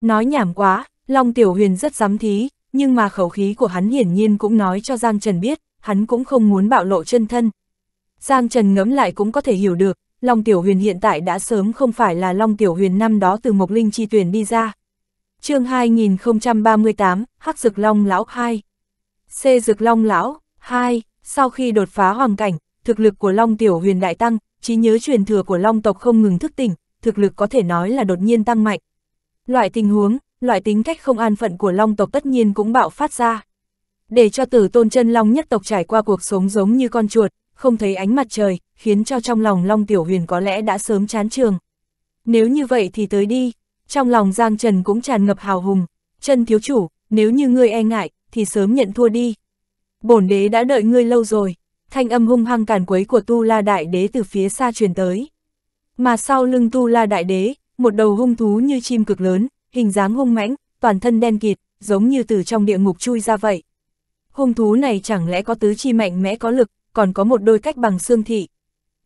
Nói nhảm quá, Long Tiểu Huyền rất dám thí, nhưng mà khẩu khí của hắn hiển nhiên cũng nói cho Giang Trần biết, hắn cũng không muốn bạo lộ chân thân. Giang Trần ngẫm lại cũng có thể hiểu được, Long Tiểu Huyền hiện tại đã sớm không phải là Long Tiểu Huyền năm đó từ Mộc Linh chi tuyển đi ra. chương 2038, Hắc Dực Long Lão 2 C Dực Long Lão 2 Sau khi đột phá hoàng cảnh, thực lực của Long Tiểu Huyền đại tăng, trí nhớ truyền thừa của Long tộc không ngừng thức tỉnh, thực lực có thể nói là đột nhiên tăng mạnh, Loại tình huống, loại tính cách không an phận của long tộc tất nhiên cũng bạo phát ra. Để cho tử tôn chân long nhất tộc trải qua cuộc sống giống như con chuột, không thấy ánh mặt trời, khiến cho trong lòng long tiểu huyền có lẽ đã sớm chán trường. Nếu như vậy thì tới đi, trong lòng Giang Trần cũng tràn ngập hào hùng, chân thiếu chủ, nếu như ngươi e ngại, thì sớm nhận thua đi. Bổn đế đã đợi ngươi lâu rồi, thanh âm hung hăng càn quấy của Tu La Đại Đế từ phía xa truyền tới. Mà sau lưng Tu La Đại Đế, một đầu hung thú như chim cực lớn, hình dáng hung mãnh, toàn thân đen kịt, giống như từ trong địa ngục chui ra vậy. Hung thú này chẳng lẽ có tứ chi mạnh mẽ có lực, còn có một đôi cách bằng xương thị.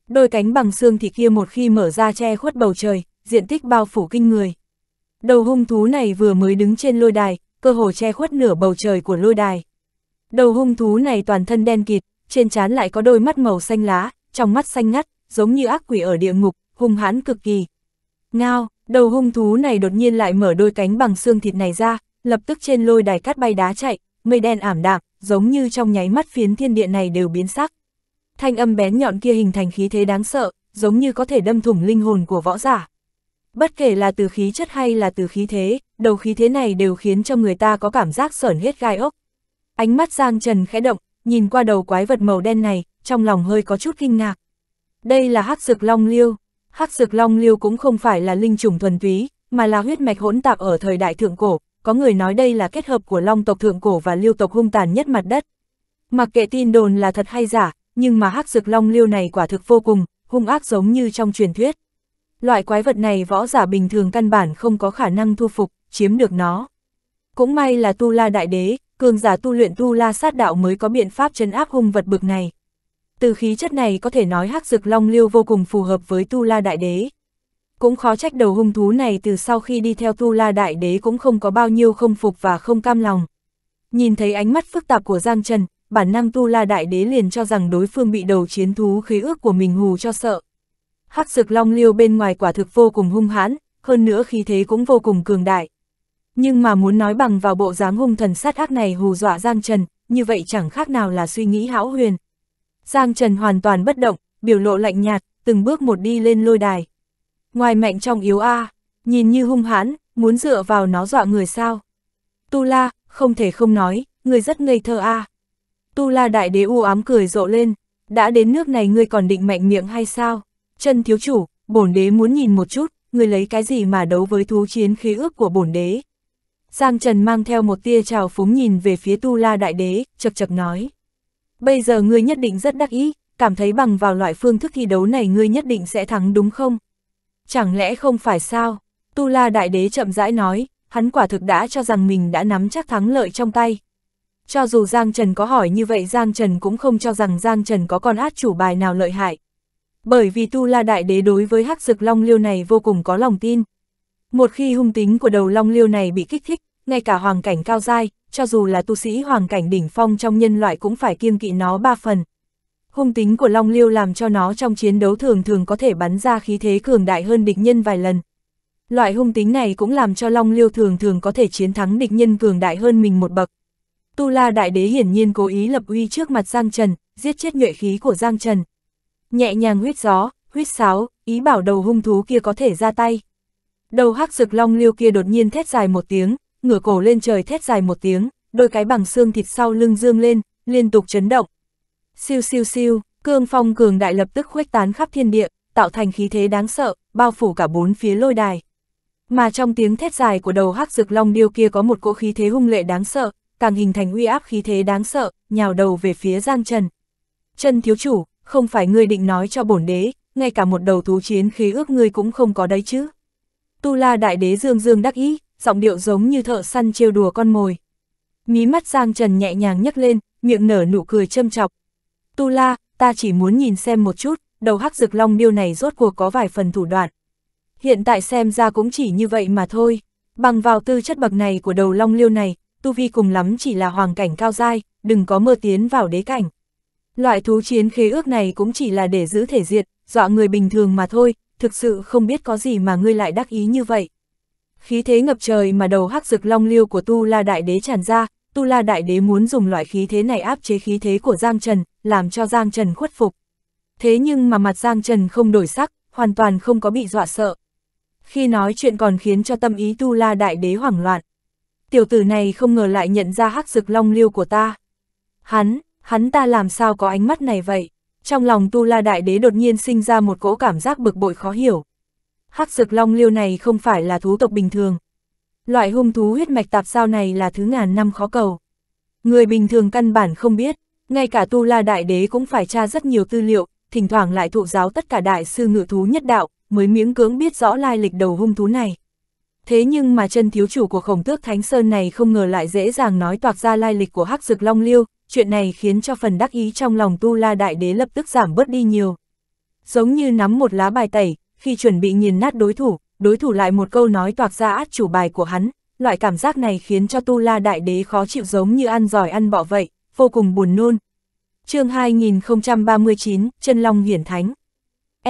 Đôi cánh bằng xương thị kia một khi mở ra che khuất bầu trời, diện tích bao phủ kinh người. Đầu hung thú này vừa mới đứng trên lôi đài, cơ hồ che khuất nửa bầu trời của lôi đài. Đầu hung thú này toàn thân đen kịt, trên trán lại có đôi mắt màu xanh lá, trong mắt xanh ngắt, giống như ác quỷ ở địa ngục, hung hãn cực kỳ. Ngao, đầu hung thú này đột nhiên lại mở đôi cánh bằng xương thịt này ra, lập tức trên lôi đài cát bay đá chạy, mây đen ảm đạm, giống như trong nháy mắt phiến thiên địa này đều biến sắc. Thanh âm bén nhọn kia hình thành khí thế đáng sợ, giống như có thể đâm thủng linh hồn của võ giả. Bất kể là từ khí chất hay là từ khí thế, đầu khí thế này đều khiến cho người ta có cảm giác sởn hết gai ốc. Ánh mắt Giang Trần khẽ động, nhìn qua đầu quái vật màu đen này, trong lòng hơi có chút kinh ngạc. Đây là hắc dực long liêu, Hắc Dược Long Liêu cũng không phải là linh trùng thuần túy, mà là huyết mạch hỗn tạp ở thời đại thượng cổ, có người nói đây là kết hợp của Long tộc thượng cổ và Liêu tộc hung tàn nhất mặt đất. Mặc kệ tin đồn là thật hay giả, nhưng mà Hắc Dược Long Liêu này quả thực vô cùng, hung ác giống như trong truyền thuyết. Loại quái vật này võ giả bình thường căn bản không có khả năng thu phục, chiếm được nó. Cũng may là Tu La Đại Đế, cường giả tu luyện Tu La sát đạo mới có biện pháp chấn áp hung vật bực này. Từ khí chất này có thể nói hắc dực long liêu vô cùng phù hợp với Tu La Đại Đế. Cũng khó trách đầu hung thú này từ sau khi đi theo Tu La Đại Đế cũng không có bao nhiêu không phục và không cam lòng. Nhìn thấy ánh mắt phức tạp của Giang Trần, bản năng Tu La Đại Đế liền cho rằng đối phương bị đầu chiến thú khí ước của mình hù cho sợ. Hắc dực long liêu bên ngoài quả thực vô cùng hung hãn, hơn nữa khí thế cũng vô cùng cường đại. Nhưng mà muốn nói bằng vào bộ dáng hung thần sát ác này hù dọa Giang Trần, như vậy chẳng khác nào là suy nghĩ hão huyền, Giang Trần hoàn toàn bất động, biểu lộ lạnh nhạt, từng bước một đi lên lôi đài. Ngoài mạnh trong yếu A, nhìn như hung hãn, muốn dựa vào nó dọa người sao. Tu La, không thể không nói, người rất ngây thơ A. À. Tu La đại đế u ám cười rộ lên, đã đến nước này ngươi còn định mạnh miệng hay sao? Chân thiếu chủ, bổn đế muốn nhìn một chút, người lấy cái gì mà đấu với thú chiến khí ước của bổn đế? Giang Trần mang theo một tia trào phúng nhìn về phía Tu La đại đế, chập chập nói. Bây giờ ngươi nhất định rất đắc ý, cảm thấy bằng vào loại phương thức thi đấu này ngươi nhất định sẽ thắng đúng không? Chẳng lẽ không phải sao? Tu La Đại Đế chậm rãi nói, hắn quả thực đã cho rằng mình đã nắm chắc thắng lợi trong tay. Cho dù Giang Trần có hỏi như vậy Giang Trần cũng không cho rằng Giang Trần có con át chủ bài nào lợi hại. Bởi vì Tu La Đại Đế đối với hắc dực long liêu này vô cùng có lòng tin. Một khi hung tính của đầu long liêu này bị kích thích, ngay cả hoàng cảnh cao dai, cho dù là tu sĩ hoàng cảnh đỉnh phong trong nhân loại cũng phải kiêng kỵ nó ba phần. Hung tính của Long Liêu làm cho nó trong chiến đấu thường thường có thể bắn ra khí thế cường đại hơn địch nhân vài lần. Loại hung tính này cũng làm cho Long Liêu thường thường có thể chiến thắng địch nhân cường đại hơn mình một bậc. Tu La Đại Đế hiển nhiên cố ý lập uy trước mặt Giang Trần, giết chết nhuệ khí của Giang Trần. Nhẹ nhàng huyết gió, huyết sáo, ý bảo đầu hung thú kia có thể ra tay. Đầu hắc rực long liêu kia đột nhiên thét dài một tiếng, ngửa cổ lên trời thét dài một tiếng, đôi cái bằng xương thịt sau lưng dương lên, liên tục chấn động. Siêu siêu siêu, cương phong cường đại lập tức khuếch tán khắp thiên địa, tạo thành khí thế đáng sợ, bao phủ cả bốn phía lôi đài. Mà trong tiếng thét dài của đầu hắc rực long điêu kia có một cỗ khí thế hung lệ đáng sợ, càng hình thành uy áp khí thế đáng sợ, nhào đầu về phía Giang Trần. Trần thiếu chủ, không phải ngươi định nói cho bổn đế, ngay cả một đầu thú chiến khí ước ngươi cũng không có đấy chứ. Tu La đại đế Dương Dương đắc ý, giọng điệu giống như thợ săn trêu đùa con mồi. Mí mắt Giang Trần nhẹ nhàng nhấc lên, miệng nở nụ cười châm chọc. Tu La, ta chỉ muốn nhìn xem một chút, đầu hắc rực long điêu này rốt cuộc có vài phần thủ đoạn. Hiện tại xem ra cũng chỉ như vậy mà thôi, bằng vào tư chất bậc này của đầu long liêu này, tu vi cùng lắm chỉ là hoàng cảnh cao dai, đừng có mơ tiến vào đế cảnh. Loại thú chiến khế ước này cũng chỉ là để giữ thể diện, dọa người bình thường mà thôi, thực sự không biết có gì mà ngươi lại đắc ý như vậy khí thế ngập trời mà đầu hắc rực long liêu của Tu La Đại Đế tràn ra, Tu La Đại Đế muốn dùng loại khí thế này áp chế khí thế của Giang Trần, làm cho Giang Trần khuất phục. Thế nhưng mà mặt Giang Trần không đổi sắc, hoàn toàn không có bị dọa sợ. Khi nói chuyện còn khiến cho tâm ý Tu La Đại Đế hoảng loạn. Tiểu tử này không ngờ lại nhận ra hắc rực long liêu của ta. Hắn, hắn ta làm sao có ánh mắt này vậy? Trong lòng Tu La Đại Đế đột nhiên sinh ra một cỗ cảm giác bực bội khó hiểu hắc dực long liêu này không phải là thú tộc bình thường. Loại hung thú huyết mạch tạp sao này là thứ ngàn năm khó cầu. Người bình thường căn bản không biết, ngay cả tu la đại đế cũng phải tra rất nhiều tư liệu, thỉnh thoảng lại thụ giáo tất cả đại sư ngự thú nhất đạo, mới miếng cưỡng biết rõ lai lịch đầu hung thú này. Thế nhưng mà chân thiếu chủ của khổng tước Thánh Sơn này không ngờ lại dễ dàng nói toạc ra lai lịch của hắc dực long liêu, chuyện này khiến cho phần đắc ý trong lòng tu la đại đế lập tức giảm bớt đi nhiều. Giống như nắm một lá bài tẩy, khi chuẩn bị nhìn nát đối thủ, đối thủ lại một câu nói toạc ra át chủ bài của hắn, loại cảm giác này khiến cho Tu La Đại Đế khó chịu giống như ăn giỏi ăn bọ vậy, vô cùng buồn nôn. chương 2039, chân Long Hiển Thánh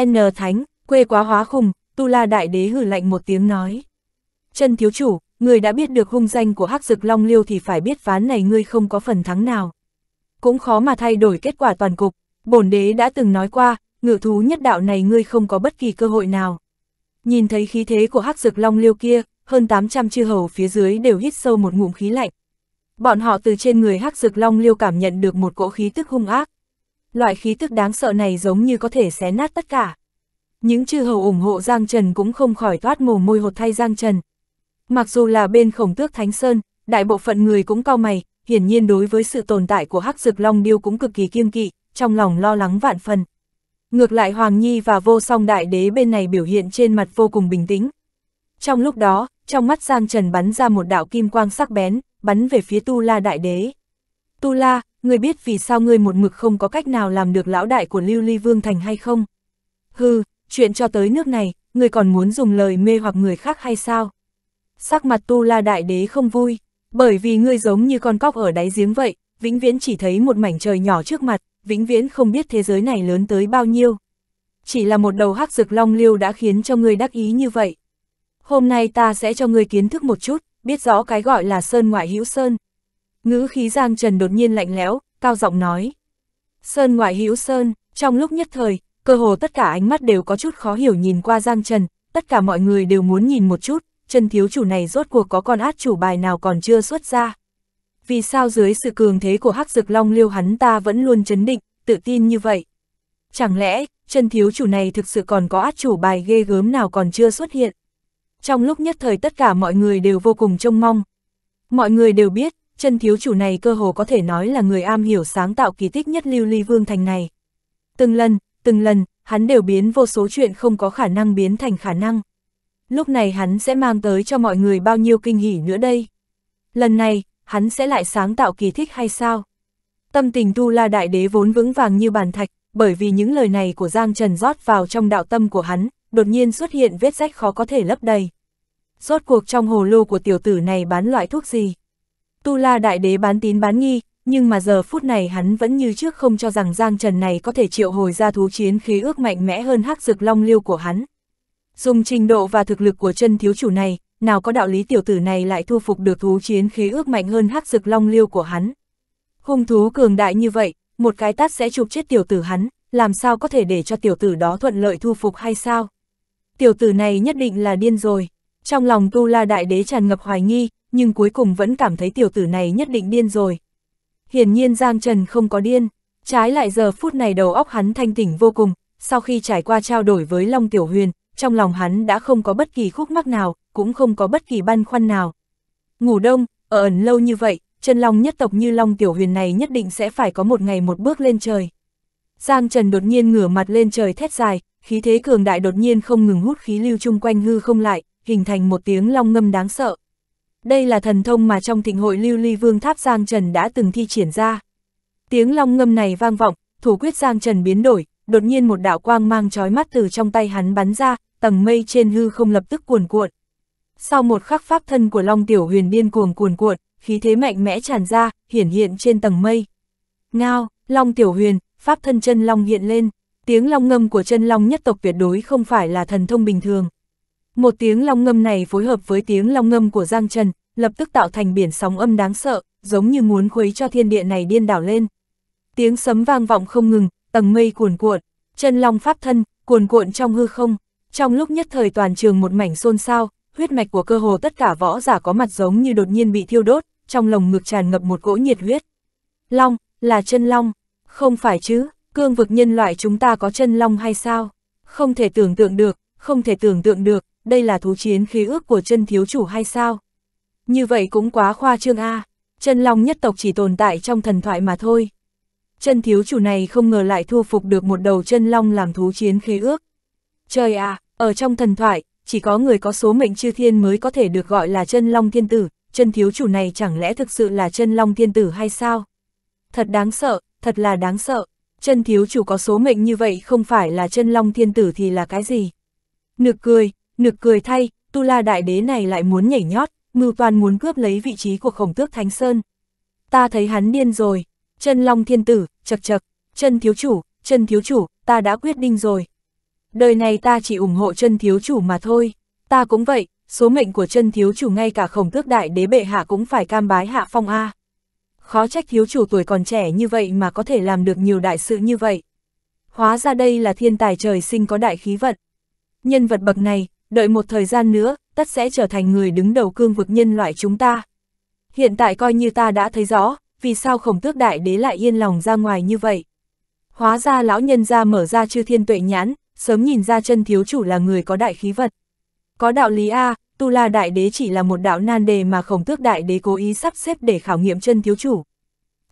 N Thánh, quê quá hóa khùng, Tu La Đại Đế hử lạnh một tiếng nói. Chân Thiếu Chủ, người đã biết được hung danh của hắc dực Long Liêu thì phải biết phán này ngươi không có phần thắng nào. Cũng khó mà thay đổi kết quả toàn cục, bổn đế đã từng nói qua, ngự thú nhất đạo này ngươi không có bất kỳ cơ hội nào. Nhìn thấy khí thế của hắc dực long liêu kia, hơn 800 chư hầu phía dưới đều hít sâu một ngụm khí lạnh. Bọn họ từ trên người hắc dực long liêu cảm nhận được một cỗ khí tức hung ác. Loại khí tức đáng sợ này giống như có thể xé nát tất cả. Những chư hầu ủng hộ Giang Trần cũng không khỏi toát mồm môi hột thay Giang Trần. Mặc dù là bên khổng tước Thánh Sơn, đại bộ phận người cũng cao mày, hiển nhiên đối với sự tồn tại của hắc dực long điêu cũng cực kỳ kiêng kỵ, trong lòng lo lắng vạn phần. Ngược lại Hoàng Nhi và vô song đại đế bên này biểu hiện trên mặt vô cùng bình tĩnh. Trong lúc đó, trong mắt Giang Trần bắn ra một đạo kim quang sắc bén, bắn về phía Tu La đại đế. Tu La, ngươi biết vì sao ngươi một mực không có cách nào làm được lão đại của Lưu Ly Vương Thành hay không? Hừ, chuyện cho tới nước này, ngươi còn muốn dùng lời mê hoặc người khác hay sao? Sắc mặt Tu La đại đế không vui, bởi vì ngươi giống như con cóc ở đáy giếng vậy, vĩnh viễn chỉ thấy một mảnh trời nhỏ trước mặt, vĩnh viễn không biết thế giới này lớn tới bao nhiêu. Chỉ là một đầu hắc rực long lưu đã khiến cho người đắc ý như vậy. Hôm nay ta sẽ cho người kiến thức một chút, biết rõ cái gọi là sơn ngoại hữu sơn. Ngữ khí Giang Trần đột nhiên lạnh lẽo, cao giọng nói. Sơn ngoại hữu sơn, trong lúc nhất thời, cơ hồ tất cả ánh mắt đều có chút khó hiểu nhìn qua Giang Trần, tất cả mọi người đều muốn nhìn một chút, chân thiếu chủ này rốt cuộc có con át chủ bài nào còn chưa xuất ra vì sao dưới sự cường thế của hắc dực long liêu hắn ta vẫn luôn chấn định, tự tin như vậy. Chẳng lẽ, chân thiếu chủ này thực sự còn có át chủ bài ghê gớm nào còn chưa xuất hiện. Trong lúc nhất thời tất cả mọi người đều vô cùng trông mong. Mọi người đều biết, chân thiếu chủ này cơ hồ có thể nói là người am hiểu sáng tạo kỳ tích nhất lưu ly vương thành này. Từng lần, từng lần, hắn đều biến vô số chuyện không có khả năng biến thành khả năng. Lúc này hắn sẽ mang tới cho mọi người bao nhiêu kinh hỉ nữa đây. Lần này, hắn sẽ lại sáng tạo kỳ thích hay sao? Tâm tình Tu La Đại Đế vốn vững vàng như bàn thạch, bởi vì những lời này của Giang Trần rót vào trong đạo tâm của hắn, đột nhiên xuất hiện vết rách khó có thể lấp đầy. Rốt cuộc trong hồ lô của tiểu tử này bán loại thuốc gì? Tu La Đại Đế bán tín bán nghi, nhưng mà giờ phút này hắn vẫn như trước không cho rằng Giang Trần này có thể triệu hồi ra thú chiến khí ước mạnh mẽ hơn hắc dực long liêu của hắn. Dùng trình độ và thực lực của chân thiếu chủ này, nào có đạo lý tiểu tử này lại thu phục được thú chiến khí ước mạnh hơn hắc dực long liêu của hắn. Hung thú cường đại như vậy, một cái tát sẽ chụp chết tiểu tử hắn, làm sao có thể để cho tiểu tử đó thuận lợi thu phục hay sao? Tiểu tử này nhất định là điên rồi. Trong lòng Tu La Đại Đế tràn ngập hoài nghi, nhưng cuối cùng vẫn cảm thấy tiểu tử này nhất định điên rồi. Hiển nhiên Giang Trần không có điên, trái lại giờ phút này đầu óc hắn thanh tỉnh vô cùng, sau khi trải qua trao đổi với Long Tiểu Huyền, trong lòng hắn đã không có bất kỳ khúc mắc nào, cũng không có bất kỳ băn khoăn nào. Ngủ đông, ở ẩn lâu như vậy, chân long nhất tộc như long tiểu huyền này nhất định sẽ phải có một ngày một bước lên trời. Giang Trần đột nhiên ngửa mặt lên trời thét dài, khí thế cường đại đột nhiên không ngừng hút khí lưu chung quanh hư không lại, hình thành một tiếng long ngâm đáng sợ. Đây là thần thông mà trong thịnh hội lưu ly vương tháp Giang Trần đã từng thi triển ra. Tiếng long ngâm này vang vọng, thủ quyết Giang Trần biến đổi, đột nhiên một đạo quang mang trói mắt từ trong tay hắn bắn ra, tầng mây trên hư không lập tức cuồn cuộn sau một khắc pháp thân của Long Tiểu Huyền điên cuồng cuồn cuộn, khí thế mạnh mẽ tràn ra, hiển hiện trên tầng mây. Ngao, Long Tiểu Huyền, pháp thân chân Long hiện lên, tiếng Long ngâm của chân Long nhất tộc tuyệt đối không phải là thần thông bình thường. Một tiếng Long ngâm này phối hợp với tiếng Long ngâm của Giang Trần, lập tức tạo thành biển sóng âm đáng sợ, giống như muốn khuấy cho thiên địa này điên đảo lên. Tiếng sấm vang vọng không ngừng, tầng mây cuồn cuộn, chân Long pháp thân, cuồn cuộn trong hư không. Trong lúc nhất thời toàn trường một mảnh xôn xao, huyết mạch của cơ hồ tất cả võ giả có mặt giống như đột nhiên bị thiêu đốt, trong lồng ngực tràn ngập một cỗ nhiệt huyết. Long, là chân long, không phải chứ, cương vực nhân loại chúng ta có chân long hay sao? Không thể tưởng tượng được, không thể tưởng tượng được, đây là thú chiến khí ước của chân thiếu chủ hay sao? Như vậy cũng quá khoa trương a à. chân long nhất tộc chỉ tồn tại trong thần thoại mà thôi. Chân thiếu chủ này không ngờ lại thu phục được một đầu chân long làm thú chiến khí ước. Trời à, ở trong thần thoại, chỉ có người có số mệnh chư thiên mới có thể được gọi là chân long thiên tử, chân thiếu chủ này chẳng lẽ thực sự là chân long thiên tử hay sao? Thật đáng sợ, thật là đáng sợ, chân thiếu chủ có số mệnh như vậy không phải là chân long thiên tử thì là cái gì? Nực cười, nực cười thay, Tu La Đại Đế này lại muốn nhảy nhót, mưu toàn muốn cướp lấy vị trí của khổng tước Thánh Sơn. Ta thấy hắn điên rồi, chân long thiên tử, chật chật, chân thiếu chủ, chân thiếu chủ, ta đã quyết định rồi, đời này ta chỉ ủng hộ chân thiếu chủ mà thôi, ta cũng vậy, số mệnh của chân thiếu chủ ngay cả khổng tước đại đế bệ hạ cũng phải cam bái hạ phong A. Khó trách thiếu chủ tuổi còn trẻ như vậy mà có thể làm được nhiều đại sự như vậy. Hóa ra đây là thiên tài trời sinh có đại khí vận. Nhân vật bậc này, đợi một thời gian nữa, tất sẽ trở thành người đứng đầu cương vực nhân loại chúng ta. Hiện tại coi như ta đã thấy rõ, vì sao khổng tước đại đế lại yên lòng ra ngoài như vậy. Hóa ra lão nhân ra mở ra chư thiên tuệ nhãn, sớm nhìn ra chân thiếu chủ là người có đại khí vật. Có đạo lý A, Tu La Đại Đế chỉ là một đạo nan đề mà khổng tước Đại Đế cố ý sắp xếp để khảo nghiệm chân thiếu chủ.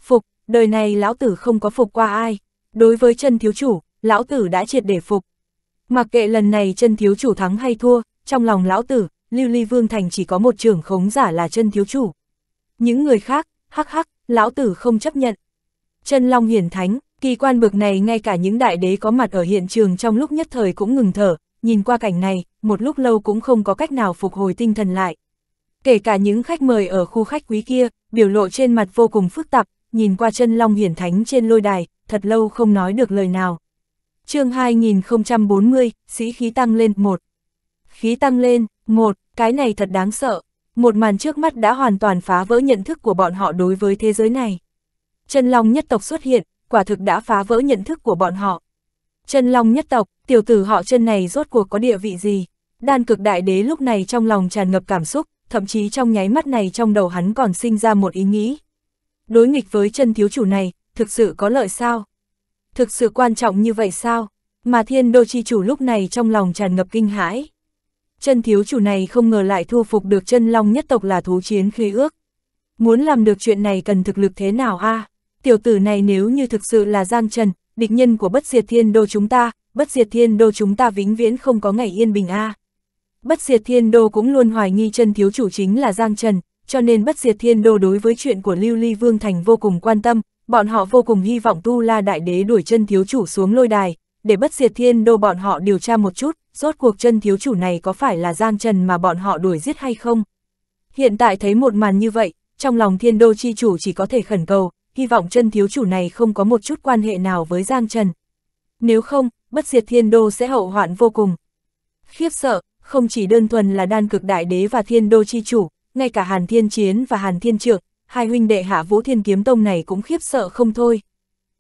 Phục, đời này lão tử không có phục qua ai. Đối với chân thiếu chủ, lão tử đã triệt để phục. Mặc kệ lần này chân thiếu chủ thắng hay thua, trong lòng lão tử, Lưu Ly Vương Thành chỉ có một trưởng khống giả là chân thiếu chủ. Những người khác, hắc hắc, lão tử không chấp nhận. Chân Long Hiển Thánh, Kỳ quan bực này ngay cả những đại đế có mặt ở hiện trường trong lúc nhất thời cũng ngừng thở, nhìn qua cảnh này, một lúc lâu cũng không có cách nào phục hồi tinh thần lại. Kể cả những khách mời ở khu khách quý kia, biểu lộ trên mặt vô cùng phức tạp, nhìn qua chân long hiển thánh trên lôi đài, thật lâu không nói được lời nào. chương 2040, sĩ khí tăng lên 1. Khí tăng lên, 1, cái này thật đáng sợ. Một màn trước mắt đã hoàn toàn phá vỡ nhận thức của bọn họ đối với thế giới này. Chân long nhất tộc xuất hiện, quả thực đã phá vỡ nhận thức của bọn họ. Chân Long nhất tộc, tiểu tử họ chân này rốt cuộc có địa vị gì? Đan cực đại đế lúc này trong lòng tràn ngập cảm xúc, thậm chí trong nháy mắt này trong đầu hắn còn sinh ra một ý nghĩ. Đối nghịch với chân thiếu chủ này, thực sự có lợi sao? Thực sự quan trọng như vậy sao? Mà thiên đô chi chủ lúc này trong lòng tràn ngập kinh hãi. Chân thiếu chủ này không ngờ lại thu phục được chân long nhất tộc là thú chiến khí ước. Muốn làm được chuyện này cần thực lực thế nào a à? tiểu tử này nếu như thực sự là Giang Trần, địch nhân của bất diệt thiên đô chúng ta, bất diệt thiên đô chúng ta vĩnh viễn không có ngày yên bình a. À. Bất diệt thiên đô cũng luôn hoài nghi chân thiếu chủ chính là Giang Trần, cho nên bất diệt thiên đô đối với chuyện của Lưu Ly Vương Thành vô cùng quan tâm, bọn họ vô cùng hy vọng Tu La Đại Đế đuổi chân thiếu chủ xuống lôi đài, để bất diệt thiên đô bọn họ điều tra một chút, rốt cuộc chân thiếu chủ này có phải là Giang Trần mà bọn họ đuổi giết hay không. Hiện tại thấy một màn như vậy, trong lòng thiên đô chi chủ chỉ có thể khẩn cầu, hy vọng chân thiếu chủ này không có một chút quan hệ nào với Giang Trần. Nếu không, bất diệt thiên đô sẽ hậu hoạn vô cùng. Khiếp sợ, không chỉ đơn thuần là đan cực đại đế và thiên đô chi chủ, ngay cả Hàn Thiên Chiến và Hàn Thiên Trượng, hai huynh đệ hạ vũ thiên kiếm tông này cũng khiếp sợ không thôi.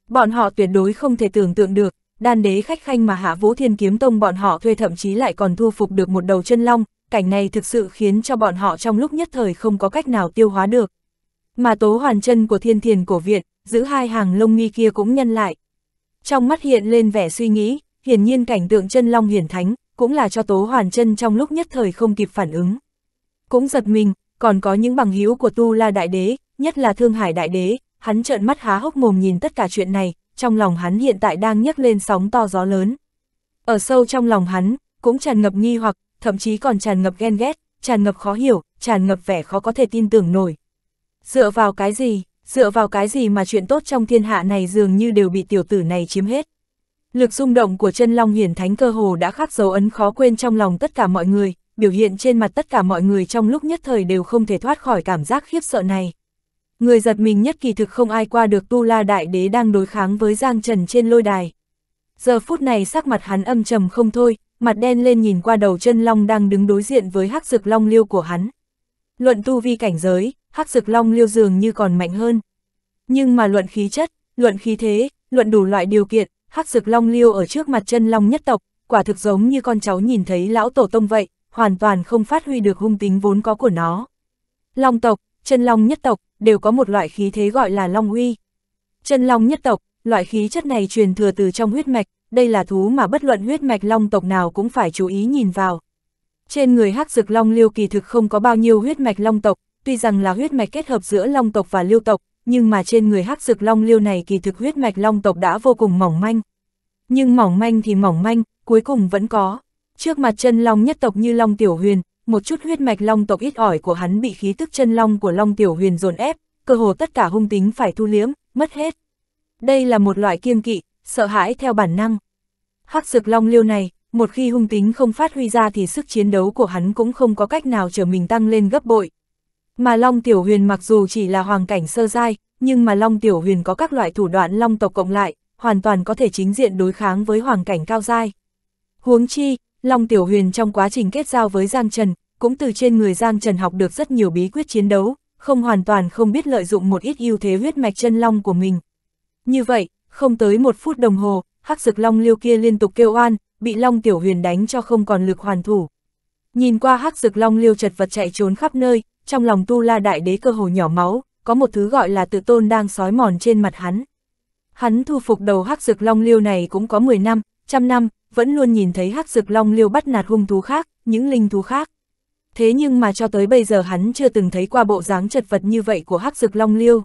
Bọn họ tuyệt đối không thể tưởng tượng được, đan đế khách khanh mà hạ vũ thiên kiếm tông bọn họ thuê thậm chí lại còn thu phục được một đầu chân long, cảnh này thực sự khiến cho bọn họ trong lúc nhất thời không có cách nào tiêu hóa được. Mà tố hoàn chân của thiên thiền cổ viện, giữ hai hàng lông nghi kia cũng nhân lại. Trong mắt hiện lên vẻ suy nghĩ, hiển nhiên cảnh tượng chân long hiển thánh, cũng là cho tố hoàn chân trong lúc nhất thời không kịp phản ứng. Cũng giật mình, còn có những bằng hữu của Tu La Đại Đế, nhất là Thương Hải Đại Đế, hắn trợn mắt há hốc mồm nhìn tất cả chuyện này, trong lòng hắn hiện tại đang nhấc lên sóng to gió lớn. Ở sâu trong lòng hắn, cũng tràn ngập nghi hoặc, thậm chí còn tràn ngập ghen ghét, tràn ngập khó hiểu, tràn ngập vẻ khó có thể tin tưởng nổi, Dựa vào cái gì, dựa vào cái gì mà chuyện tốt trong thiên hạ này dường như đều bị tiểu tử này chiếm hết. Lực rung động của chân long hiển thánh cơ hồ đã khắc dấu ấn khó quên trong lòng tất cả mọi người, biểu hiện trên mặt tất cả mọi người trong lúc nhất thời đều không thể thoát khỏi cảm giác khiếp sợ này. Người giật mình nhất kỳ thực không ai qua được Tu La Đại Đế đang đối kháng với Giang Trần trên lôi đài. Giờ phút này sắc mặt hắn âm trầm không thôi, mặt đen lên nhìn qua đầu chân long đang đứng đối diện với hắc dực long liêu của hắn. Luận tu vi cảnh giới, hắc dực long liêu dường như còn mạnh hơn. Nhưng mà luận khí chất, luận khí thế, luận đủ loại điều kiện, hắc dực long liêu ở trước mặt chân long nhất tộc, quả thực giống như con cháu nhìn thấy lão tổ tông vậy, hoàn toàn không phát huy được hung tính vốn có của nó. Long tộc, chân long nhất tộc, đều có một loại khí thế gọi là long uy. Chân long nhất tộc, loại khí chất này truyền thừa từ trong huyết mạch, đây là thú mà bất luận huyết mạch long tộc nào cũng phải chú ý nhìn vào. Trên người hắc dực long liêu kỳ thực không có bao nhiêu huyết mạch long tộc, tuy rằng là huyết mạch kết hợp giữa long tộc và liêu tộc, nhưng mà trên người hắc dực long liêu này kỳ thực huyết mạch long tộc đã vô cùng mỏng manh. Nhưng mỏng manh thì mỏng manh, cuối cùng vẫn có. Trước mặt chân long nhất tộc như long tiểu huyền, một chút huyết mạch long tộc ít ỏi của hắn bị khí tức chân long của long tiểu huyền dồn ép, cơ hồ tất cả hung tính phải thu liếm, mất hết. Đây là một loại kiêm kỵ, sợ hãi theo bản năng. Hắc dực long liêu này, một khi hung tính không phát huy ra thì sức chiến đấu của hắn cũng không có cách nào trở mình tăng lên gấp bội, mà Long Tiểu Huyền mặc dù chỉ là hoàng cảnh sơ giai, nhưng mà Long Tiểu Huyền có các loại thủ đoạn Long tộc cộng lại, hoàn toàn có thể chính diện đối kháng với hoàng cảnh cao giai. Huống chi, Long Tiểu Huyền trong quá trình kết giao với Giang Trần, cũng từ trên người Giang Trần học được rất nhiều bí quyết chiến đấu, không hoàn toàn không biết lợi dụng một ít ưu thế huyết mạch chân long của mình. Như vậy, không tới một phút đồng hồ, hắc dực long liêu kia liên tục kêu oan, bị Long Tiểu Huyền đánh cho không còn lực hoàn thủ. Nhìn qua hắc dực long liêu chật vật chạy trốn khắp nơi, trong lòng Tu La Đại Đế cơ hồ nhỏ máu, có một thứ gọi là tự tôn đang sói mòn trên mặt hắn. Hắn thu phục đầu hắc dực long liêu này cũng có 10 năm, trăm năm, vẫn luôn nhìn thấy hắc dực long liêu bắt nạt hung thú khác, những linh thú khác. Thế nhưng mà cho tới bây giờ hắn chưa từng thấy qua bộ dáng chật vật như vậy của hắc dực long liêu.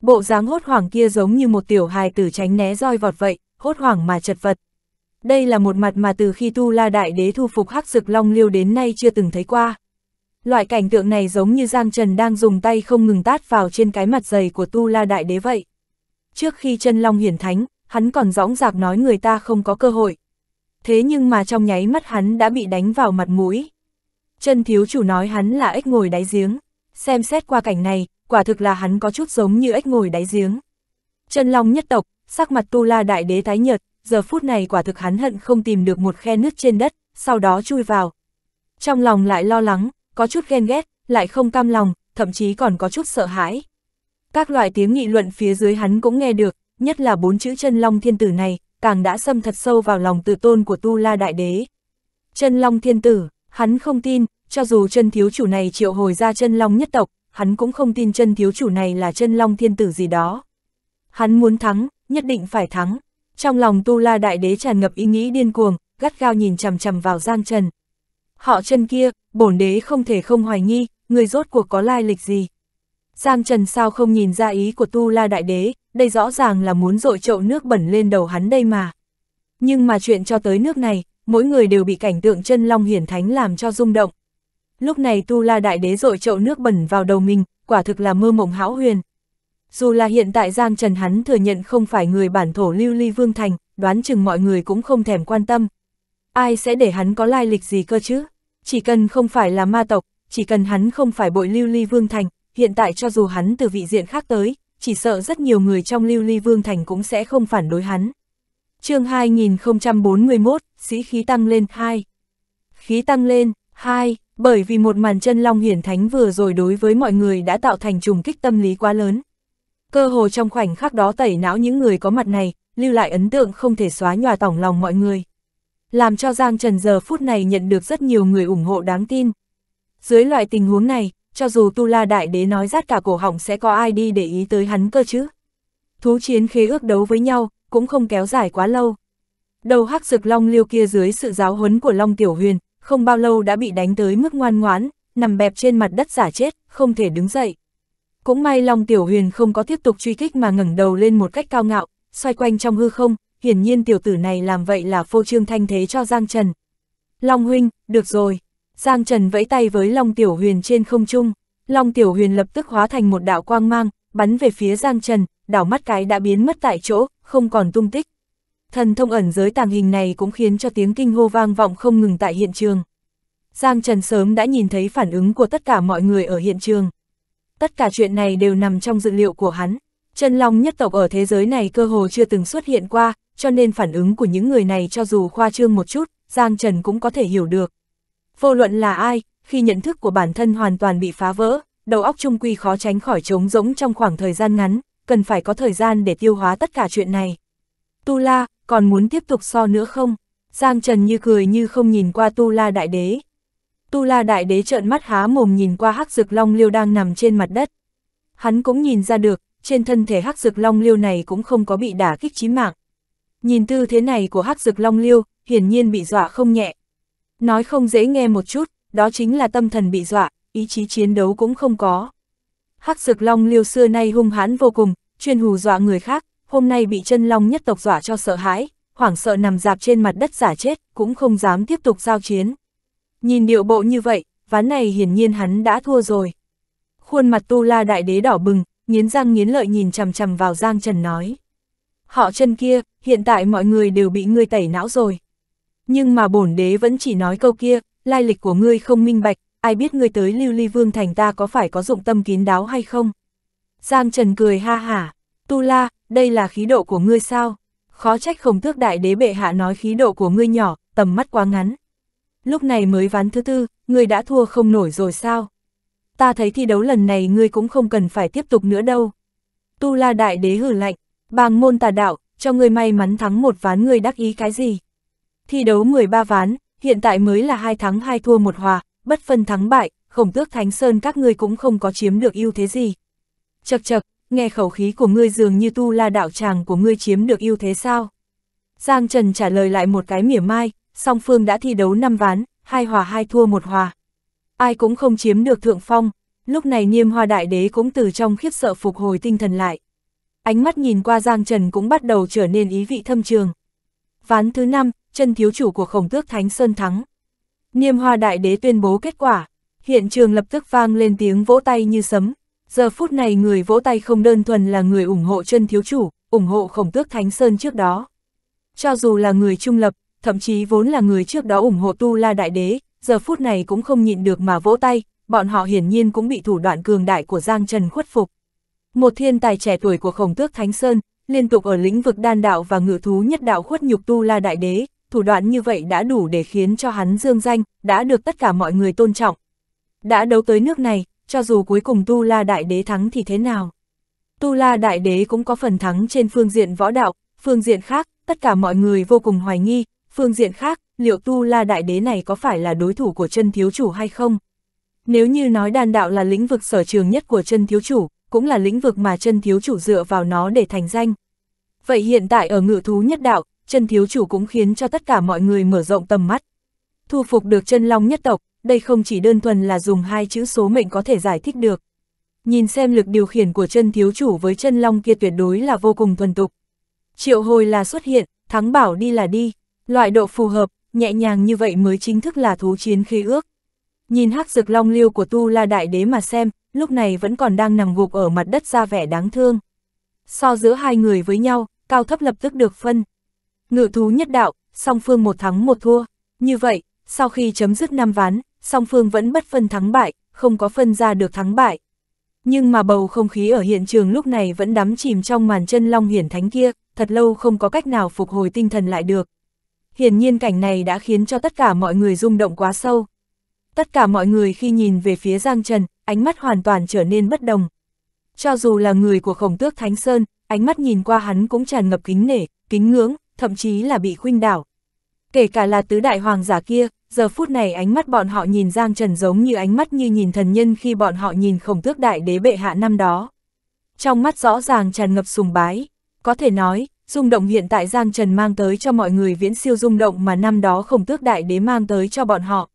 Bộ dáng hốt hoảng kia giống như một tiểu hài tử tránh né roi vọt vậy, hốt hoảng mà chật vật. Đây là một mặt mà từ khi Tu La Đại Đế thu phục hắc dực long liêu đến nay chưa từng thấy qua loại cảnh tượng này giống như Giang Trần đang dùng tay không ngừng tát vào trên cái mặt dày của Tu La Đại Đế vậy. Trước khi chân Long hiển thánh, hắn còn dõng dạc nói người ta không có cơ hội. Thế nhưng mà trong nháy mắt hắn đã bị đánh vào mặt mũi. Chân thiếu chủ nói hắn là ếch ngồi đáy giếng. Xem xét qua cảnh này, quả thực là hắn có chút giống như ếch ngồi đáy giếng. Chân Long nhất tộc, sắc mặt Tu La Đại Đế tái nhợt, giờ phút này quả thực hắn hận không tìm được một khe nước trên đất, sau đó chui vào. Trong lòng lại lo lắng, có chút ghen ghét, lại không cam lòng, thậm chí còn có chút sợ hãi. Các loại tiếng nghị luận phía dưới hắn cũng nghe được, nhất là bốn chữ chân long thiên tử này, càng đã xâm thật sâu vào lòng tự tôn của Tu La Đại Đế. Chân long thiên tử, hắn không tin, cho dù chân thiếu chủ này triệu hồi ra chân long nhất tộc, hắn cũng không tin chân thiếu chủ này là chân long thiên tử gì đó. Hắn muốn thắng, nhất định phải thắng. Trong lòng Tu La Đại Đế tràn ngập ý nghĩ điên cuồng, gắt gao nhìn chằm chằm vào Giang Trần. Họ chân kia, bổn đế không thể không hoài nghi, người rốt cuộc có lai lịch gì. Giang Trần sao không nhìn ra ý của Tu La Đại Đế, đây rõ ràng là muốn dội chậu nước bẩn lên đầu hắn đây mà. Nhưng mà chuyện cho tới nước này, mỗi người đều bị cảnh tượng chân long hiển thánh làm cho rung động. Lúc này Tu La Đại Đế dội chậu nước bẩn vào đầu mình, quả thực là mơ mộng hão huyền. Dù là hiện tại Giang Trần hắn thừa nhận không phải người bản thổ lưu ly vương thành, đoán chừng mọi người cũng không thèm quan tâm, ai sẽ để hắn có lai lịch gì cơ chứ? Chỉ cần không phải là ma tộc, chỉ cần hắn không phải bội lưu ly vương thành, hiện tại cho dù hắn từ vị diện khác tới, chỉ sợ rất nhiều người trong lưu ly vương thành cũng sẽ không phản đối hắn. chương 2041, sĩ khí tăng lên 2. Khí tăng lên 2, bởi vì một màn chân long hiển thánh vừa rồi đối với mọi người đã tạo thành trùng kích tâm lý quá lớn. Cơ hồ trong khoảnh khắc đó tẩy não những người có mặt này, lưu lại ấn tượng không thể xóa nhòa tổng lòng mọi người làm cho Giang Trần giờ phút này nhận được rất nhiều người ủng hộ đáng tin. Dưới loại tình huống này, cho dù Tu La Đại Đế nói rát cả cổ họng sẽ có ai đi để ý tới hắn cơ chứ. Thú chiến khế ước đấu với nhau, cũng không kéo dài quá lâu. Đầu hắc rực long liêu kia dưới sự giáo huấn của Long Tiểu Huyền, không bao lâu đã bị đánh tới mức ngoan ngoãn, nằm bẹp trên mặt đất giả chết, không thể đứng dậy. Cũng may Long Tiểu Huyền không có tiếp tục truy kích mà ngẩng đầu lên một cách cao ngạo, xoay quanh trong hư không, hiển nhiên tiểu tử này làm vậy là phô trương thanh thế cho Giang Trần. Long huynh, được rồi. Giang Trần vẫy tay với Long Tiểu Huyền trên không trung. Long Tiểu Huyền lập tức hóa thành một đạo quang mang, bắn về phía Giang Trần, đảo mắt cái đã biến mất tại chỗ, không còn tung tích. Thần thông ẩn giới tàng hình này cũng khiến cho tiếng kinh hô vang vọng không ngừng tại hiện trường. Giang Trần sớm đã nhìn thấy phản ứng của tất cả mọi người ở hiện trường. Tất cả chuyện này đều nằm trong dự liệu của hắn chân long nhất tộc ở thế giới này cơ hồ chưa từng xuất hiện qua, cho nên phản ứng của những người này cho dù khoa trương một chút, Giang Trần cũng có thể hiểu được. Vô luận là ai, khi nhận thức của bản thân hoàn toàn bị phá vỡ, đầu óc trung quy khó tránh khỏi trống rỗng trong khoảng thời gian ngắn, cần phải có thời gian để tiêu hóa tất cả chuyện này. Tu La, còn muốn tiếp tục so nữa không? Giang Trần như cười như không nhìn qua Tu La Đại Đế. Tu La Đại Đế trợn mắt há mồm nhìn qua hắc dực long liêu đang nằm trên mặt đất. Hắn cũng nhìn ra được, trên thân thể hắc dực long liêu này cũng không có bị đả kích chí mạng. Nhìn tư thế này của hắc dực long liêu, hiển nhiên bị dọa không nhẹ. Nói không dễ nghe một chút, đó chính là tâm thần bị dọa, ý chí chiến đấu cũng không có. Hắc dực long liêu xưa nay hung hãn vô cùng, chuyên hù dọa người khác, hôm nay bị chân long nhất tộc dọa cho sợ hãi, hoảng sợ nằm dạp trên mặt đất giả chết, cũng không dám tiếp tục giao chiến. Nhìn điệu bộ như vậy, ván này hiển nhiên hắn đã thua rồi. Khuôn mặt tu la đại đế đỏ bừng, nghiến răng nghiến lợi nhìn chằm chằm vào Giang Trần nói. Họ chân kia, hiện tại mọi người đều bị ngươi tẩy não rồi. Nhưng mà bổn đế vẫn chỉ nói câu kia, lai lịch của ngươi không minh bạch, ai biết ngươi tới lưu ly vương thành ta có phải có dụng tâm kín đáo hay không? Giang Trần cười ha hả, Tu La, đây là khí độ của ngươi sao? Khó trách khổng thước đại đế bệ hạ nói khí độ của ngươi nhỏ, tầm mắt quá ngắn. Lúc này mới ván thứ tư, ngươi đã thua không nổi rồi sao? ta thấy thi đấu lần này ngươi cũng không cần phải tiếp tục nữa đâu. Tu la đại đế hử lạnh, bàng môn tà đạo, cho ngươi may mắn thắng một ván ngươi đắc ý cái gì. Thi đấu 13 ván, hiện tại mới là hai thắng hai thua một hòa, bất phân thắng bại, khổng tước thánh sơn các ngươi cũng không có chiếm được ưu thế gì. Chật chật, nghe khẩu khí của ngươi dường như tu la đạo tràng của ngươi chiếm được ưu thế sao. Giang Trần trả lời lại một cái mỉa mai, song phương đã thi đấu 5 ván, hai hòa hai thua một hòa ai cũng không chiếm được thượng phong, lúc này niêm hoa đại đế cũng từ trong khiếp sợ phục hồi tinh thần lại. Ánh mắt nhìn qua Giang Trần cũng bắt đầu trở nên ý vị thâm trường. Ván thứ năm chân thiếu chủ của khổng tước Thánh Sơn thắng. Niêm hoa đại đế tuyên bố kết quả, hiện trường lập tức vang lên tiếng vỗ tay như sấm. Giờ phút này người vỗ tay không đơn thuần là người ủng hộ chân thiếu chủ, ủng hộ khổng tước Thánh Sơn trước đó. Cho dù là người trung lập, thậm chí vốn là người trước đó ủng hộ Tu La Đại Đế, giờ phút này cũng không nhịn được mà vỗ tay, bọn họ hiển nhiên cũng bị thủ đoạn cường đại của Giang Trần khuất phục. Một thiên tài trẻ tuổi của khổng tước Thánh Sơn, liên tục ở lĩnh vực đan đạo và ngự thú nhất đạo khuất nhục tu la đại đế, thủ đoạn như vậy đã đủ để khiến cho hắn dương danh, đã được tất cả mọi người tôn trọng. Đã đấu tới nước này, cho dù cuối cùng tu la đại đế thắng thì thế nào? Tu la đại đế cũng có phần thắng trên phương diện võ đạo, phương diện khác, tất cả mọi người vô cùng hoài nghi, Phương diện khác, liệu tu la đại đế này có phải là đối thủ của chân thiếu chủ hay không? Nếu như nói đàn đạo là lĩnh vực sở trường nhất của chân thiếu chủ, cũng là lĩnh vực mà chân thiếu chủ dựa vào nó để thành danh. Vậy hiện tại ở ngự thú nhất đạo, chân thiếu chủ cũng khiến cho tất cả mọi người mở rộng tầm mắt. Thu phục được chân long nhất tộc, đây không chỉ đơn thuần là dùng hai chữ số mệnh có thể giải thích được. Nhìn xem lực điều khiển của chân thiếu chủ với chân long kia tuyệt đối là vô cùng thuần tục. Triệu hồi là xuất hiện, thắng bảo đi là đi. Loại độ phù hợp, nhẹ nhàng như vậy mới chính thức là thú chiến khí ước. Nhìn hắc dực long liêu của tu la đại đế mà xem, lúc này vẫn còn đang nằm gục ở mặt đất ra vẻ đáng thương. So giữa hai người với nhau, cao thấp lập tức được phân. Ngự thú nhất đạo, song phương một thắng một thua. Như vậy, sau khi chấm dứt năm ván, song phương vẫn bất phân thắng bại, không có phân ra được thắng bại. Nhưng mà bầu không khí ở hiện trường lúc này vẫn đắm chìm trong màn chân long hiển thánh kia, thật lâu không có cách nào phục hồi tinh thần lại được. Hiển nhiên cảnh này đã khiến cho tất cả mọi người rung động quá sâu. Tất cả mọi người khi nhìn về phía Giang Trần, ánh mắt hoàn toàn trở nên bất đồng. Cho dù là người của khổng tước Thánh Sơn, ánh mắt nhìn qua hắn cũng tràn ngập kính nể, kính ngưỡng, thậm chí là bị khuynh đảo. Kể cả là tứ đại hoàng giả kia, giờ phút này ánh mắt bọn họ nhìn Giang Trần giống như ánh mắt như nhìn thần nhân khi bọn họ nhìn khổng tước đại đế bệ hạ năm đó. Trong mắt rõ ràng tràn ngập sùng bái, có thể nói, Rung động hiện tại Giang Trần mang tới cho mọi người viễn siêu rung động mà năm đó khổng tước đại đế mang tới cho bọn họ.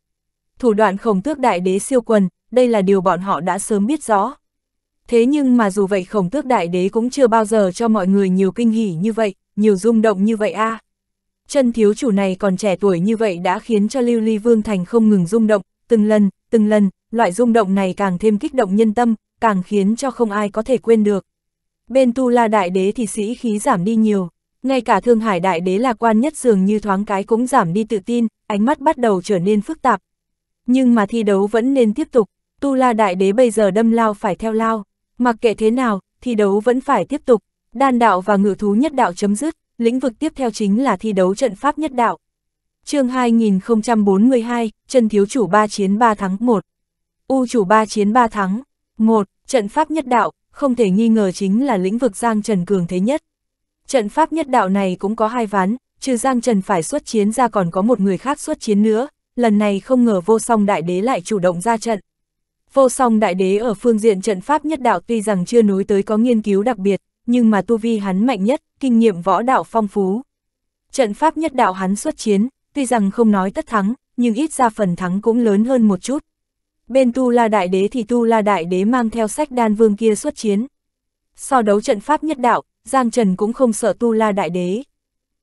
Thủ đoạn khổng tước đại đế siêu quần, đây là điều bọn họ đã sớm biết rõ. Thế nhưng mà dù vậy khổng tước đại đế cũng chưa bao giờ cho mọi người nhiều kinh hỉ như vậy, nhiều rung động như vậy a. À. Chân thiếu chủ này còn trẻ tuổi như vậy đã khiến cho Lưu Ly Vương Thành không ngừng rung động, từng lần, từng lần, loại rung động này càng thêm kích động nhân tâm, càng khiến cho không ai có thể quên được bên Tu La Đại Đế thì sĩ khí giảm đi nhiều, ngay cả Thương Hải Đại Đế lạc quan nhất dường như thoáng cái cũng giảm đi tự tin, ánh mắt bắt đầu trở nên phức tạp. Nhưng mà thi đấu vẫn nên tiếp tục, Tu La Đại Đế bây giờ đâm lao phải theo lao, mặc kệ thế nào, thi đấu vẫn phải tiếp tục, đan đạo và ngự thú nhất đạo chấm dứt, lĩnh vực tiếp theo chính là thi đấu trận pháp nhất đạo. chương 2042, chân thiếu chủ 3 chiến 3 thắng 1. U chủ 3 chiến 3 thắng 1. Trận pháp nhất đạo, không thể nghi ngờ chính là lĩnh vực Giang Trần cường thế nhất. Trận pháp nhất đạo này cũng có hai ván, trừ Giang Trần phải xuất chiến ra còn có một người khác xuất chiến nữa, lần này không ngờ vô song đại đế lại chủ động ra trận. Vô song đại đế ở phương diện trận pháp nhất đạo tuy rằng chưa nối tới có nghiên cứu đặc biệt, nhưng mà tu vi hắn mạnh nhất, kinh nghiệm võ đạo phong phú. Trận pháp nhất đạo hắn xuất chiến, tuy rằng không nói tất thắng, nhưng ít ra phần thắng cũng lớn hơn một chút bên Tu La Đại Đế thì Tu La Đại Đế mang theo sách đan vương kia xuất chiến. So đấu trận pháp nhất đạo, Giang Trần cũng không sợ Tu La Đại Đế.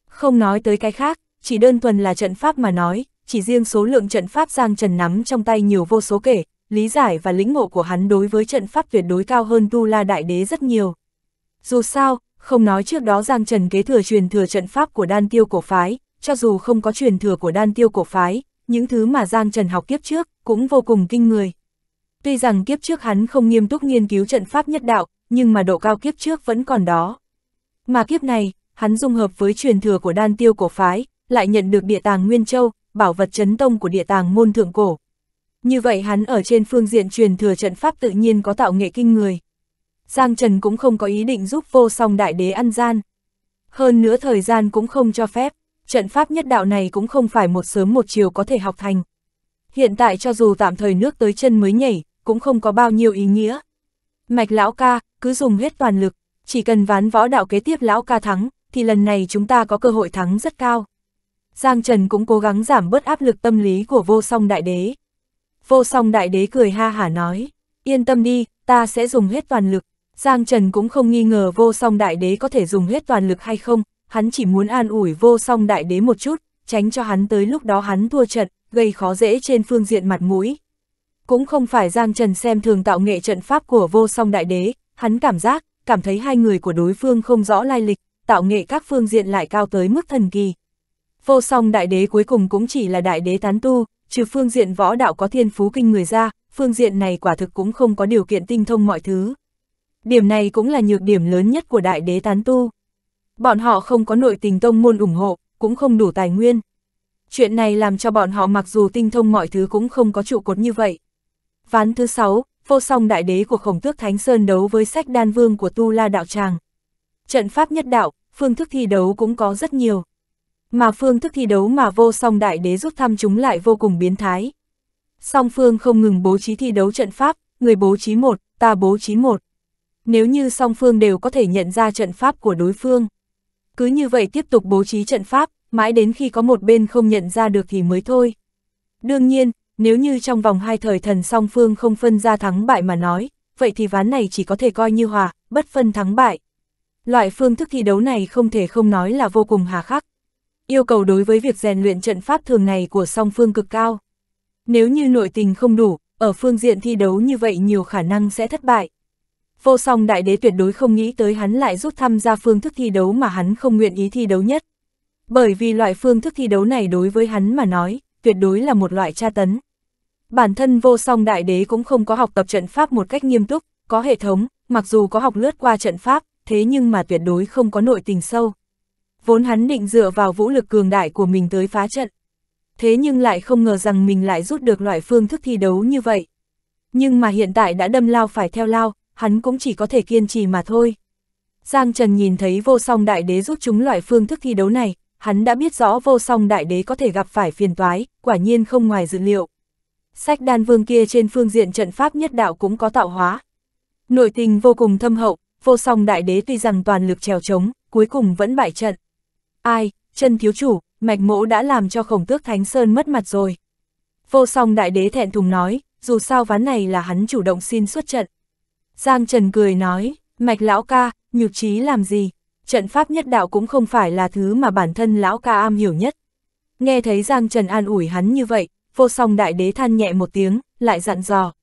Không nói tới cái khác, chỉ đơn thuần là trận pháp mà nói, chỉ riêng số lượng trận pháp Giang Trần nắm trong tay nhiều vô số kể, lý giải và lĩnh ngộ của hắn đối với trận pháp tuyệt đối cao hơn Tu La Đại Đế rất nhiều. Dù sao, không nói trước đó Giang Trần kế thừa truyền thừa trận pháp của đan tiêu cổ phái, cho dù không có truyền thừa của đan tiêu cổ phái, những thứ mà Giang Trần học kiếp trước, cũng vô cùng kinh người. Tuy rằng kiếp trước hắn không nghiêm túc nghiên cứu trận pháp nhất đạo, nhưng mà độ cao kiếp trước vẫn còn đó. Mà kiếp này, hắn dung hợp với truyền thừa của đan tiêu cổ phái, lại nhận được địa tàng Nguyên Châu, bảo vật chấn tông của địa tàng môn thượng cổ. Như vậy hắn ở trên phương diện truyền thừa trận pháp tự nhiên có tạo nghệ kinh người. Giang Trần cũng không có ý định giúp vô song đại đế ăn gian. Hơn nữa thời gian cũng không cho phép, trận pháp nhất đạo này cũng không phải một sớm một chiều có thể học thành hiện tại cho dù tạm thời nước tới chân mới nhảy, cũng không có bao nhiêu ý nghĩa. Mạch lão ca, cứ dùng hết toàn lực, chỉ cần ván võ đạo kế tiếp lão ca thắng, thì lần này chúng ta có cơ hội thắng rất cao. Giang Trần cũng cố gắng giảm bớt áp lực tâm lý của vô song đại đế. Vô song đại đế cười ha hả nói, yên tâm đi, ta sẽ dùng hết toàn lực. Giang Trần cũng không nghi ngờ vô song đại đế có thể dùng hết toàn lực hay không, hắn chỉ muốn an ủi vô song đại đế một chút, tránh cho hắn tới lúc đó hắn thua trận, gây khó dễ trên phương diện mặt mũi. Cũng không phải Giang Trần xem thường tạo nghệ trận pháp của vô song đại đế, hắn cảm giác, cảm thấy hai người của đối phương không rõ lai lịch, tạo nghệ các phương diện lại cao tới mức thần kỳ. Vô song đại đế cuối cùng cũng chỉ là đại đế tán tu, trừ phương diện võ đạo có thiên phú kinh người ra, phương diện này quả thực cũng không có điều kiện tinh thông mọi thứ. Điểm này cũng là nhược điểm lớn nhất của đại đế tán tu. Bọn họ không có nội tình tông môn ủng hộ, cũng không đủ tài nguyên. Chuyện này làm cho bọn họ mặc dù tinh thông mọi thứ cũng không có trụ cột như vậy. Ván thứ 6, vô song đại đế của khổng tước Thánh Sơn đấu với sách đan vương của Tu La Đạo Tràng. Trận pháp nhất đạo, phương thức thi đấu cũng có rất nhiều. Mà phương thức thi đấu mà vô song đại đế rút thăm chúng lại vô cùng biến thái. Song phương không ngừng bố trí thi đấu trận pháp, người bố trí một, ta bố trí một. Nếu như song phương đều có thể nhận ra trận pháp của đối phương. Cứ như vậy tiếp tục bố trí trận pháp, mãi đến khi có một bên không nhận ra được thì mới thôi. Đương nhiên, nếu như trong vòng hai thời thần song phương không phân ra thắng bại mà nói, vậy thì ván này chỉ có thể coi như hòa, bất phân thắng bại. Loại phương thức thi đấu này không thể không nói là vô cùng hà khắc. Yêu cầu đối với việc rèn luyện trận pháp thường này của song phương cực cao. Nếu như nội tình không đủ, ở phương diện thi đấu như vậy nhiều khả năng sẽ thất bại. Vô song đại đế tuyệt đối không nghĩ tới hắn lại rút thăm ra phương thức thi đấu mà hắn không nguyện ý thi đấu nhất. Bởi vì loại phương thức thi đấu này đối với hắn mà nói, tuyệt đối là một loại tra tấn. Bản thân vô song đại đế cũng không có học tập trận pháp một cách nghiêm túc, có hệ thống, mặc dù có học lướt qua trận pháp, thế nhưng mà tuyệt đối không có nội tình sâu. Vốn hắn định dựa vào vũ lực cường đại của mình tới phá trận. Thế nhưng lại không ngờ rằng mình lại rút được loại phương thức thi đấu như vậy. Nhưng mà hiện tại đã đâm lao phải theo lao, hắn cũng chỉ có thể kiên trì mà thôi. Giang Trần nhìn thấy vô song đại đế rút chúng loại phương thức thi đấu này, hắn đã biết rõ vô song đại đế có thể gặp phải phiền toái, quả nhiên không ngoài dự liệu. Sách đan vương kia trên phương diện trận pháp nhất đạo cũng có tạo hóa. Nội tình vô cùng thâm hậu, vô song đại đế tuy rằng toàn lực trèo trống, cuối cùng vẫn bại trận. Ai, chân thiếu chủ, mạch mỗ đã làm cho khổng tước Thánh Sơn mất mặt rồi. Vô song đại đế thẹn thùng nói, dù sao ván này là hắn chủ động xin xuất trận. Giang Trần cười nói, mạch lão ca, nhục trí làm gì, trận pháp nhất đạo cũng không phải là thứ mà bản thân lão ca am hiểu nhất. Nghe thấy Giang Trần an ủi hắn như vậy, vô song đại đế than nhẹ một tiếng, lại dặn dò.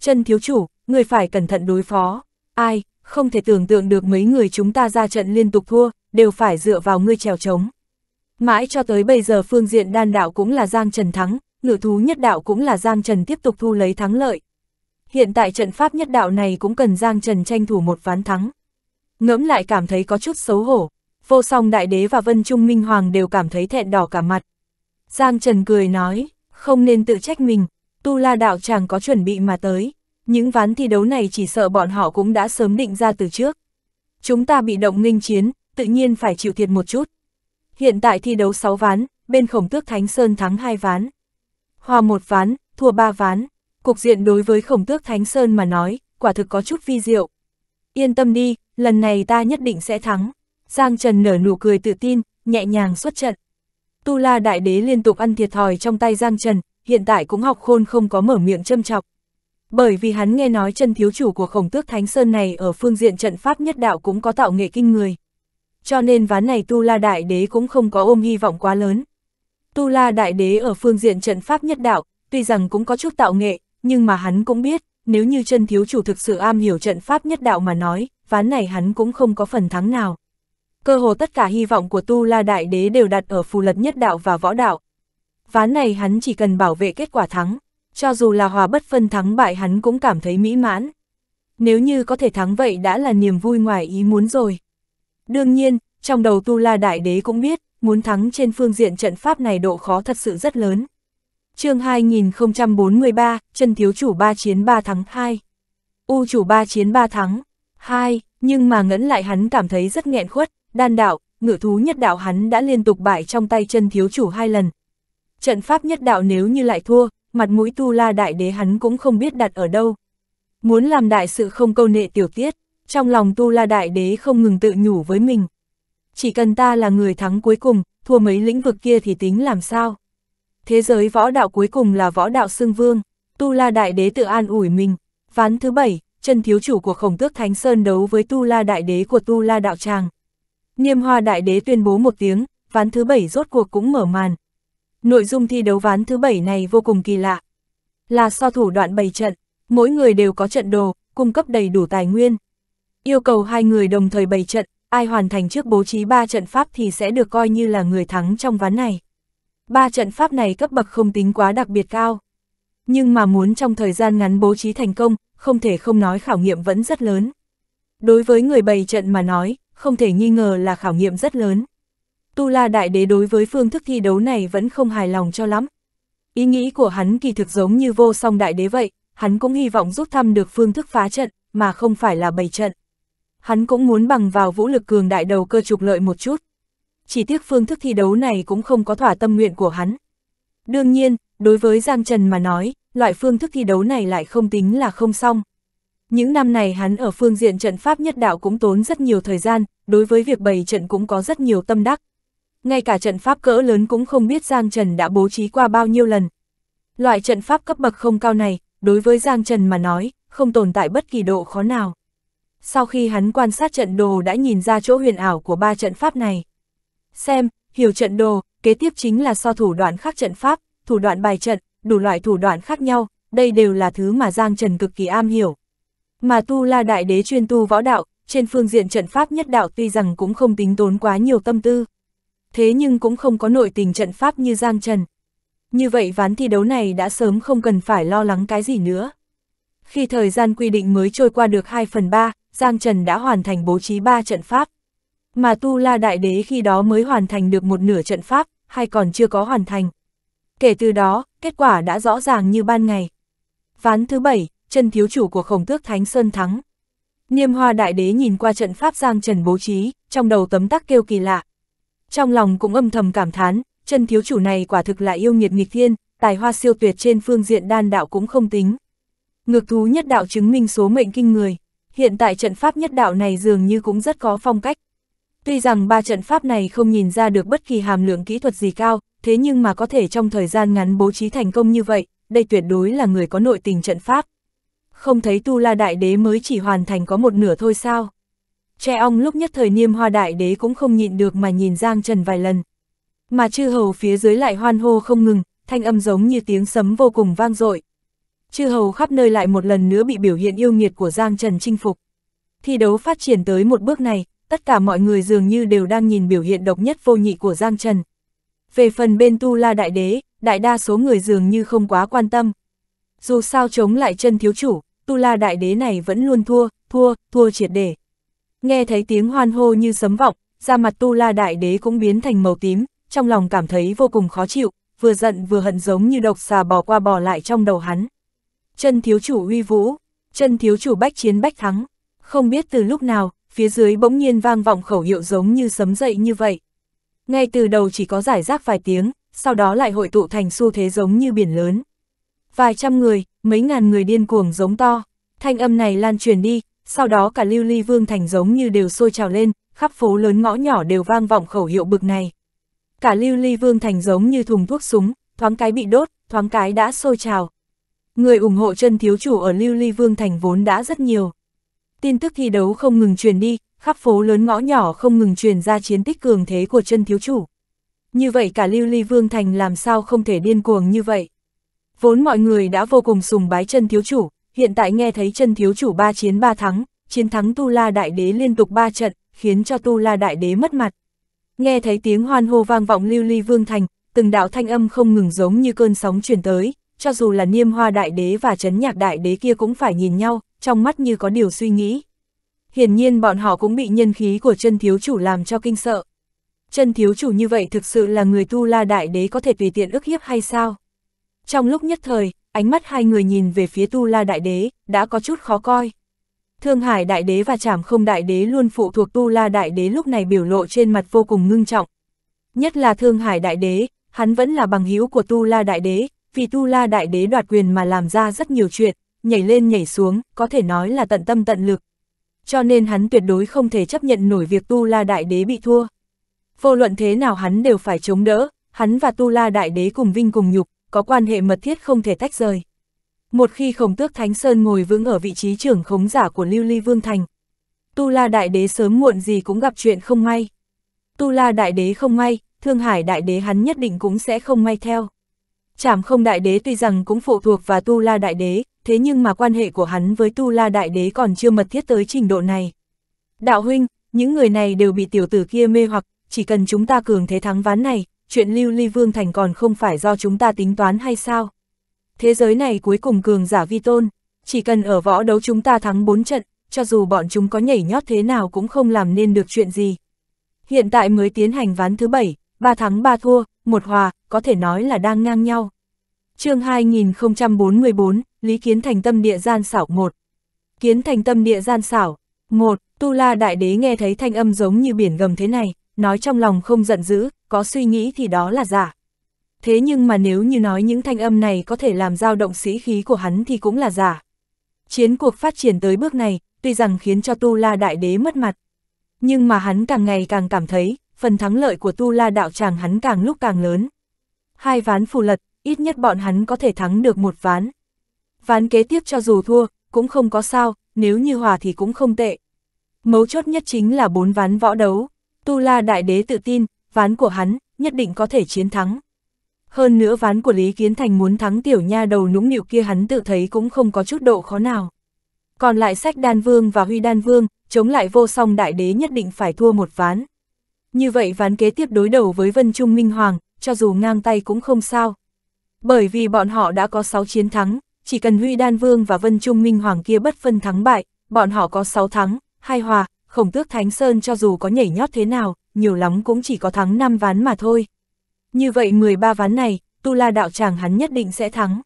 Chân thiếu chủ, người phải cẩn thận đối phó. Ai, không thể tưởng tượng được mấy người chúng ta ra trận liên tục thua, đều phải dựa vào ngươi trèo trống. Mãi cho tới bây giờ phương diện đan đạo cũng là Giang Trần thắng, ngự thú nhất đạo cũng là Giang Trần tiếp tục thu lấy thắng lợi. Hiện tại trận pháp nhất đạo này cũng cần Giang Trần tranh thủ một ván thắng ngẫm lại cảm thấy có chút xấu hổ. Vô song đại đế và Vân Trung Minh Hoàng đều cảm thấy thẹn đỏ cả mặt. Giang Trần cười nói, không nên tự trách mình, tu la đạo chẳng có chuẩn bị mà tới. Những ván thi đấu này chỉ sợ bọn họ cũng đã sớm định ra từ trước. Chúng ta bị động nghênh chiến, tự nhiên phải chịu thiệt một chút. Hiện tại thi đấu 6 ván, bên khổng tước Thánh Sơn thắng 2 ván. Hòa 1 ván, thua 3 ván. Cục diện đối với khổng tước Thánh Sơn mà nói, quả thực có chút vi diệu. Yên tâm đi, lần này ta nhất định sẽ thắng. Giang Trần nở nụ cười tự tin, nhẹ nhàng xuất trận. Tu La Đại Đế liên tục ăn thiệt thòi trong tay Giang Trần, hiện tại cũng học khôn không có mở miệng châm chọc. Bởi vì hắn nghe nói chân thiếu chủ của khổng tước Thánh Sơn này ở phương diện trận pháp nhất đạo cũng có tạo nghệ kinh người. Cho nên ván này Tu La Đại Đế cũng không có ôm hy vọng quá lớn. Tu La Đại Đế ở phương diện trận pháp nhất đạo, tuy rằng cũng có chút tạo nghệ, nhưng mà hắn cũng biết, nếu như chân thiếu chủ thực sự am hiểu trận pháp nhất đạo mà nói, ván này hắn cũng không có phần thắng nào. Cơ hồ tất cả hy vọng của Tu La Đại Đế đều đặt ở phù lật nhất đạo và võ đạo. Ván này hắn chỉ cần bảo vệ kết quả thắng, cho dù là hòa bất phân thắng bại hắn cũng cảm thấy mỹ mãn. Nếu như có thể thắng vậy đã là niềm vui ngoài ý muốn rồi. Đương nhiên, trong đầu Tu La Đại Đế cũng biết, muốn thắng trên phương diện trận pháp này độ khó thật sự rất lớn chương 2043, chân thiếu chủ ba chiến ba thắng 2. U chủ ba chiến ba thắng 2, nhưng mà ngẫn lại hắn cảm thấy rất nghẹn khuất, đan đạo, ngự thú nhất đạo hắn đã liên tục bại trong tay chân thiếu chủ hai lần. Trận pháp nhất đạo nếu như lại thua, mặt mũi tu la đại đế hắn cũng không biết đặt ở đâu. Muốn làm đại sự không câu nệ tiểu tiết, trong lòng tu la đại đế không ngừng tự nhủ với mình. Chỉ cần ta là người thắng cuối cùng, thua mấy lĩnh vực kia thì tính làm sao? thế giới võ đạo cuối cùng là võ đạo xương vương, Tu La Đại Đế tự an ủi mình. Ván thứ bảy, chân thiếu chủ của khổng tước Thánh Sơn đấu với Tu La Đại Đế của Tu La Đạo Tràng. Niêm Hoa Đại Đế tuyên bố một tiếng, ván thứ bảy rốt cuộc cũng mở màn. Nội dung thi đấu ván thứ bảy này vô cùng kỳ lạ. Là so thủ đoạn bày trận, mỗi người đều có trận đồ, cung cấp đầy đủ tài nguyên. Yêu cầu hai người đồng thời bày trận, ai hoàn thành trước bố trí ba trận pháp thì sẽ được coi như là người thắng trong ván này ba trận pháp này cấp bậc không tính quá đặc biệt cao. Nhưng mà muốn trong thời gian ngắn bố trí thành công, không thể không nói khảo nghiệm vẫn rất lớn. Đối với người bày trận mà nói, không thể nghi ngờ là khảo nghiệm rất lớn. Tu La Đại Đế đối với phương thức thi đấu này vẫn không hài lòng cho lắm. Ý nghĩ của hắn kỳ thực giống như vô song Đại Đế vậy, hắn cũng hy vọng rút thăm được phương thức phá trận, mà không phải là bày trận. Hắn cũng muốn bằng vào vũ lực cường đại đầu cơ trục lợi một chút chỉ tiếc phương thức thi đấu này cũng không có thỏa tâm nguyện của hắn. Đương nhiên, đối với Giang Trần mà nói, loại phương thức thi đấu này lại không tính là không xong. Những năm này hắn ở phương diện trận pháp nhất đạo cũng tốn rất nhiều thời gian, đối với việc bày trận cũng có rất nhiều tâm đắc. Ngay cả trận pháp cỡ lớn cũng không biết Giang Trần đã bố trí qua bao nhiêu lần. Loại trận pháp cấp bậc không cao này, đối với Giang Trần mà nói, không tồn tại bất kỳ độ khó nào. Sau khi hắn quan sát trận đồ đã nhìn ra chỗ huyền ảo của ba trận pháp này. Xem, hiểu trận đồ, kế tiếp chính là so thủ đoạn khác trận pháp, thủ đoạn bài trận, đủ loại thủ đoạn khác nhau, đây đều là thứ mà Giang Trần cực kỳ am hiểu. Mà Tu La Đại Đế chuyên tu võ đạo, trên phương diện trận pháp nhất đạo tuy rằng cũng không tính tốn quá nhiều tâm tư. Thế nhưng cũng không có nội tình trận pháp như Giang Trần. Như vậy ván thi đấu này đã sớm không cần phải lo lắng cái gì nữa. Khi thời gian quy định mới trôi qua được 2 phần 3, Giang Trần đã hoàn thành bố trí 3 trận pháp mà Tu La Đại Đế khi đó mới hoàn thành được một nửa trận pháp, hay còn chưa có hoàn thành. Kể từ đó, kết quả đã rõ ràng như ban ngày. Ván thứ bảy, chân thiếu chủ của khổng tước Thánh Sơn thắng. Niêm hoa đại đế nhìn qua trận pháp giang trần bố trí, trong đầu tấm tắc kêu kỳ lạ. Trong lòng cũng âm thầm cảm thán, chân thiếu chủ này quả thực là yêu nghiệt nghịch thiên, tài hoa siêu tuyệt trên phương diện đan đạo cũng không tính. Ngược thú nhất đạo chứng minh số mệnh kinh người, hiện tại trận pháp nhất đạo này dường như cũng rất có phong cách. Tuy rằng ba trận pháp này không nhìn ra được bất kỳ hàm lượng kỹ thuật gì cao, thế nhưng mà có thể trong thời gian ngắn bố trí thành công như vậy, đây tuyệt đối là người có nội tình trận pháp. Không thấy Tu La Đại Đế mới chỉ hoàn thành có một nửa thôi sao? Trẻ ong lúc nhất thời niêm hoa đại đế cũng không nhịn được mà nhìn Giang Trần vài lần. Mà chư hầu phía dưới lại hoan hô không ngừng, thanh âm giống như tiếng sấm vô cùng vang dội. Chư hầu khắp nơi lại một lần nữa bị biểu hiện yêu nghiệt của Giang Trần chinh phục. Thi đấu phát triển tới một bước này, tất cả mọi người dường như đều đang nhìn biểu hiện độc nhất vô nhị của Giang Trần. Về phần bên Tu La Đại Đế, đại đa số người dường như không quá quan tâm. Dù sao chống lại chân thiếu chủ, Tu La Đại Đế này vẫn luôn thua, thua, thua triệt để. Nghe thấy tiếng hoan hô như sấm vọng, da mặt Tu La Đại Đế cũng biến thành màu tím, trong lòng cảm thấy vô cùng khó chịu, vừa giận vừa hận giống như độc xà bỏ qua bỏ lại trong đầu hắn. Chân thiếu chủ uy vũ, chân thiếu chủ bách chiến bách thắng, không biết từ lúc nào, phía dưới bỗng nhiên vang vọng khẩu hiệu giống như sấm dậy như vậy. Ngay từ đầu chỉ có giải rác vài tiếng, sau đó lại hội tụ thành xu thế giống như biển lớn. Vài trăm người, mấy ngàn người điên cuồng giống to, thanh âm này lan truyền đi, sau đó cả lưu ly vương thành giống như đều sôi trào lên, khắp phố lớn ngõ nhỏ đều vang vọng khẩu hiệu bực này. Cả lưu ly vương thành giống như thùng thuốc súng, thoáng cái bị đốt, thoáng cái đã sôi trào. Người ủng hộ chân thiếu chủ ở lưu ly vương thành vốn đã rất nhiều tin tức thi đấu không ngừng truyền đi, khắp phố lớn ngõ nhỏ không ngừng truyền ra chiến tích cường thế của chân thiếu chủ. Như vậy cả Lưu Ly Vương Thành làm sao không thể điên cuồng như vậy. Vốn mọi người đã vô cùng sùng bái chân thiếu chủ, hiện tại nghe thấy chân thiếu chủ ba chiến ba thắng, chiến thắng Tu La Đại Đế liên tục ba trận, khiến cho Tu La Đại Đế mất mặt. Nghe thấy tiếng hoan hô vang vọng Lưu Ly Vương Thành, từng đạo thanh âm không ngừng giống như cơn sóng chuyển tới, cho dù là Niêm Hoa Đại Đế và chấn Nhạc Đại Đế kia cũng phải nhìn nhau, trong mắt như có điều suy nghĩ. Hiển nhiên bọn họ cũng bị nhân khí của chân thiếu chủ làm cho kinh sợ. Chân thiếu chủ như vậy thực sự là người tu la đại đế có thể tùy tiện ức hiếp hay sao? Trong lúc nhất thời, ánh mắt hai người nhìn về phía tu la đại đế, đã có chút khó coi. Thương Hải đại đế và Trảm Không đại đế luôn phụ thuộc tu la đại đế lúc này biểu lộ trên mặt vô cùng ngưng trọng. Nhất là Thương Hải đại đế, hắn vẫn là bằng hữu của tu la đại đế, vì tu la đại đế đoạt quyền mà làm ra rất nhiều chuyện, nhảy lên nhảy xuống, có thể nói là tận tâm tận lực. Cho nên hắn tuyệt đối không thể chấp nhận nổi việc Tu La Đại Đế bị thua. Vô luận thế nào hắn đều phải chống đỡ, hắn và Tu La Đại Đế cùng vinh cùng nhục, có quan hệ mật thiết không thể tách rời. Một khi khổng tước Thánh Sơn ngồi vững ở vị trí trưởng khống giả của Lưu Ly Vương Thành, Tu La Đại Đế sớm muộn gì cũng gặp chuyện không may. Tu La Đại Đế không may, Thương Hải Đại Đế hắn nhất định cũng sẽ không may theo. Chảm không Đại Đế tuy rằng cũng phụ thuộc vào Tu La Đại Đế, thế nhưng mà quan hệ của hắn với Tu La Đại Đế còn chưa mật thiết tới trình độ này. Đạo huynh, những người này đều bị tiểu tử kia mê hoặc, chỉ cần chúng ta cường thế thắng ván này, chuyện lưu ly vương thành còn không phải do chúng ta tính toán hay sao? Thế giới này cuối cùng cường giả vi tôn, chỉ cần ở võ đấu chúng ta thắng 4 trận, cho dù bọn chúng có nhảy nhót thế nào cũng không làm nên được chuyện gì. Hiện tại mới tiến hành ván thứ 7, 3 thắng 3 thua, một hòa, có thể nói là đang ngang nhau chương 2044, Lý Kiến Thành Tâm Địa Gian Xảo 1 Kiến Thành Tâm Địa Gian Xảo 1. Tu La Đại Đế nghe thấy thanh âm giống như biển gầm thế này, nói trong lòng không giận dữ, có suy nghĩ thì đó là giả. Thế nhưng mà nếu như nói những thanh âm này có thể làm dao động sĩ khí của hắn thì cũng là giả. Chiến cuộc phát triển tới bước này, tuy rằng khiến cho Tu La Đại Đế mất mặt. Nhưng mà hắn càng ngày càng cảm thấy, phần thắng lợi của Tu La Đạo Tràng hắn càng lúc càng lớn. Hai ván phù lật, ít nhất bọn hắn có thể thắng được một ván. Ván kế tiếp cho dù thua, cũng không có sao, nếu như hòa thì cũng không tệ. Mấu chốt nhất chính là bốn ván võ đấu. Tu La Đại Đế tự tin, ván của hắn nhất định có thể chiến thắng. Hơn nữa ván của Lý Kiến Thành muốn thắng tiểu nha đầu nũng nịu kia hắn tự thấy cũng không có chút độ khó nào. Còn lại sách Đan Vương và Huy Đan Vương, chống lại vô song Đại Đế nhất định phải thua một ván. Như vậy ván kế tiếp đối đầu với Vân Trung Minh Hoàng, cho dù ngang tay cũng không sao. Bởi vì bọn họ đã có 6 chiến thắng, chỉ cần Huy Đan Vương và Vân Trung Minh Hoàng kia bất phân thắng bại, bọn họ có 6 thắng, hai hòa, khổng tước Thánh Sơn cho dù có nhảy nhót thế nào, nhiều lắm cũng chỉ có thắng 5 ván mà thôi. Như vậy 13 ván này, Tu La đạo tràng hắn nhất định sẽ thắng.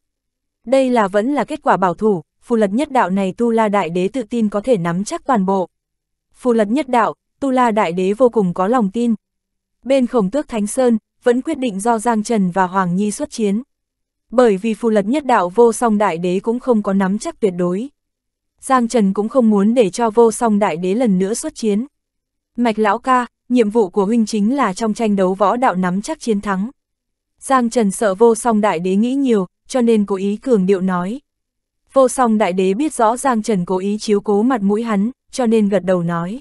Đây là vẫn là kết quả bảo thủ, phù lật nhất đạo này Tu La Đại Đế tự tin có thể nắm chắc toàn bộ. Phù lật nhất đạo, Tu La Đại Đế vô cùng có lòng tin. Bên khổng tước Thánh Sơn, vẫn quyết định do Giang Trần và Hoàng Nhi xuất chiến. Bởi vì phù lật nhất đạo vô song đại đế cũng không có nắm chắc tuyệt đối. Giang Trần cũng không muốn để cho vô song đại đế lần nữa xuất chiến. Mạch lão ca, nhiệm vụ của huynh chính là trong tranh đấu võ đạo nắm chắc chiến thắng. Giang Trần sợ vô song đại đế nghĩ nhiều, cho nên cố ý cường điệu nói. Vô song đại đế biết rõ Giang Trần cố ý chiếu cố mặt mũi hắn, cho nên gật đầu nói.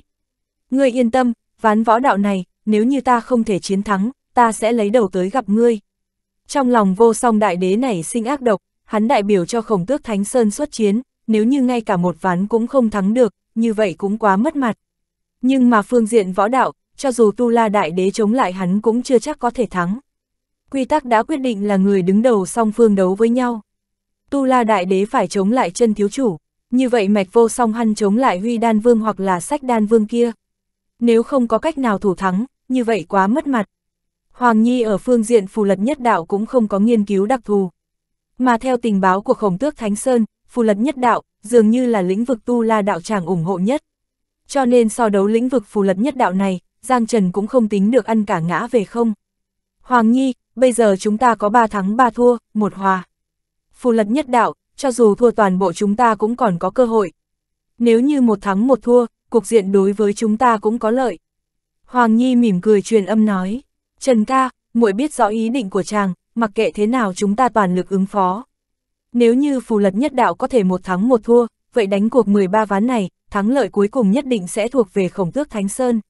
Ngươi yên tâm, ván võ đạo này, nếu như ta không thể chiến thắng, ta sẽ lấy đầu tới gặp ngươi. Trong lòng vô song đại đế này sinh ác độc, hắn đại biểu cho khổng tước Thánh Sơn xuất chiến, nếu như ngay cả một ván cũng không thắng được, như vậy cũng quá mất mặt. Nhưng mà phương diện võ đạo, cho dù Tu La Đại Đế chống lại hắn cũng chưa chắc có thể thắng. Quy tắc đã quyết định là người đứng đầu song phương đấu với nhau. Tu La Đại Đế phải chống lại chân thiếu chủ, như vậy mạch vô song hăn chống lại Huy Đan Vương hoặc là sách Đan Vương kia. Nếu không có cách nào thủ thắng, như vậy quá mất mặt. Hoàng Nhi ở phương diện phù lật nhất đạo cũng không có nghiên cứu đặc thù. Mà theo tình báo của khổng tước Thánh Sơn, phù lật nhất đạo dường như là lĩnh vực tu la đạo tràng ủng hộ nhất. Cho nên so đấu lĩnh vực phù lật nhất đạo này, Giang Trần cũng không tính được ăn cả ngã về không. Hoàng Nhi, bây giờ chúng ta có 3 thắng 3 thua, một hòa. Phù lật nhất đạo, cho dù thua toàn bộ chúng ta cũng còn có cơ hội. Nếu như một thắng một thua, cục diện đối với chúng ta cũng có lợi. Hoàng Nhi mỉm cười truyền âm nói. Trần ca, muội biết rõ ý định của chàng, mặc kệ thế nào chúng ta toàn lực ứng phó. Nếu như phù lật nhất đạo có thể một thắng một thua, vậy đánh cuộc 13 ván này, thắng lợi cuối cùng nhất định sẽ thuộc về khổng tước Thánh Sơn.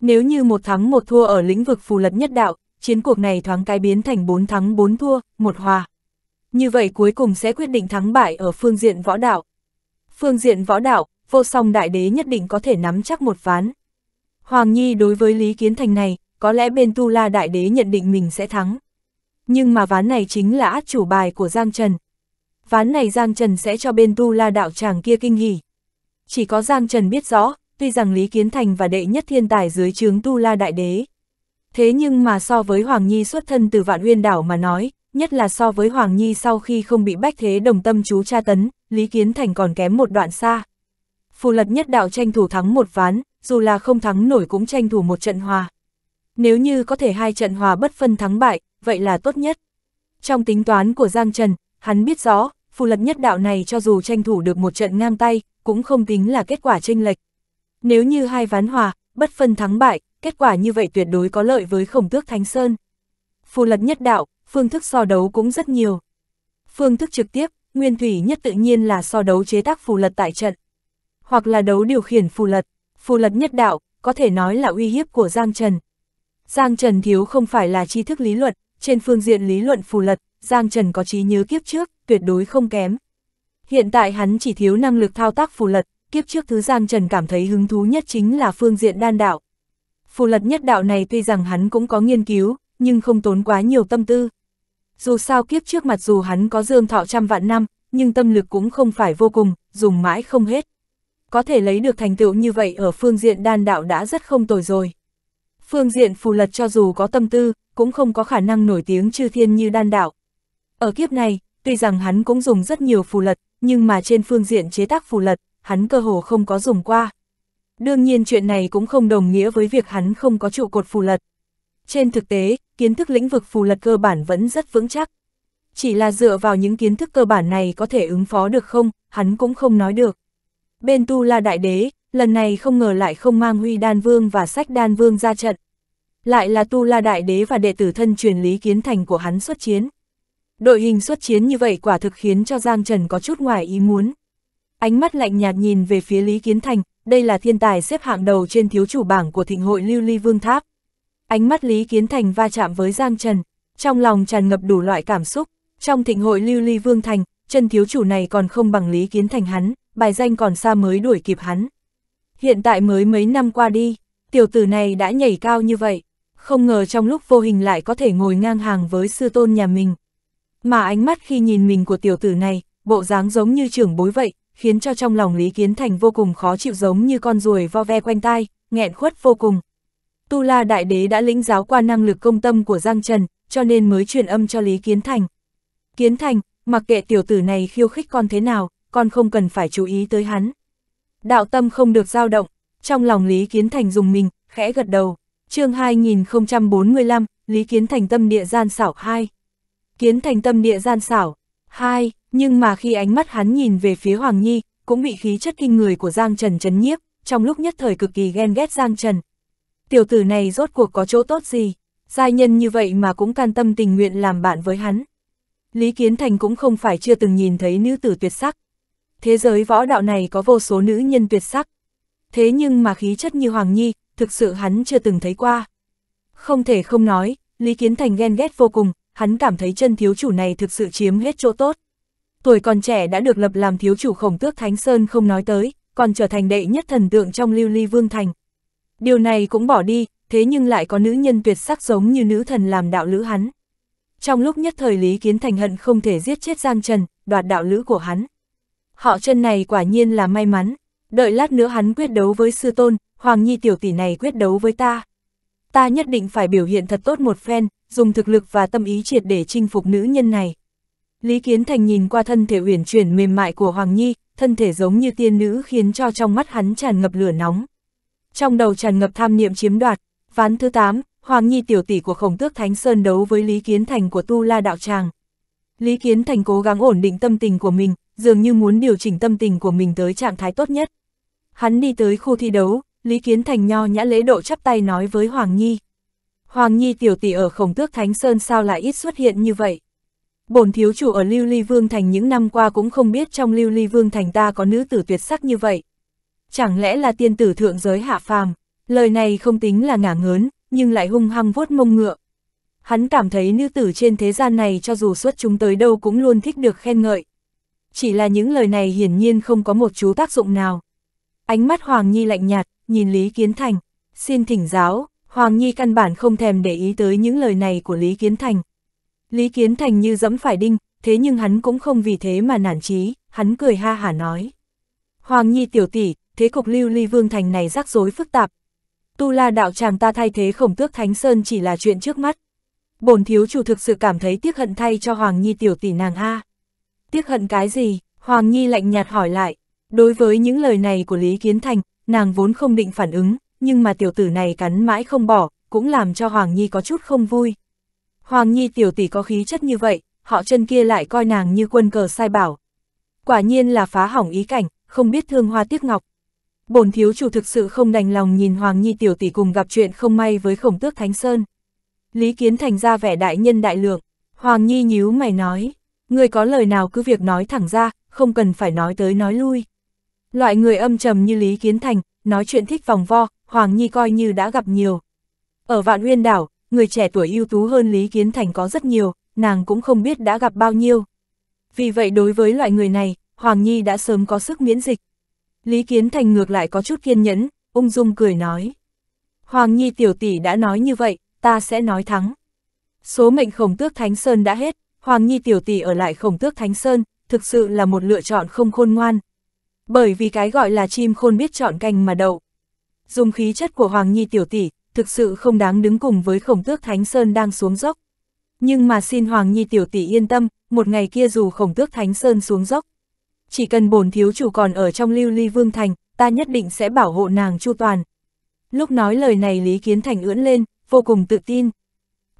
Nếu như một thắng một thua ở lĩnh vực phù lật nhất đạo, chiến cuộc này thoáng cái biến thành 4 thắng 4 thua, một hòa. Như vậy cuối cùng sẽ quyết định thắng bại ở phương diện võ đạo. Phương diện võ đạo, vô song đại đế nhất định có thể nắm chắc một ván. Hoàng Nhi đối với Lý Kiến Thành này, có lẽ bên Tu La Đại Đế nhận định mình sẽ thắng. Nhưng mà ván này chính là át chủ bài của Giang Trần. Ván này Giang Trần sẽ cho bên Tu La Đạo Tràng kia kinh hỉ. Chỉ có Giang Trần biết rõ, tuy rằng Lý Kiến Thành và đệ nhất thiên tài dưới trướng Tu La Đại Đế. Thế nhưng mà so với Hoàng Nhi xuất thân từ vạn uyên đảo mà nói, nhất là so với Hoàng Nhi sau khi không bị bách thế đồng tâm chú tra tấn, Lý Kiến Thành còn kém một đoạn xa. Phù lật nhất đạo tranh thủ thắng một ván, dù là không thắng nổi cũng tranh thủ một trận hòa nếu như có thể hai trận hòa bất phân thắng bại, vậy là tốt nhất. Trong tính toán của Giang Trần, hắn biết rõ, phù lật nhất đạo này cho dù tranh thủ được một trận ngang tay, cũng không tính là kết quả chênh lệch. Nếu như hai ván hòa, bất phân thắng bại, kết quả như vậy tuyệt đối có lợi với khổng tước Thánh Sơn. Phù lật nhất đạo, phương thức so đấu cũng rất nhiều. Phương thức trực tiếp, nguyên thủy nhất tự nhiên là so đấu chế tác phù lật tại trận. Hoặc là đấu điều khiển phù lật, phù lật nhất đạo, có thể nói là uy hiếp của Giang Trần. Giang Trần thiếu không phải là tri thức lý luận, trên phương diện lý luận phù lật, Giang Trần có trí nhớ kiếp trước, tuyệt đối không kém. Hiện tại hắn chỉ thiếu năng lực thao tác phù lật, kiếp trước thứ Giang Trần cảm thấy hứng thú nhất chính là phương diện đan đạo. Phù lật nhất đạo này tuy rằng hắn cũng có nghiên cứu, nhưng không tốn quá nhiều tâm tư. Dù sao kiếp trước mặt dù hắn có dương thọ trăm vạn năm, nhưng tâm lực cũng không phải vô cùng, dùng mãi không hết. Có thể lấy được thành tựu như vậy ở phương diện đan đạo đã rất không tồi rồi. Phương diện phù lật cho dù có tâm tư, cũng không có khả năng nổi tiếng chư thiên như đan đạo. Ở kiếp này, tuy rằng hắn cũng dùng rất nhiều phù lật, nhưng mà trên phương diện chế tác phù lật, hắn cơ hồ không có dùng qua. Đương nhiên chuyện này cũng không đồng nghĩa với việc hắn không có trụ cột phù lật. Trên thực tế, kiến thức lĩnh vực phù lật cơ bản vẫn rất vững chắc. Chỉ là dựa vào những kiến thức cơ bản này có thể ứng phó được không, hắn cũng không nói được. Bên Tu La Đại Đế, lần này không ngờ lại không mang Huy Đan Vương và Sách Đan Vương ra trận. Lại là Tu La Đại Đế và đệ tử thân truyền Lý Kiến Thành của hắn xuất chiến. Đội hình xuất chiến như vậy quả thực khiến cho Giang Trần có chút ngoài ý muốn. Ánh mắt lạnh nhạt nhìn về phía Lý Kiến Thành, đây là thiên tài xếp hạng đầu trên thiếu chủ bảng của thịnh hội Lưu Ly Vương Tháp. Ánh mắt Lý Kiến Thành va chạm với Giang Trần, trong lòng tràn ngập đủ loại cảm xúc. Trong thịnh hội Lưu Ly Vương Thành, chân thiếu chủ này còn không bằng Lý Kiến Thành hắn, bài danh còn xa mới đuổi kịp hắn. Hiện tại mới mấy năm qua đi, tiểu tử này đã nhảy cao như vậy, không ngờ trong lúc vô hình lại có thể ngồi ngang hàng với sư tôn nhà mình. Mà ánh mắt khi nhìn mình của tiểu tử này, bộ dáng giống như trưởng bối vậy, khiến cho trong lòng Lý Kiến Thành vô cùng khó chịu giống như con ruồi vo ve quanh tai, nghẹn khuất vô cùng. Tu La Đại Đế đã lĩnh giáo qua năng lực công tâm của Giang Trần, cho nên mới truyền âm cho Lý Kiến Thành. Kiến Thành, mặc kệ tiểu tử này khiêu khích con thế nào, con không cần phải chú ý tới hắn đạo tâm không được dao động, trong lòng Lý Kiến Thành dùng mình, khẽ gật đầu. chương 2045, Lý Kiến Thành tâm địa gian xảo 2. Kiến Thành tâm địa gian xảo 2, nhưng mà khi ánh mắt hắn nhìn về phía Hoàng Nhi, cũng bị khí chất kinh người của Giang Trần chấn nhiếp, trong lúc nhất thời cực kỳ ghen ghét Giang Trần. Tiểu tử này rốt cuộc có chỗ tốt gì, giai nhân như vậy mà cũng can tâm tình nguyện làm bạn với hắn. Lý Kiến Thành cũng không phải chưa từng nhìn thấy nữ tử tuyệt sắc, thế giới võ đạo này có vô số nữ nhân tuyệt sắc. Thế nhưng mà khí chất như Hoàng Nhi, thực sự hắn chưa từng thấy qua. Không thể không nói, Lý Kiến Thành ghen ghét vô cùng, hắn cảm thấy chân thiếu chủ này thực sự chiếm hết chỗ tốt. Tuổi còn trẻ đã được lập làm thiếu chủ khổng tước Thánh Sơn không nói tới, còn trở thành đệ nhất thần tượng trong lưu ly vương thành. Điều này cũng bỏ đi, thế nhưng lại có nữ nhân tuyệt sắc giống như nữ thần làm đạo lữ hắn. Trong lúc nhất thời Lý Kiến Thành hận không thể giết chết Giang Trần, đoạt đạo lữ của hắn họ chân này quả nhiên là may mắn, đợi lát nữa hắn quyết đấu với sư tôn, Hoàng Nhi tiểu tỷ này quyết đấu với ta. Ta nhất định phải biểu hiện thật tốt một phen, dùng thực lực và tâm ý triệt để chinh phục nữ nhân này. Lý Kiến Thành nhìn qua thân thể uyển chuyển mềm mại của Hoàng Nhi, thân thể giống như tiên nữ khiến cho trong mắt hắn tràn ngập lửa nóng. Trong đầu tràn ngập tham niệm chiếm đoạt, ván thứ 8, Hoàng Nhi tiểu tỷ của Khổng Tước Thánh Sơn đấu với Lý Kiến Thành của Tu La Đạo Tràng. Lý Kiến Thành cố gắng ổn định tâm tình của mình, dường như muốn điều chỉnh tâm tình của mình tới trạng thái tốt nhất. Hắn đi tới khu thi đấu, Lý Kiến Thành nho nhã lễ độ chắp tay nói với Hoàng Nhi. Hoàng Nhi tiểu tỷ ở khổng tước Thánh Sơn sao lại ít xuất hiện như vậy? Bổn thiếu chủ ở Lưu Ly Vương Thành những năm qua cũng không biết trong Lưu Ly Vương Thành ta có nữ tử tuyệt sắc như vậy. Chẳng lẽ là tiên tử thượng giới hạ phàm? Lời này không tính là ngả ngớn, nhưng lại hung hăng vuốt mông ngựa. Hắn cảm thấy nữ tử trên thế gian này cho dù xuất chúng tới đâu cũng luôn thích được khen ngợi chỉ là những lời này hiển nhiên không có một chú tác dụng nào. Ánh mắt Hoàng Nhi lạnh nhạt, nhìn Lý Kiến Thành, xin thỉnh giáo, Hoàng Nhi căn bản không thèm để ý tới những lời này của Lý Kiến Thành. Lý Kiến Thành như dẫm phải đinh, thế nhưng hắn cũng không vì thế mà nản chí, hắn cười ha hả nói. Hoàng Nhi tiểu tỷ, thế cục lưu ly vương thành này rắc rối phức tạp. Tu la đạo tràng ta thay thế khổng tước Thánh Sơn chỉ là chuyện trước mắt. Bổn thiếu chủ thực sự cảm thấy tiếc hận thay cho Hoàng Nhi tiểu tỷ nàng a tiếc hận cái gì? Hoàng Nhi lạnh nhạt hỏi lại. Đối với những lời này của Lý Kiến Thành, nàng vốn không định phản ứng, nhưng mà tiểu tử này cắn mãi không bỏ, cũng làm cho Hoàng Nhi có chút không vui. Hoàng Nhi tiểu tỷ có khí chất như vậy, họ chân kia lại coi nàng như quân cờ sai bảo. Quả nhiên là phá hỏng ý cảnh, không biết thương hoa tiếc ngọc. Bổn thiếu chủ thực sự không đành lòng nhìn Hoàng Nhi tiểu tỷ cùng gặp chuyện không may với khổng tước Thánh Sơn. Lý Kiến Thành ra vẻ đại nhân đại lượng, Hoàng Nhi nhíu mày nói, người có lời nào cứ việc nói thẳng ra, không cần phải nói tới nói lui. Loại người âm trầm như Lý Kiến Thành, nói chuyện thích vòng vo, Hoàng Nhi coi như đã gặp nhiều. Ở Vạn Uyên Đảo, người trẻ tuổi ưu tú hơn Lý Kiến Thành có rất nhiều, nàng cũng không biết đã gặp bao nhiêu. Vì vậy đối với loại người này, Hoàng Nhi đã sớm có sức miễn dịch. Lý Kiến Thành ngược lại có chút kiên nhẫn, ung dung cười nói. Hoàng Nhi tiểu tỷ đã nói như vậy, ta sẽ nói thắng. Số mệnh khổng tước Thánh Sơn đã hết, Hoàng Nhi tiểu tỷ ở lại khổng tước Thánh Sơn, thực sự là một lựa chọn không khôn ngoan. Bởi vì cái gọi là chim khôn biết chọn canh mà đậu. Dùng khí chất của Hoàng Nhi tiểu tỷ, thực sự không đáng đứng cùng với khổng tước Thánh Sơn đang xuống dốc. Nhưng mà xin Hoàng Nhi tiểu tỷ yên tâm, một ngày kia dù khổng tước Thánh Sơn xuống dốc. Chỉ cần bổn thiếu chủ còn ở trong lưu ly vương thành, ta nhất định sẽ bảo hộ nàng chu toàn. Lúc nói lời này Lý Kiến Thành ưỡn lên, vô cùng tự tin.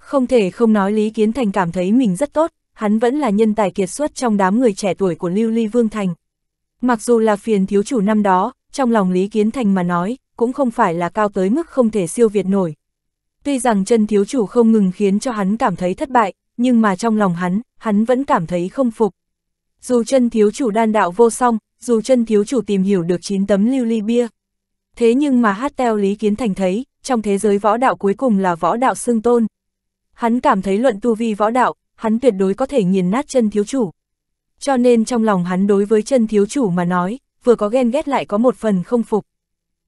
Không thể không nói Lý Kiến Thành cảm thấy mình rất tốt, hắn vẫn là nhân tài kiệt xuất trong đám người trẻ tuổi của Lưu Ly Vương Thành. Mặc dù là phiền thiếu chủ năm đó, trong lòng Lý Kiến Thành mà nói, cũng không phải là cao tới mức không thể siêu việt nổi. Tuy rằng chân thiếu chủ không ngừng khiến cho hắn cảm thấy thất bại, nhưng mà trong lòng hắn, hắn vẫn cảm thấy không phục. Dù chân thiếu chủ đan đạo vô song, dù chân thiếu chủ tìm hiểu được 9 tấm lưu ly bia. Thế nhưng mà hát teo Lý Kiến Thành thấy, trong thế giới võ đạo cuối cùng là võ đạo xương tôn. Hắn cảm thấy luận tu vi võ đạo, hắn tuyệt đối có thể nghiền nát chân thiếu chủ. Cho nên trong lòng hắn đối với chân thiếu chủ mà nói, vừa có ghen ghét lại có một phần không phục.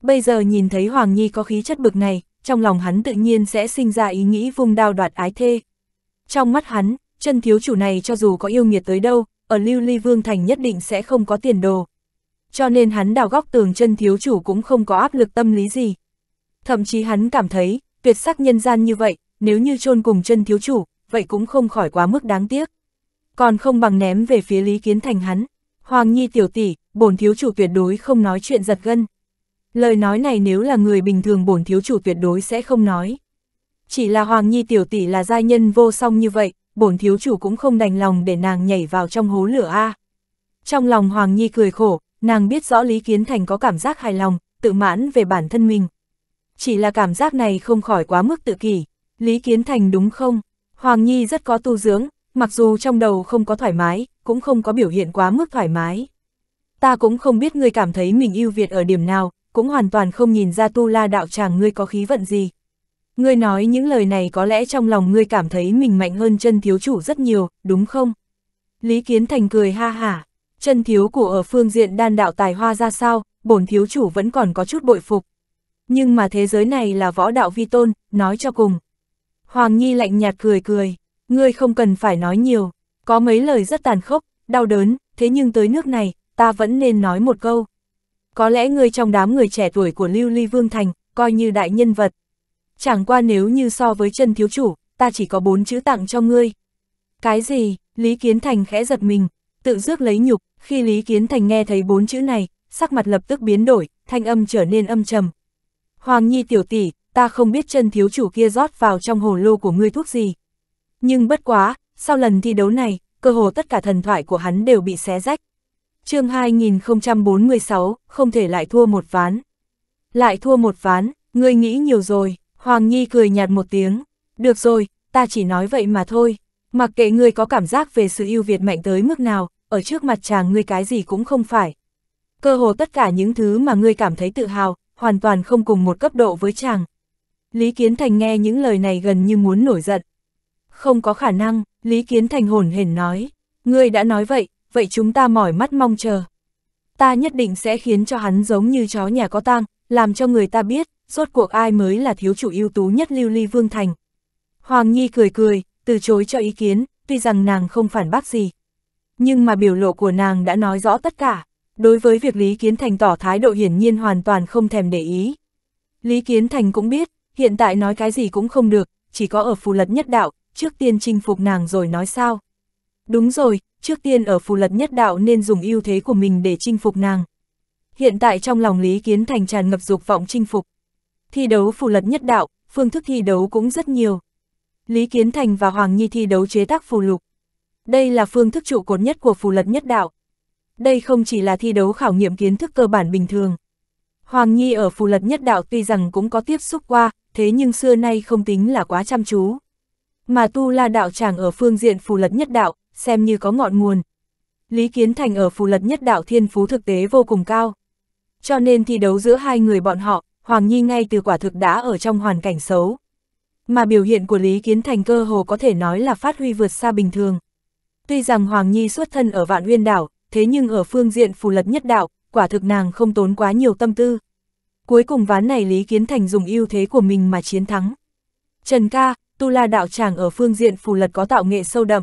Bây giờ nhìn thấy Hoàng Nhi có khí chất bực này, trong lòng hắn tự nhiên sẽ sinh ra ý nghĩ vung đao đoạt ái thê. Trong mắt hắn, chân thiếu chủ này cho dù có yêu nghiệt tới đâu, ở Lưu Ly Vương Thành nhất định sẽ không có tiền đồ. Cho nên hắn đào góc tường chân thiếu chủ cũng không có áp lực tâm lý gì. Thậm chí hắn cảm thấy, tuyệt sắc nhân gian như vậy, nếu như chôn cùng chân thiếu chủ, vậy cũng không khỏi quá mức đáng tiếc. Còn không bằng ném về phía Lý Kiến Thành hắn, Hoàng Nhi tiểu tỷ, bổn thiếu chủ tuyệt đối không nói chuyện giật gân. Lời nói này nếu là người bình thường bổn thiếu chủ tuyệt đối sẽ không nói. Chỉ là Hoàng Nhi tiểu tỷ là giai nhân vô song như vậy, bổn thiếu chủ cũng không đành lòng để nàng nhảy vào trong hố lửa a. Trong lòng Hoàng Nhi cười khổ, nàng biết rõ Lý Kiến Thành có cảm giác hài lòng, tự mãn về bản thân mình. Chỉ là cảm giác này không khỏi quá mức tự kỷ. Lý Kiến Thành đúng không? Hoàng Nhi rất có tu dưỡng, mặc dù trong đầu không có thoải mái, cũng không có biểu hiện quá mức thoải mái. Ta cũng không biết ngươi cảm thấy mình ưu Việt ở điểm nào, cũng hoàn toàn không nhìn ra tu la đạo chàng ngươi có khí vận gì. Ngươi nói những lời này có lẽ trong lòng ngươi cảm thấy mình mạnh hơn chân thiếu chủ rất nhiều, đúng không? Lý Kiến Thành cười ha hả, chân thiếu của ở phương diện đan đạo tài hoa ra sao, bổn thiếu chủ vẫn còn có chút bội phục. Nhưng mà thế giới này là võ đạo vi tôn, nói cho cùng, Hoàng Nhi lạnh nhạt cười cười, ngươi không cần phải nói nhiều, có mấy lời rất tàn khốc, đau đớn, thế nhưng tới nước này, ta vẫn nên nói một câu. Có lẽ ngươi trong đám người trẻ tuổi của Lưu Ly Vương Thành, coi như đại nhân vật. Chẳng qua nếu như so với chân thiếu chủ, ta chỉ có bốn chữ tặng cho ngươi. Cái gì, Lý Kiến Thành khẽ giật mình, tự rước lấy nhục, khi Lý Kiến Thành nghe thấy bốn chữ này, sắc mặt lập tức biến đổi, thanh âm trở nên âm trầm. Hoàng Nhi tiểu tỷ, ta không biết chân thiếu chủ kia rót vào trong hồ lô của ngươi thuốc gì. Nhưng bất quá, sau lần thi đấu này, cơ hồ tất cả thần thoại của hắn đều bị xé rách. chương 2046, không thể lại thua một ván. Lại thua một ván, ngươi nghĩ nhiều rồi, Hoàng Nhi cười nhạt một tiếng. Được rồi, ta chỉ nói vậy mà thôi. Mặc kệ ngươi có cảm giác về sự ưu Việt mạnh tới mức nào, ở trước mặt chàng ngươi cái gì cũng không phải. Cơ hồ tất cả những thứ mà ngươi cảm thấy tự hào, hoàn toàn không cùng một cấp độ với chàng. Lý Kiến Thành nghe những lời này gần như muốn nổi giận. Không có khả năng, Lý Kiến Thành hồn hển nói. Ngươi đã nói vậy, vậy chúng ta mỏi mắt mong chờ. Ta nhất định sẽ khiến cho hắn giống như chó nhà có tang, làm cho người ta biết, rốt cuộc ai mới là thiếu chủ ưu tú nhất lưu ly vương thành. Hoàng Nhi cười cười, từ chối cho ý kiến, tuy rằng nàng không phản bác gì. Nhưng mà biểu lộ của nàng đã nói rõ tất cả, đối với việc Lý Kiến Thành tỏ thái độ hiển nhiên hoàn toàn không thèm để ý. Lý Kiến Thành cũng biết, hiện tại nói cái gì cũng không được, chỉ có ở phù lật nhất đạo, trước tiên chinh phục nàng rồi nói sao. Đúng rồi, trước tiên ở phù lật nhất đạo nên dùng ưu thế của mình để chinh phục nàng. Hiện tại trong lòng Lý Kiến Thành tràn ngập dục vọng chinh phục. Thi đấu phù lật nhất đạo, phương thức thi đấu cũng rất nhiều. Lý Kiến Thành và Hoàng Nhi thi đấu chế tác phù lục. Đây là phương thức trụ cột nhất của phù lật nhất đạo. Đây không chỉ là thi đấu khảo nghiệm kiến thức cơ bản bình thường. Hoàng Nhi ở phù lật nhất đạo tuy rằng cũng có tiếp xúc qua, thế nhưng xưa nay không tính là quá chăm chú. Mà tu la đạo tràng ở phương diện phù lật nhất đạo, xem như có ngọn nguồn. Lý Kiến Thành ở phù lật nhất đạo thiên phú thực tế vô cùng cao. Cho nên thi đấu giữa hai người bọn họ, Hoàng Nhi ngay từ quả thực đã ở trong hoàn cảnh xấu. Mà biểu hiện của Lý Kiến Thành cơ hồ có thể nói là phát huy vượt xa bình thường. Tuy rằng Hoàng Nhi xuất thân ở vạn uyên đảo, thế nhưng ở phương diện phù lật nhất đạo, quả thực nàng không tốn quá nhiều tâm tư. Cuối cùng ván này Lý Kiến Thành dùng ưu thế của mình mà chiến thắng. Trần ca, Tu La đạo tràng ở phương diện phù lật có tạo nghệ sâu đậm.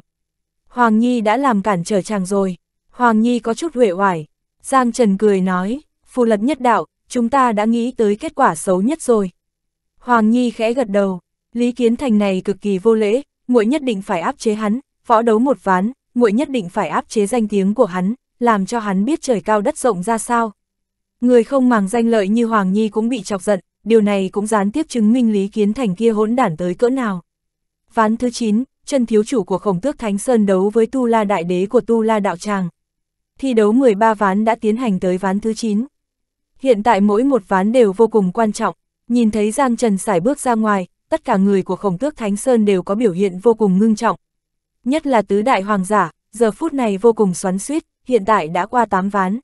Hoàng Nhi đã làm cản trở chàng rồi. Hoàng Nhi có chút huệ hoài. Giang Trần cười nói, phù lật nhất đạo, chúng ta đã nghĩ tới kết quả xấu nhất rồi. Hoàng Nhi khẽ gật đầu, Lý Kiến Thành này cực kỳ vô lễ, muội nhất định phải áp chế hắn, võ đấu một ván, muội nhất định phải áp chế danh tiếng của hắn, làm cho hắn biết trời cao đất rộng ra sao. Người không màng danh lợi như Hoàng Nhi cũng bị chọc giận, điều này cũng gián tiếp chứng minh Lý Kiến Thành kia hỗn đản tới cỡ nào. Ván thứ 9, chân thiếu chủ của khổng tước Thánh Sơn đấu với Tu La Đại Đế của Tu La Đạo Tràng. Thi đấu 13 ván đã tiến hành tới ván thứ 9. Hiện tại mỗi một ván đều vô cùng quan trọng, nhìn thấy Giang Trần xài bước ra ngoài, tất cả người của khổng tước Thánh Sơn đều có biểu hiện vô cùng ngưng trọng. Nhất là tứ đại hoàng giả, giờ phút này vô cùng xoắn suýt, hiện tại đã qua 8 ván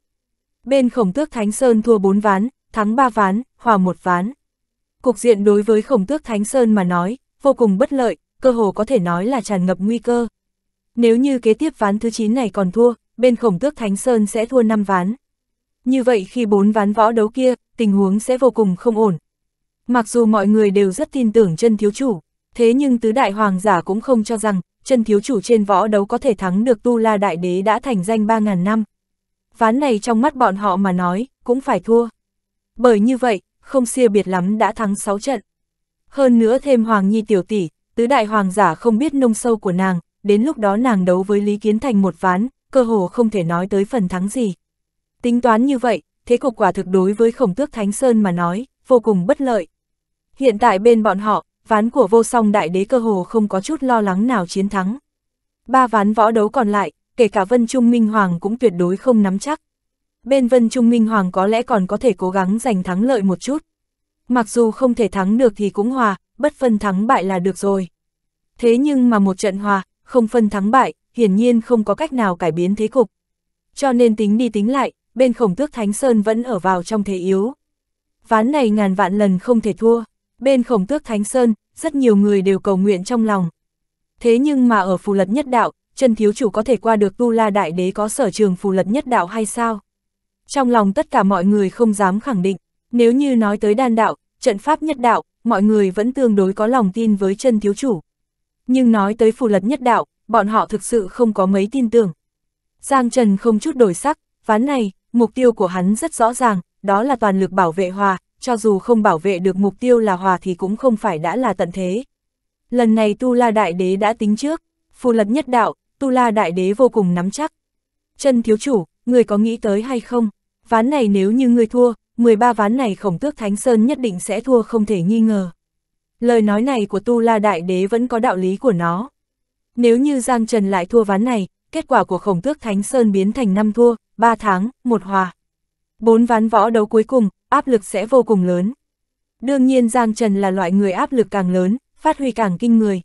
bên khổng tước Thánh Sơn thua 4 ván, thắng 3 ván, hòa 1 ván. Cục diện đối với khổng tước Thánh Sơn mà nói, vô cùng bất lợi, cơ hồ có thể nói là tràn ngập nguy cơ. Nếu như kế tiếp ván thứ 9 này còn thua, bên khổng tước Thánh Sơn sẽ thua 5 ván. Như vậy khi 4 ván võ đấu kia, tình huống sẽ vô cùng không ổn. Mặc dù mọi người đều rất tin tưởng chân thiếu chủ, thế nhưng tứ đại hoàng giả cũng không cho rằng chân thiếu chủ trên võ đấu có thể thắng được tu la đại đế đã thành danh 3.000 năm ván này trong mắt bọn họ mà nói, cũng phải thua. Bởi như vậy, không xia biệt lắm đã thắng 6 trận. Hơn nữa thêm Hoàng Nhi tiểu tỷ, tứ đại hoàng giả không biết nông sâu của nàng, đến lúc đó nàng đấu với Lý Kiến Thành một ván, cơ hồ không thể nói tới phần thắng gì. Tính toán như vậy, thế cục quả thực đối với khổng tước Thánh Sơn mà nói, vô cùng bất lợi. Hiện tại bên bọn họ, ván của vô song đại đế cơ hồ không có chút lo lắng nào chiến thắng. Ba ván võ đấu còn lại, kể cả Vân Trung Minh Hoàng cũng tuyệt đối không nắm chắc. Bên Vân Trung Minh Hoàng có lẽ còn có thể cố gắng giành thắng lợi một chút. Mặc dù không thể thắng được thì cũng hòa, bất phân thắng bại là được rồi. Thế nhưng mà một trận hòa, không phân thắng bại, hiển nhiên không có cách nào cải biến thế cục. Cho nên tính đi tính lại, bên khổng tước Thánh Sơn vẫn ở vào trong thế yếu. Ván này ngàn vạn lần không thể thua, bên khổng tước Thánh Sơn, rất nhiều người đều cầu nguyện trong lòng. Thế nhưng mà ở phù lật nhất đạo, chân thiếu chủ có thể qua được tu la đại đế có sở trường phù lật nhất đạo hay sao? Trong lòng tất cả mọi người không dám khẳng định, nếu như nói tới đan đạo, trận pháp nhất đạo, mọi người vẫn tương đối có lòng tin với chân thiếu chủ. Nhưng nói tới phù lật nhất đạo, bọn họ thực sự không có mấy tin tưởng. Giang Trần không chút đổi sắc, ván này, mục tiêu của hắn rất rõ ràng, đó là toàn lực bảo vệ hòa, cho dù không bảo vệ được mục tiêu là hòa thì cũng không phải đã là tận thế. Lần này Tu La Đại Đế đã tính trước, phù lật nhất đạo, Tu La Đại Đế vô cùng nắm chắc. Chân thiếu chủ, người có nghĩ tới hay không? Ván này nếu như người thua, 13 ván này khổng tước Thánh Sơn nhất định sẽ thua không thể nghi ngờ. Lời nói này của Tu La Đại Đế vẫn có đạo lý của nó. Nếu như Giang Trần lại thua ván này, kết quả của khổng tước Thánh Sơn biến thành năm thua, 3 tháng, một hòa. Bốn ván võ đấu cuối cùng, áp lực sẽ vô cùng lớn. Đương nhiên Giang Trần là loại người áp lực càng lớn, phát huy càng kinh người.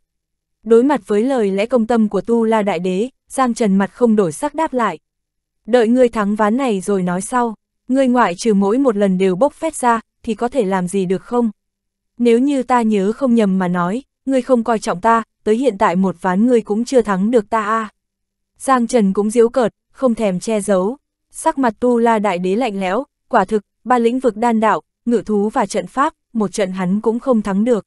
Đối mặt với lời lẽ công tâm của Tu La Đại Đế, Giang Trần mặt không đổi sắc đáp lại. Đợi ngươi thắng ván này rồi nói sau, ngươi ngoại trừ mỗi một lần đều bốc phét ra, thì có thể làm gì được không? Nếu như ta nhớ không nhầm mà nói, ngươi không coi trọng ta, tới hiện tại một ván ngươi cũng chưa thắng được ta a. Giang Trần cũng diễu cợt, không thèm che giấu. Sắc mặt Tu La Đại Đế lạnh lẽo, quả thực, ba lĩnh vực đan đạo, ngự thú và trận pháp, một trận hắn cũng không thắng được.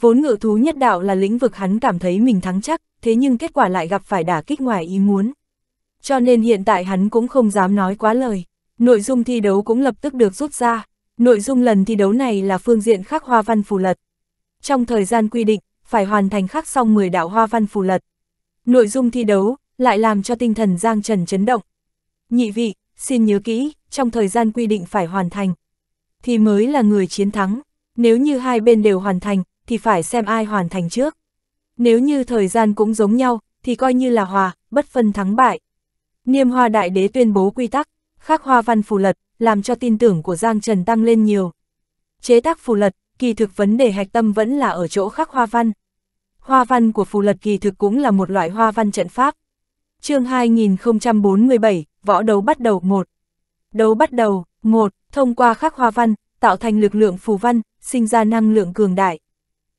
Vốn ngự thú nhất đạo là lĩnh vực hắn cảm thấy mình thắng chắc, thế nhưng kết quả lại gặp phải đả kích ngoài ý muốn. Cho nên hiện tại hắn cũng không dám nói quá lời. Nội dung thi đấu cũng lập tức được rút ra. Nội dung lần thi đấu này là phương diện khắc hoa văn phù lật. Trong thời gian quy định, phải hoàn thành khắc xong 10 đạo hoa văn phù lật. Nội dung thi đấu lại làm cho tinh thần Giang Trần chấn động. Nhị vị, xin nhớ kỹ, trong thời gian quy định phải hoàn thành. Thì mới là người chiến thắng. Nếu như hai bên đều hoàn thành, thì phải xem ai hoàn thành trước. Nếu như thời gian cũng giống nhau, thì coi như là hòa, bất phân thắng bại. Niêm hoa đại đế tuyên bố quy tắc, khắc hoa văn phù lật, làm cho tin tưởng của Giang Trần tăng lên nhiều. Chế tác phù lật, kỳ thực vấn đề hạch tâm vẫn là ở chỗ khắc hoa văn. Hoa văn của phù lật kỳ thực cũng là một loại hoa văn trận pháp. chương 2047, võ đấu bắt đầu 1. Đấu bắt đầu, 1, thông qua khắc hoa văn, tạo thành lực lượng phù văn, sinh ra năng lượng cường đại.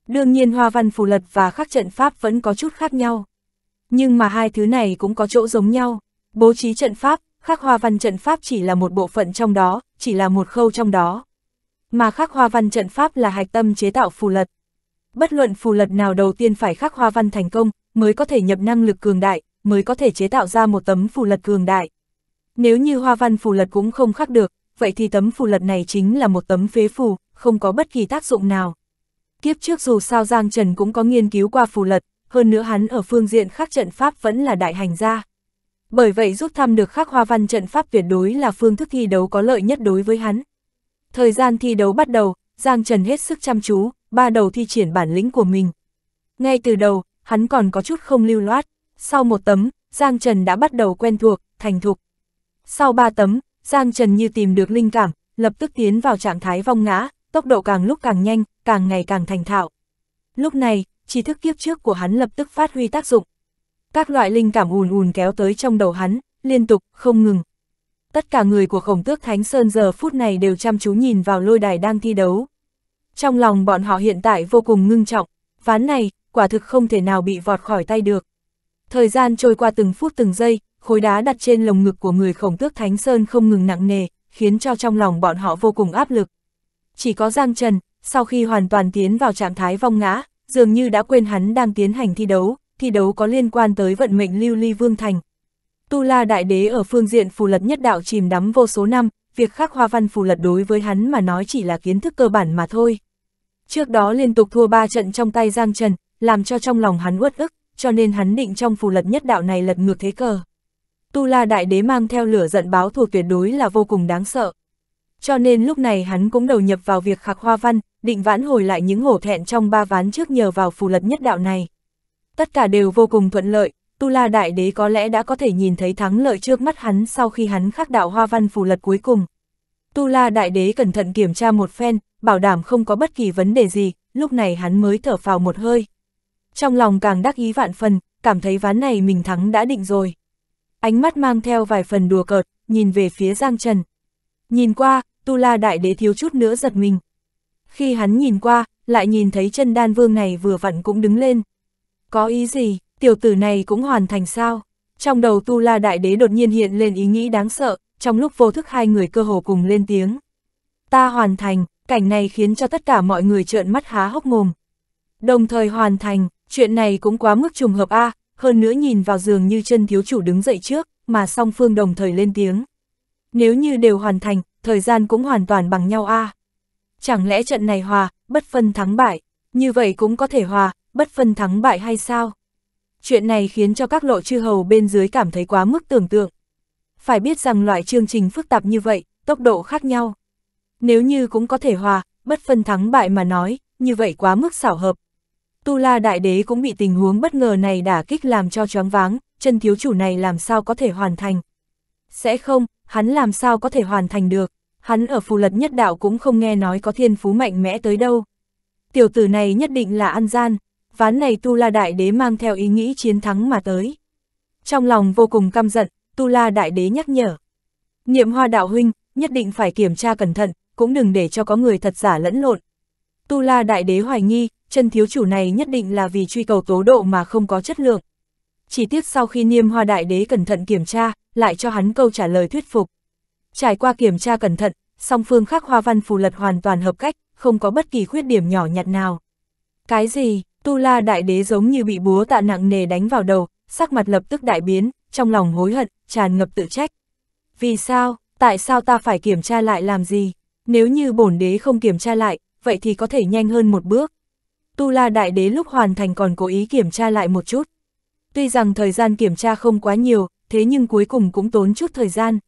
Đương nhiên hoa văn phù lật và khắc trận pháp vẫn có chút khác nhau. Nhưng mà hai thứ này cũng có chỗ giống nhau. Bố trí trận pháp, khắc hoa văn trận pháp chỉ là một bộ phận trong đó, chỉ là một khâu trong đó. Mà khắc hoa văn trận pháp là hạch tâm chế tạo phù lật. Bất luận phù lật nào đầu tiên phải khắc hoa văn thành công, mới có thể nhập năng lực cường đại, mới có thể chế tạo ra một tấm phù lật cường đại. Nếu như hoa văn phù lật cũng không khắc được, vậy thì tấm phù lật này chính là một tấm phế phù, không có bất kỳ tác dụng nào. Kiếp trước dù sao Giang Trần cũng có nghiên cứu qua phù lật, hơn nữa hắn ở phương diện khắc trận pháp vẫn là đại hành gia. Bởi vậy rút thăm được khắc hoa văn trận pháp tuyệt đối là phương thức thi đấu có lợi nhất đối với hắn. Thời gian thi đấu bắt đầu, Giang Trần hết sức chăm chú, ba đầu thi triển bản lĩnh của mình. Ngay từ đầu, hắn còn có chút không lưu loát, sau một tấm, Giang Trần đã bắt đầu quen thuộc, thành thục. Sau ba tấm, Giang Trần như tìm được linh cảm, lập tức tiến vào trạng thái vong ngã, tốc độ càng lúc càng nhanh, càng ngày càng thành thạo. Lúc này, trí thức kiếp trước của hắn lập tức phát huy tác dụng. Các loại linh cảm ùn ùn kéo tới trong đầu hắn, liên tục, không ngừng. Tất cả người của khổng tước Thánh Sơn giờ phút này đều chăm chú nhìn vào lôi đài đang thi đấu. Trong lòng bọn họ hiện tại vô cùng ngưng trọng, ván này, quả thực không thể nào bị vọt khỏi tay được. Thời gian trôi qua từng phút từng giây, khối đá đặt trên lồng ngực của người khổng tước Thánh Sơn không ngừng nặng nề, khiến cho trong lòng bọn họ vô cùng áp lực chỉ có Giang Trần, sau khi hoàn toàn tiến vào trạng thái vong ngã, dường như đã quên hắn đang tiến hành thi đấu, thi đấu có liên quan tới vận mệnh lưu ly vương thành. Tu La Đại Đế ở phương diện phù lật nhất đạo chìm đắm vô số năm, việc khắc hoa văn phù lật đối với hắn mà nói chỉ là kiến thức cơ bản mà thôi. Trước đó liên tục thua ba trận trong tay Giang Trần, làm cho trong lòng hắn uất ức, cho nên hắn định trong phù lật nhất đạo này lật ngược thế cờ. Tu La Đại Đế mang theo lửa giận báo thù tuyệt đối là vô cùng đáng sợ cho nên lúc này hắn cũng đầu nhập vào việc khắc hoa văn, định vãn hồi lại những hổ thẹn trong ba ván trước nhờ vào phù lật nhất đạo này. Tất cả đều vô cùng thuận lợi, Tu La Đại Đế có lẽ đã có thể nhìn thấy thắng lợi trước mắt hắn sau khi hắn khắc đạo hoa văn phù lật cuối cùng. Tu La Đại Đế cẩn thận kiểm tra một phen, bảo đảm không có bất kỳ vấn đề gì, lúc này hắn mới thở phào một hơi. Trong lòng càng đắc ý vạn phần, cảm thấy ván này mình thắng đã định rồi. Ánh mắt mang theo vài phần đùa cợt, nhìn về phía Giang Trần. Nhìn qua, Tu La Đại Đế thiếu chút nữa giật mình. Khi hắn nhìn qua, lại nhìn thấy chân đan vương này vừa vặn cũng đứng lên. Có ý gì, tiểu tử này cũng hoàn thành sao? Trong đầu Tu La Đại Đế đột nhiên hiện lên ý nghĩ đáng sợ, trong lúc vô thức hai người cơ hồ cùng lên tiếng. Ta hoàn thành, cảnh này khiến cho tất cả mọi người trợn mắt há hốc mồm. Đồng thời hoàn thành, chuyện này cũng quá mức trùng hợp A, hơn nữa nhìn vào giường như chân thiếu chủ đứng dậy trước, mà song phương đồng thời lên tiếng. Nếu như đều hoàn thành, thời gian cũng hoàn toàn bằng nhau a à. Chẳng lẽ trận này hòa, bất phân thắng bại, như vậy cũng có thể hòa, bất phân thắng bại hay sao? Chuyện này khiến cho các lộ chư hầu bên dưới cảm thấy quá mức tưởng tượng. Phải biết rằng loại chương trình phức tạp như vậy, tốc độ khác nhau. Nếu như cũng có thể hòa, bất phân thắng bại mà nói, như vậy quá mức xảo hợp. Tu La Đại Đế cũng bị tình huống bất ngờ này đả kích làm cho choáng váng, chân thiếu chủ này làm sao có thể hoàn thành. Sẽ không, hắn làm sao có thể hoàn thành được hắn ở phù lật nhất đạo cũng không nghe nói có thiên phú mạnh mẽ tới đâu. Tiểu tử này nhất định là ăn gian, ván này Tu La Đại Đế mang theo ý nghĩ chiến thắng mà tới. Trong lòng vô cùng căm giận, Tu La Đại Đế nhắc nhở. Niệm hoa đạo huynh, nhất định phải kiểm tra cẩn thận, cũng đừng để cho có người thật giả lẫn lộn. Tu La Đại Đế hoài nghi, chân thiếu chủ này nhất định là vì truy cầu tố độ mà không có chất lượng. Chỉ tiếc sau khi Niêm Hoa Đại Đế cẩn thận kiểm tra, lại cho hắn câu trả lời thuyết phục. Trải qua kiểm tra cẩn thận, song phương khắc hoa văn phù lật hoàn toàn hợp cách, không có bất kỳ khuyết điểm nhỏ nhặt nào. Cái gì, Tu La Đại Đế giống như bị búa tạ nặng nề đánh vào đầu, sắc mặt lập tức đại biến, trong lòng hối hận, tràn ngập tự trách. Vì sao, tại sao ta phải kiểm tra lại làm gì? Nếu như bổn đế không kiểm tra lại, vậy thì có thể nhanh hơn một bước. Tu La Đại Đế lúc hoàn thành còn cố ý kiểm tra lại một chút. Tuy rằng thời gian kiểm tra không quá nhiều, thế nhưng cuối cùng cũng tốn chút thời gian.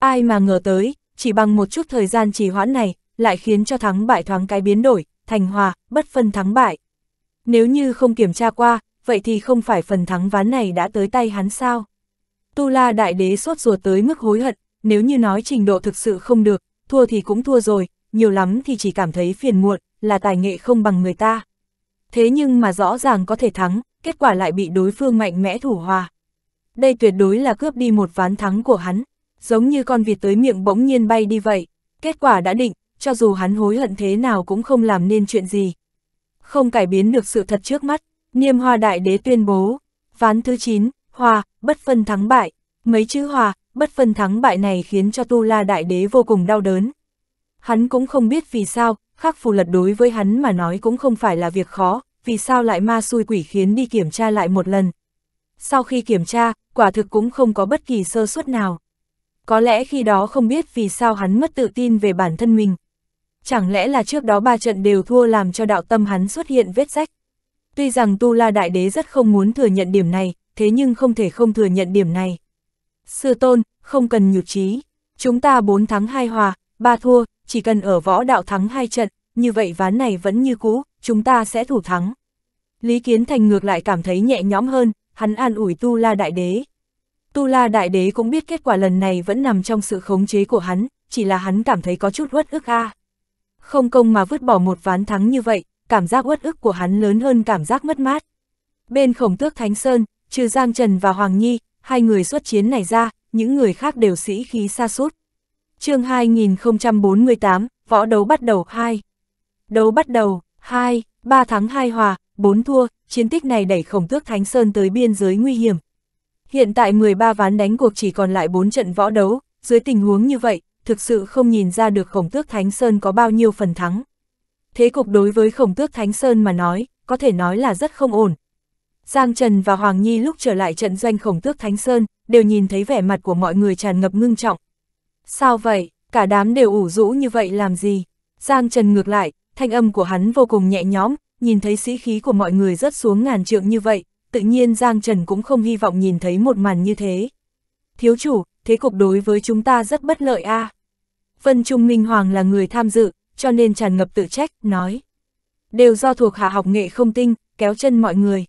Ai mà ngờ tới, chỉ bằng một chút thời gian trì hoãn này, lại khiến cho thắng bại thoáng cái biến đổi, thành hòa, bất phân thắng bại. Nếu như không kiểm tra qua, vậy thì không phải phần thắng ván này đã tới tay hắn sao? Tu La Đại Đế sốt ruột tới mức hối hận, nếu như nói trình độ thực sự không được, thua thì cũng thua rồi, nhiều lắm thì chỉ cảm thấy phiền muộn, là tài nghệ không bằng người ta. Thế nhưng mà rõ ràng có thể thắng, kết quả lại bị đối phương mạnh mẽ thủ hòa. Đây tuyệt đối là cướp đi một ván thắng của hắn, giống như con vịt tới miệng bỗng nhiên bay đi vậy. Kết quả đã định, cho dù hắn hối hận thế nào cũng không làm nên chuyện gì. Không cải biến được sự thật trước mắt, Niêm Hoa Đại Đế tuyên bố, ván thứ 9, Hòa, bất phân thắng bại, mấy chữ Hòa, bất phân thắng bại này khiến cho Tu La Đại Đế vô cùng đau đớn. Hắn cũng không biết vì sao, khắc phù lật đối với hắn mà nói cũng không phải là việc khó, vì sao lại ma xui quỷ khiến đi kiểm tra lại một lần. Sau khi kiểm tra, quả thực cũng không có bất kỳ sơ suất nào có lẽ khi đó không biết vì sao hắn mất tự tin về bản thân mình. Chẳng lẽ là trước đó ba trận đều thua làm cho đạo tâm hắn xuất hiện vết rách. Tuy rằng Tu La Đại Đế rất không muốn thừa nhận điểm này, thế nhưng không thể không thừa nhận điểm này. Sư Tôn, không cần nhụt chí Chúng ta 4 thắng 2 hòa, 3 thua, chỉ cần ở võ đạo thắng 2 trận, như vậy ván này vẫn như cũ, chúng ta sẽ thủ thắng. Lý Kiến Thành ngược lại cảm thấy nhẹ nhõm hơn, hắn an ủi Tu La Đại Đế, Tu La Đại Đế cũng biết kết quả lần này vẫn nằm trong sự khống chế của hắn, chỉ là hắn cảm thấy có chút uất ức a. À. Không công mà vứt bỏ một ván thắng như vậy, cảm giác uất ức của hắn lớn hơn cảm giác mất mát. Bên khổng tước Thánh Sơn, trừ Giang Trần và Hoàng Nhi, hai người xuất chiến này ra, những người khác đều sĩ khí xa sút chương 2048, võ đấu bắt đầu 2. Đấu bắt đầu, 2, 3 thắng 2 hòa, 4 thua, chiến tích này đẩy khổng tước Thánh Sơn tới biên giới nguy hiểm, Hiện tại 13 ván đánh cuộc chỉ còn lại 4 trận võ đấu, dưới tình huống như vậy, thực sự không nhìn ra được khổng tước Thánh Sơn có bao nhiêu phần thắng. Thế cục đối với khổng tước Thánh Sơn mà nói, có thể nói là rất không ổn. Giang Trần và Hoàng Nhi lúc trở lại trận doanh khổng tước Thánh Sơn, đều nhìn thấy vẻ mặt của mọi người tràn ngập ngưng trọng. Sao vậy, cả đám đều ủ rũ như vậy làm gì? Giang Trần ngược lại, thanh âm của hắn vô cùng nhẹ nhõm, nhìn thấy sĩ khí của mọi người rất xuống ngàn trượng như vậy, tự nhiên Giang Trần cũng không hy vọng nhìn thấy một màn như thế. Thiếu chủ, thế cục đối với chúng ta rất bất lợi a. À. Vân Trung Minh Hoàng là người tham dự, cho nên tràn ngập tự trách, nói. Đều do thuộc hạ học nghệ không tinh, kéo chân mọi người.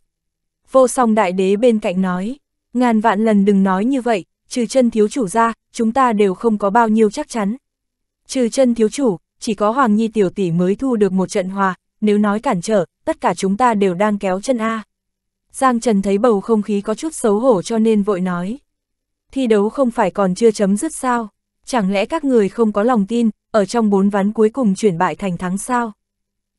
Vô song đại đế bên cạnh nói, ngàn vạn lần đừng nói như vậy, trừ chân thiếu chủ ra, chúng ta đều không có bao nhiêu chắc chắn. Trừ chân thiếu chủ, chỉ có Hoàng Nhi tiểu tỷ mới thu được một trận hòa, nếu nói cản trở, tất cả chúng ta đều đang kéo chân A. Giang Trần thấy bầu không khí có chút xấu hổ cho nên vội nói. Thi đấu không phải còn chưa chấm dứt sao? Chẳng lẽ các người không có lòng tin, ở trong bốn ván cuối cùng chuyển bại thành thắng sao?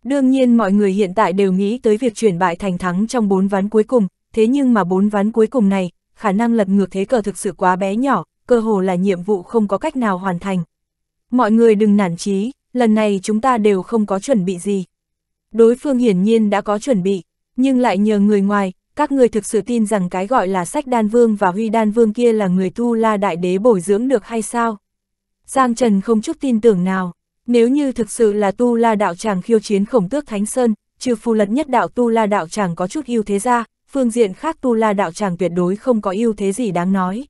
Đương nhiên mọi người hiện tại đều nghĩ tới việc chuyển bại thành thắng trong bốn ván cuối cùng, thế nhưng mà bốn ván cuối cùng này, khả năng lật ngược thế cờ thực sự quá bé nhỏ, cơ hồ là nhiệm vụ không có cách nào hoàn thành. Mọi người đừng nản chí, lần này chúng ta đều không có chuẩn bị gì. Đối phương hiển nhiên đã có chuẩn bị, nhưng lại nhờ người ngoài, các người thực sự tin rằng cái gọi là sách đan vương và huy đan vương kia là người tu la đại đế bồi dưỡng được hay sao? Giang Trần không chút tin tưởng nào, nếu như thực sự là tu la đạo tràng khiêu chiến khổng tước Thánh Sơn, trừ phù lật nhất đạo tu la đạo tràng có chút ưu thế ra, phương diện khác tu la đạo tràng tuyệt đối không có ưu thế gì đáng nói.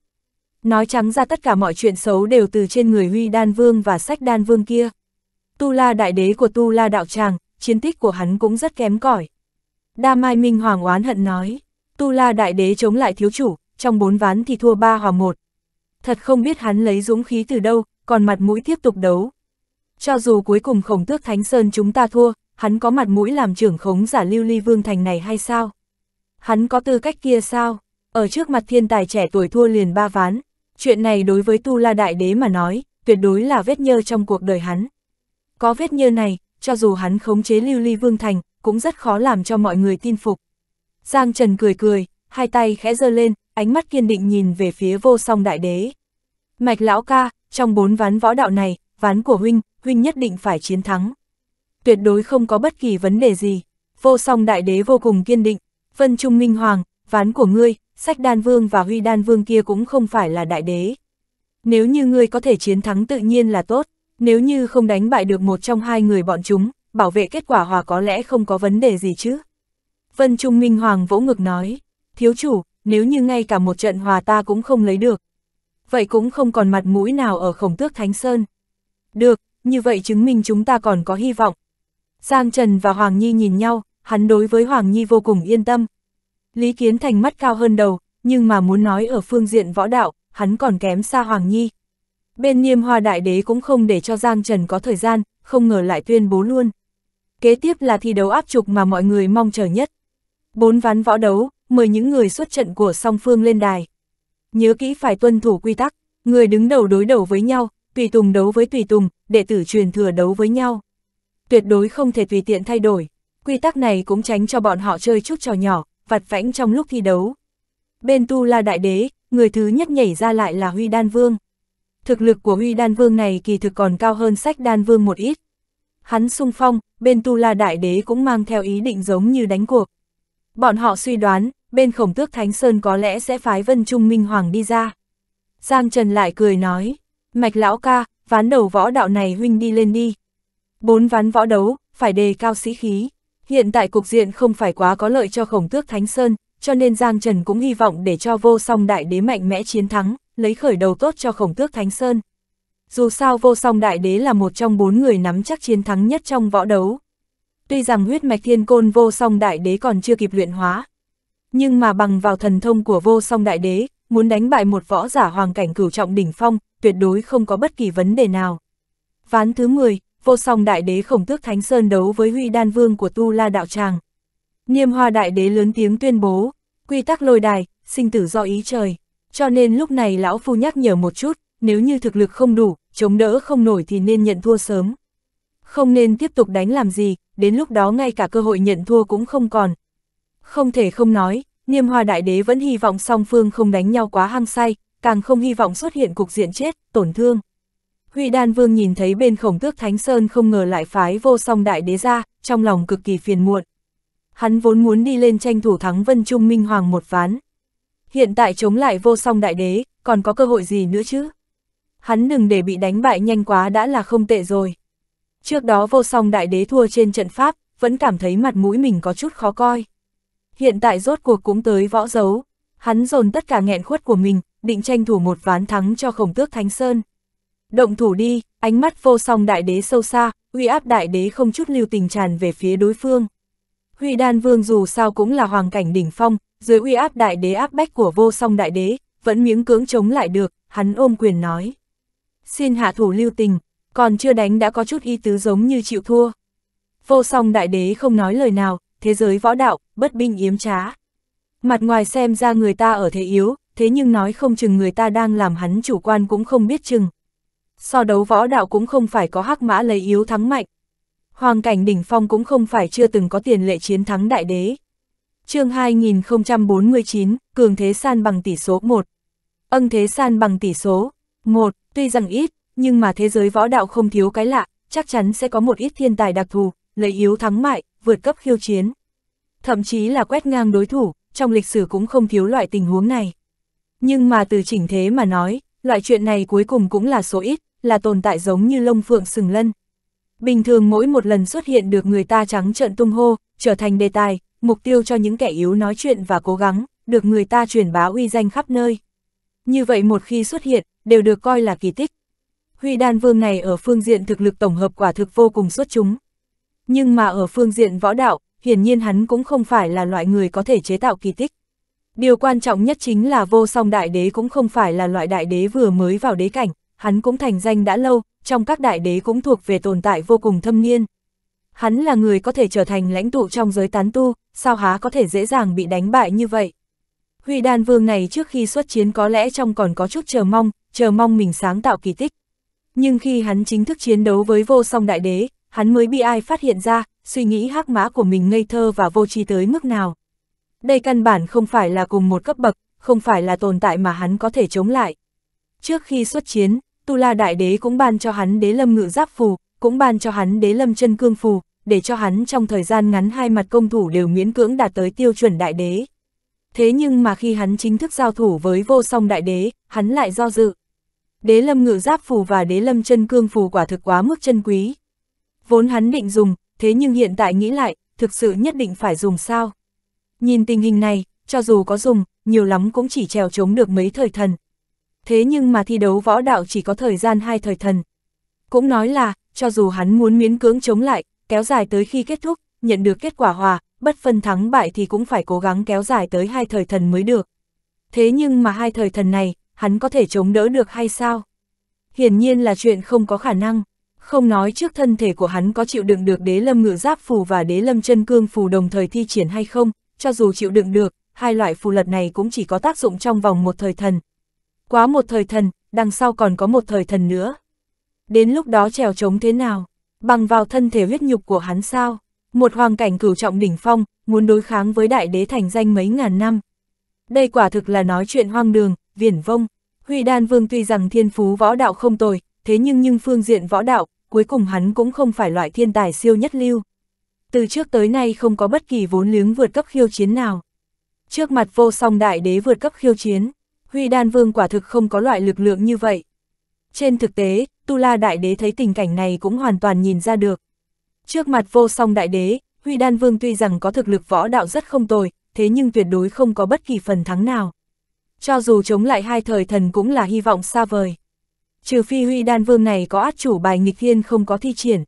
Nói trắng ra tất cả mọi chuyện xấu đều từ trên người huy đan vương và sách đan vương kia. Tu la đại đế của tu la đạo tràng, chiến tích của hắn cũng rất kém cỏi Đa Mai Minh Hoàng oán hận nói, Tu La Đại Đế chống lại thiếu chủ, trong bốn ván thì thua ba hòa một. Thật không biết hắn lấy dũng khí từ đâu, còn mặt mũi tiếp tục đấu. Cho dù cuối cùng khổng tước Thánh Sơn chúng ta thua, hắn có mặt mũi làm trưởng khống giả lưu ly vương thành này hay sao? Hắn có tư cách kia sao? Ở trước mặt thiên tài trẻ tuổi thua liền ba ván, chuyện này đối với Tu La Đại Đế mà nói, tuyệt đối là vết nhơ trong cuộc đời hắn. Có vết nhơ này, cho dù hắn khống chế lưu ly vương thành, cũng rất khó làm cho mọi người tin phục. Giang Trần cười cười, hai tay khẽ giơ lên, ánh mắt kiên định nhìn về phía vô song đại đế. Mạch lão ca, trong bốn ván võ đạo này, ván của huynh, huynh nhất định phải chiến thắng. Tuyệt đối không có bất kỳ vấn đề gì, vô song đại đế vô cùng kiên định, vân trung minh hoàng, ván của ngươi, sách đan vương và huy đan vương kia cũng không phải là đại đế. Nếu như ngươi có thể chiến thắng tự nhiên là tốt, nếu như không đánh bại được một trong hai người bọn chúng, bảo vệ kết quả hòa có lẽ không có vấn đề gì chứ. Vân Trung Minh Hoàng vỗ ngực nói, thiếu chủ, nếu như ngay cả một trận hòa ta cũng không lấy được. Vậy cũng không còn mặt mũi nào ở khổng tước Thánh Sơn. Được, như vậy chứng minh chúng ta còn có hy vọng. Giang Trần và Hoàng Nhi nhìn nhau, hắn đối với Hoàng Nhi vô cùng yên tâm. Lý Kiến Thành mắt cao hơn đầu, nhưng mà muốn nói ở phương diện võ đạo, hắn còn kém xa Hoàng Nhi. Bên niêm hòa đại đế cũng không để cho Giang Trần có thời gian, không ngờ lại tuyên bố luôn kế tiếp là thi đấu áp trục mà mọi người mong chờ nhất. Bốn ván võ đấu, mời những người xuất trận của song phương lên đài. Nhớ kỹ phải tuân thủ quy tắc, người đứng đầu đối đầu với nhau, tùy tùng đấu với tùy tùng, đệ tử truyền thừa đấu với nhau. Tuyệt đối không thể tùy tiện thay đổi, quy tắc này cũng tránh cho bọn họ chơi chút trò nhỏ, vặt vãnh trong lúc thi đấu. Bên Tu La Đại Đế, người thứ nhất nhảy ra lại là Huy Đan Vương. Thực lực của Huy Đan Vương này kỳ thực còn cao hơn sách Đan Vương một ít, hắn sung phong, bên Tu La Đại Đế cũng mang theo ý định giống như đánh cuộc. Bọn họ suy đoán, bên khổng tước Thánh Sơn có lẽ sẽ phái Vân Trung Minh Hoàng đi ra. Giang Trần lại cười nói, mạch lão ca, ván đầu võ đạo này huynh đi lên đi. Bốn ván võ đấu, phải đề cao sĩ khí. Hiện tại cục diện không phải quá có lợi cho khổng tước Thánh Sơn, cho nên Giang Trần cũng hy vọng để cho vô song đại đế mạnh mẽ chiến thắng, lấy khởi đầu tốt cho khổng tước Thánh Sơn dù sao vô song đại đế là một trong bốn người nắm chắc chiến thắng nhất trong võ đấu. Tuy rằng huyết mạch thiên côn vô song đại đế còn chưa kịp luyện hóa, nhưng mà bằng vào thần thông của vô song đại đế, muốn đánh bại một võ giả hoàng cảnh cửu trọng đỉnh phong, tuyệt đối không có bất kỳ vấn đề nào. Ván thứ 10, vô song đại đế khổng tước Thánh Sơn đấu với huy đan vương của Tu La Đạo Tràng. Niêm hoa đại đế lớn tiếng tuyên bố, quy tắc lôi đài, sinh tử do ý trời. Cho nên lúc này lão phu nhắc nhở một chút, nếu như thực lực không đủ, chống đỡ không nổi thì nên nhận thua sớm. Không nên tiếp tục đánh làm gì, đến lúc đó ngay cả cơ hội nhận thua cũng không còn. Không thể không nói, Niêm hòa Đại Đế vẫn hy vọng song phương không đánh nhau quá hăng say, càng không hy vọng xuất hiện cục diện chết, tổn thương. Huy Đan Vương nhìn thấy bên khổng tước Thánh Sơn không ngờ lại phái vô song đại đế ra, trong lòng cực kỳ phiền muộn. Hắn vốn muốn đi lên tranh thủ thắng Vân Trung Minh Hoàng một ván. Hiện tại chống lại vô song đại đế, còn có cơ hội gì nữa chứ? hắn đừng để bị đánh bại nhanh quá đã là không tệ rồi. Trước đó vô song đại đế thua trên trận Pháp, vẫn cảm thấy mặt mũi mình có chút khó coi. Hiện tại rốt cuộc cũng tới võ dấu, hắn dồn tất cả nghẹn khuất của mình, định tranh thủ một ván thắng cho khổng tước Thánh Sơn. Động thủ đi, ánh mắt vô song đại đế sâu xa, uy áp đại đế không chút lưu tình tràn về phía đối phương. Huy đan vương dù sao cũng là hoàng cảnh đỉnh phong, dưới uy áp đại đế áp bách của vô song đại đế, vẫn miếng cưỡng chống lại được, hắn ôm quyền nói xin hạ thủ lưu tình, còn chưa đánh đã có chút y tứ giống như chịu thua. Vô song đại đế không nói lời nào, thế giới võ đạo, bất binh yếm trá. Mặt ngoài xem ra người ta ở thế yếu, thế nhưng nói không chừng người ta đang làm hắn chủ quan cũng không biết chừng. So đấu võ đạo cũng không phải có hắc mã lấy yếu thắng mạnh. Hoàng cảnh đỉnh phong cũng không phải chưa từng có tiền lệ chiến thắng đại đế. chương 2049, cường thế san bằng tỷ số 1. ân thế san bằng tỷ số, một, tuy rằng ít, nhưng mà thế giới võ đạo không thiếu cái lạ, chắc chắn sẽ có một ít thiên tài đặc thù, lấy yếu thắng mại, vượt cấp khiêu chiến. Thậm chí là quét ngang đối thủ, trong lịch sử cũng không thiếu loại tình huống này. Nhưng mà từ chỉnh thế mà nói, loại chuyện này cuối cùng cũng là số ít, là tồn tại giống như lông phượng sừng lân. Bình thường mỗi một lần xuất hiện được người ta trắng trợn tung hô, trở thành đề tài, mục tiêu cho những kẻ yếu nói chuyện và cố gắng, được người ta truyền bá uy danh khắp nơi. Như vậy một khi xuất hiện, đều được coi là kỳ tích. Huy đan vương này ở phương diện thực lực tổng hợp quả thực vô cùng xuất chúng. Nhưng mà ở phương diện võ đạo, hiển nhiên hắn cũng không phải là loại người có thể chế tạo kỳ tích. Điều quan trọng nhất chính là vô song đại đế cũng không phải là loại đại đế vừa mới vào đế cảnh, hắn cũng thành danh đã lâu, trong các đại đế cũng thuộc về tồn tại vô cùng thâm niên. Hắn là người có thể trở thành lãnh tụ trong giới tán tu, sao há có thể dễ dàng bị đánh bại như vậy. Huy đan vương này trước khi xuất chiến có lẽ trong còn có chút chờ mong, chờ mong mình sáng tạo kỳ tích. Nhưng khi hắn chính thức chiến đấu với vô song đại đế, hắn mới bị ai phát hiện ra, suy nghĩ hắc mã của mình ngây thơ và vô tri tới mức nào. Đây căn bản không phải là cùng một cấp bậc, không phải là tồn tại mà hắn có thể chống lại. Trước khi xuất chiến, Tu La Đại Đế cũng ban cho hắn đế lâm ngự giáp phù, cũng ban cho hắn đế lâm chân cương phù, để cho hắn trong thời gian ngắn hai mặt công thủ đều miễn cưỡng đạt tới tiêu chuẩn đại đế. Thế nhưng mà khi hắn chính thức giao thủ với vô song đại đế, hắn lại do dự đế lâm ngự giáp phù và đế lâm chân cương phù quả thực quá mức chân quý. Vốn hắn định dùng, thế nhưng hiện tại nghĩ lại, thực sự nhất định phải dùng sao. Nhìn tình hình này, cho dù có dùng, nhiều lắm cũng chỉ trèo chống được mấy thời thần. Thế nhưng mà thi đấu võ đạo chỉ có thời gian hai thời thần. Cũng nói là, cho dù hắn muốn miễn cưỡng chống lại, kéo dài tới khi kết thúc, nhận được kết quả hòa, bất phân thắng bại thì cũng phải cố gắng kéo dài tới hai thời thần mới được. Thế nhưng mà hai thời thần này, hắn có thể chống đỡ được hay sao? Hiển nhiên là chuyện không có khả năng, không nói trước thân thể của hắn có chịu đựng được đế lâm ngự giáp phù và đế lâm chân cương phù đồng thời thi triển hay không, cho dù chịu đựng được, hai loại phù lật này cũng chỉ có tác dụng trong vòng một thời thần. Quá một thời thần, đằng sau còn có một thời thần nữa. Đến lúc đó trèo trống thế nào? Bằng vào thân thể huyết nhục của hắn sao? Một hoàng cảnh cửu trọng đỉnh phong, muốn đối kháng với đại đế thành danh mấy ngàn năm. Đây quả thực là nói chuyện hoang đường, viển vông. Huy Đan Vương tuy rằng thiên phú võ đạo không tồi, thế nhưng nhưng phương diện võ đạo, cuối cùng hắn cũng không phải loại thiên tài siêu nhất lưu. Từ trước tới nay không có bất kỳ vốn liếng vượt cấp khiêu chiến nào. Trước mặt vô song đại đế vượt cấp khiêu chiến, Huy Đan Vương quả thực không có loại lực lượng như vậy. Trên thực tế, Tu La Đại Đế thấy tình cảnh này cũng hoàn toàn nhìn ra được. Trước mặt vô song Đại Đế, Huy Đan Vương tuy rằng có thực lực võ đạo rất không tồi, thế nhưng tuyệt đối không có bất kỳ phần thắng nào cho dù chống lại hai thời thần cũng là hy vọng xa vời. Trừ phi huy đan vương này có át chủ bài nghịch thiên không có thi triển.